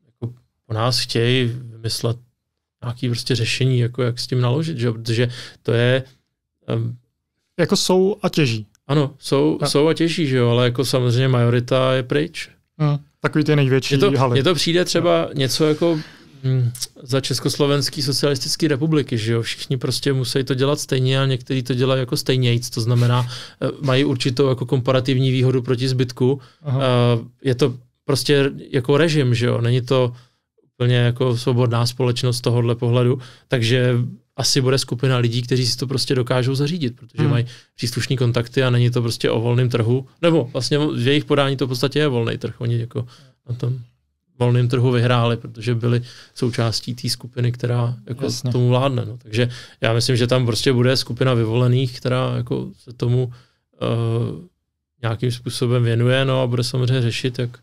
jako po nás chtějí vymyslet nějaké prostě řešení, jako jak s tím naložit, že? protože to je... Um, jako jsou a těží. Ano, jsou, a. jsou a těží, že jo, ale jako samozřejmě majorita je pryč. Hmm. Takový ty největší je to, haly. Mně to přijde třeba no. něco jako Mm, za Československý socialistické republiky, že jo? Všichni prostě musí to dělat stejně a někteří to dělají jako stejnějc, to znamená, eh, mají určitou jako komparativní výhodu proti zbytku. Aha. Eh, je to prostě jako režim, že jo? Není to úplně jako svobodná společnost z tohohle pohledu, takže asi bude skupina lidí, kteří si to prostě dokážou zařídit, protože hmm. mají příslušní kontakty a není to prostě o volném trhu, nebo vlastně v jejich podání to v podstatě je volný trh, oni jako na tom volném trhu vyhráli, protože byli součástí té skupiny, která jako tomu vládne. No. Takže já myslím, že tam prostě bude skupina vyvolených, která jako se tomu uh, nějakým způsobem věnuje no a bude samozřejmě řešit, jak,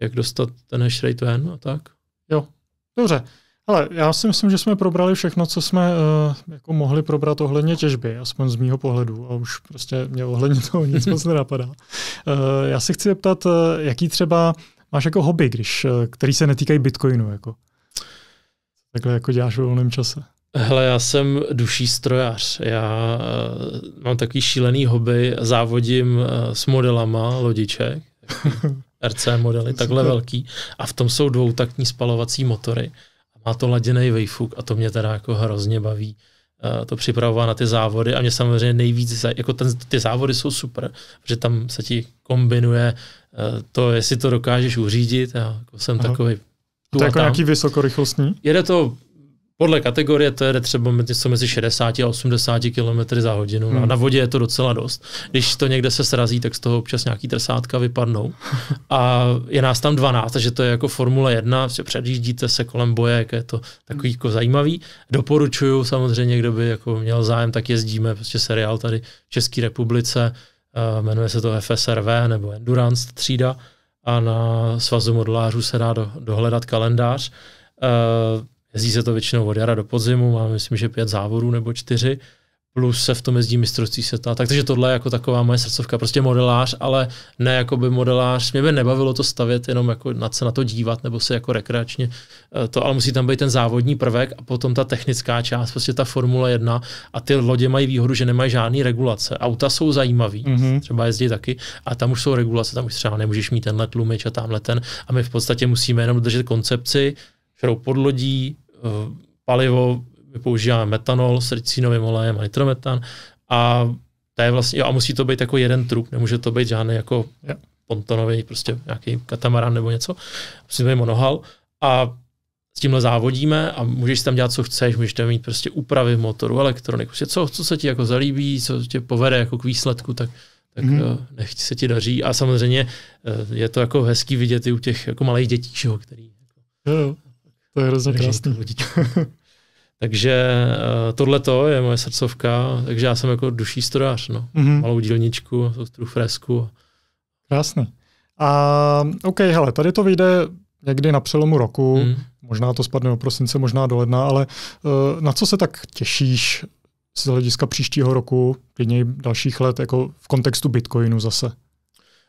jak dostat ten hash rate ven a tak. Jo, dobře. Ale já si myslím, že jsme probrali všechno, co jsme uh, jako mohli probrat ohledně těžby, aspoň z mýho pohledu, a už prostě mě ohledně toho nic moc nenapadá. Uh, já se chci zeptat, jaký třeba máš jako hobby, když, eh, který se netýkají bitcoinu? Jako. Takhle jako děláš ve volném čase. Hele, já jsem duší strojař. Já uh, mám takový šílený hobby, závodím uh, s modelama lodiček, RC modely, takhle velký, a v tom jsou dvoutaktní spalovací motory. Má to laděný vejfuk a to mě teda jako hrozně baví uh, to připravovat na ty závody a mě samozřejmě nejvíc, jako ten, ty závody jsou super, protože tam se ti kombinuje Eh, to, jestli to dokážeš uřídit, já jako jsem Aha. takový. To je jako tam. nějaký vysokorychlostní? Jede to podle kategorie to jede třeba něco mezi 60 a 80 km za hodinu. Hmm. A na vodě je to docela dost. Když to někde se srazí, tak z toho občas nějaký trsátka vypadnou. A je nás tam 12, takže to je jako Formule 1, se prostě předjíždíte se kolem bojek, je to takový jako zajímavý. Doporučuju samozřejmě, kdo by jako měl zájem, tak jezdíme, prostě seriál tady v České republice. Eh, jmenuje se to FSRV nebo Endurance třída a na svazu modelářů se dá do, dohledat kalendář. Eh, jezdí se to většinou od jara do podzimu, máme myslím, že pět závodů nebo čtyři plus se v tom jezdí mistrovství světa. Takže tohle je jako taková moje srdcovka, prostě modelář, ale ne jako by modelář. Mě by nebavilo to stavět, jenom jako na se na to dívat, nebo se jako rekreačně eh, to, ale musí tam být ten závodní prvek a potom ta technická část, prostě ta Formule 1 a ty lodě mají výhodu, že nemají žádný regulace. Auta jsou zajímavý, mm-hmm. třeba jezdí taky a tam už jsou regulace, tam už třeba nemůžeš mít tenhle tlumič a tamhle ten a my v podstatě musíme jenom držet koncepci, šroub lodí, eh, palivo, my používáme metanol, srdcínovým olejem a nitrometan a to je vlastně, jo, a musí to být jako jeden trup, nemůže to být žádný jako pontonový, prostě nějaký katamarán nebo něco, musí to monohal a s tímhle závodíme a můžeš tam dělat, co chceš, můžeš tam mít prostě úpravy motoru, elektroniku, prostě co, co se ti jako zalíbí, co tě povede jako k výsledku, tak tak mm-hmm. nechť se ti daří. A samozřejmě eh, je to jako hezký vidět i u těch jako malých dětí, který... jo, jo, to je hrozně krásné. Takže eh, tohle to je moje srdcovka, takže já jsem jako duší strojař, no. Mm-hmm. Malou dílničku, tu fresku. Krásný. A OK, hele, tady to vyjde někdy na přelomu roku, mm. možná to spadne o prosince, možná do ledna, ale uh, na co se tak těšíš z hlediska příštího roku, klidně dalších let, jako v kontextu Bitcoinu zase?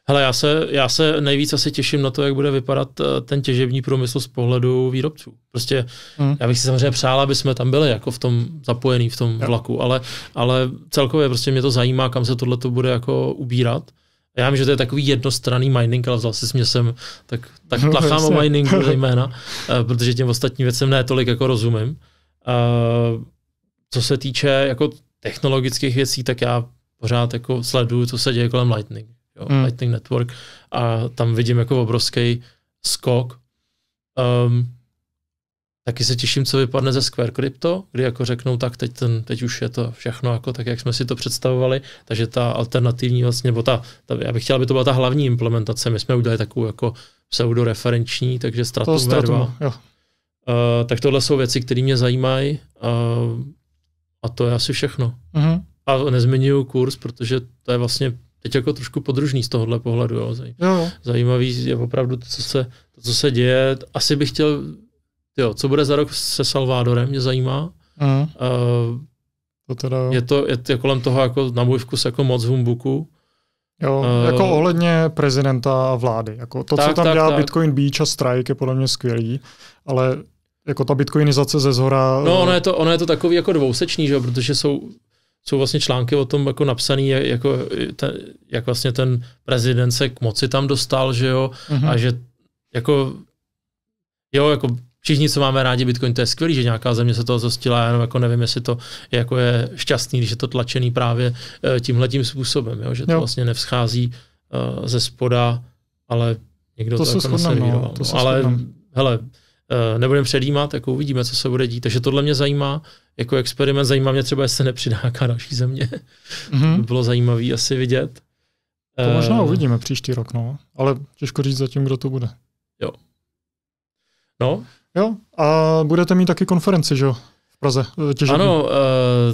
Hele, já se, já se nejvíc asi těším na to, jak bude vypadat eh, ten těžební průmysl z pohledu výrobců. Prostě hmm. já bych si samozřejmě přál, aby jsme tam byli jako v tom zapojení v tom vlaku, ale, ale celkově prostě mě to zajímá, kam se tohle to bude jako ubírat. Já vím, že to je takový jednostranný mining, ale vzal si mě sem, tak, tak no, o miningu zejména, eh, protože těm ostatním věcem ne tolik jako rozumím. Eh, co se týče jako technologických věcí, tak já pořád jako sleduju, co se děje kolem Lightning jo, hmm. Lightning Network, a tam vidím jako obrovský skok. Um, taky se těším, co vypadne ze Square Crypto, kdy jako řeknou, tak teď, ten, teď už je to všechno jako tak, jak jsme si to představovali, takže ta alternativní vlastně, nebo ta, ta já bych chtěl, aby to byla ta hlavní implementace, my jsme udělali takovou jako pseudoreferenční, takže Stratum, Stratum Uh, tak tohle jsou věci, které mě zajímají uh, a to je asi všechno. Uh-huh. A nezmiňuju kurz, protože to je vlastně teď jako trošku podružný z tohohle pohledu. Jo. Zaj, no. Zajímavý je opravdu to, co se, to, co se děje. Asi bych chtěl, jo, co bude za rok se Salvádorem, mě zajímá. Mm. Uh, to teda... je, to, je to kolem toho jako na můj vkus jako moc humbuku. Jo, jako uh, ohledně prezidenta a vlády. Jako to, tak, co tam tak, dělá tak. Bitcoin Beach a Strike, je podle mě skvělý, ale jako ta bitcoinizace ze zhora. No, ono je to, ono je to takový jako dvousečný, že protože jsou jsou vlastně články o tom jako napsaný, jako ten, jak vlastně ten prezident se k moci tam dostal, že jo, mm-hmm. a že jako, jo, jako všichni, co máme rádi Bitcoin, to je skvělý, že nějaká země se toho zostila, já jenom jako nevím, jestli to je, jako je šťastný, když je to tlačený právě eh, tímhletím způsobem, jo? že to jo. vlastně nevzchází uh, ze spoda, ale někdo to, to jako no, naservíroval. No. Ale schodnám. hele, Eh, nebudeme předjímat, jako uvidíme, co se bude dít. Takže tohle mě zajímá, jako experiment zajímá mě třeba, jestli se nepřidá nějaká další země. Mm-hmm. To by bylo zajímavé asi vidět. To eh, možná uvidíme příští rok, no. Ale těžko říct zatím, kdo to bude. Jo. No. Jo, a budete mít taky konferenci, že jo? V Praze. Eh, těžební. Ano,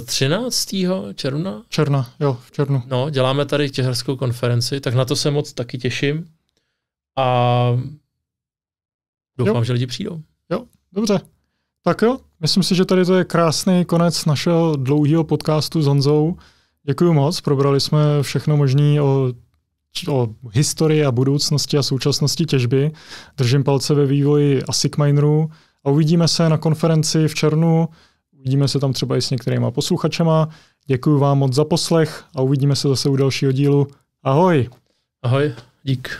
e, 13. června. Června, jo, v černu. No, děláme tady těžarskou konferenci, tak na to se moc taky těším. A doufám, jo. že lidi přijdou. Dobře, tak jo, myslím si, že tady to je krásný konec našeho dlouhého podcastu s Honzou. Děkuji moc, probrali jsme všechno možné o, o historii a budoucnosti a současnosti těžby. Držím palce ve vývoji ASIC minerů a uvidíme se na konferenci v červnu. Uvidíme se tam třeba i s některýma posluchačema. Děkuji vám moc za poslech a uvidíme se zase u dalšího dílu. Ahoj! Ahoj, dík.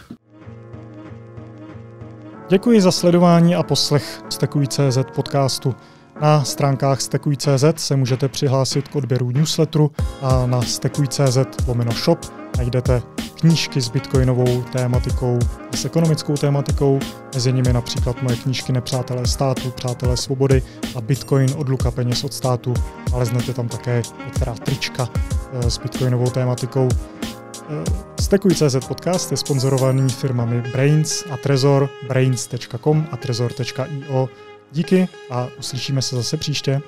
Děkuji za sledování a poslech Stekuj.cz podcastu. Na stránkách Stekuj.cz se můžete přihlásit k odběru newsletteru a na Stekuj.cz lomeno shop najdete knížky s bitcoinovou tématikou a s ekonomickou tématikou, mezi nimi například moje knížky Nepřátelé státu, Přátelé svobody a Bitcoin odluka peněz od státu. Ale znete tam také některá trička eh, s bitcoinovou tématikou. Stekuj.cz podcast je sponzorovaný firmami Brains a Trezor, brains.com a trezor.io. Díky a uslyšíme se zase příště.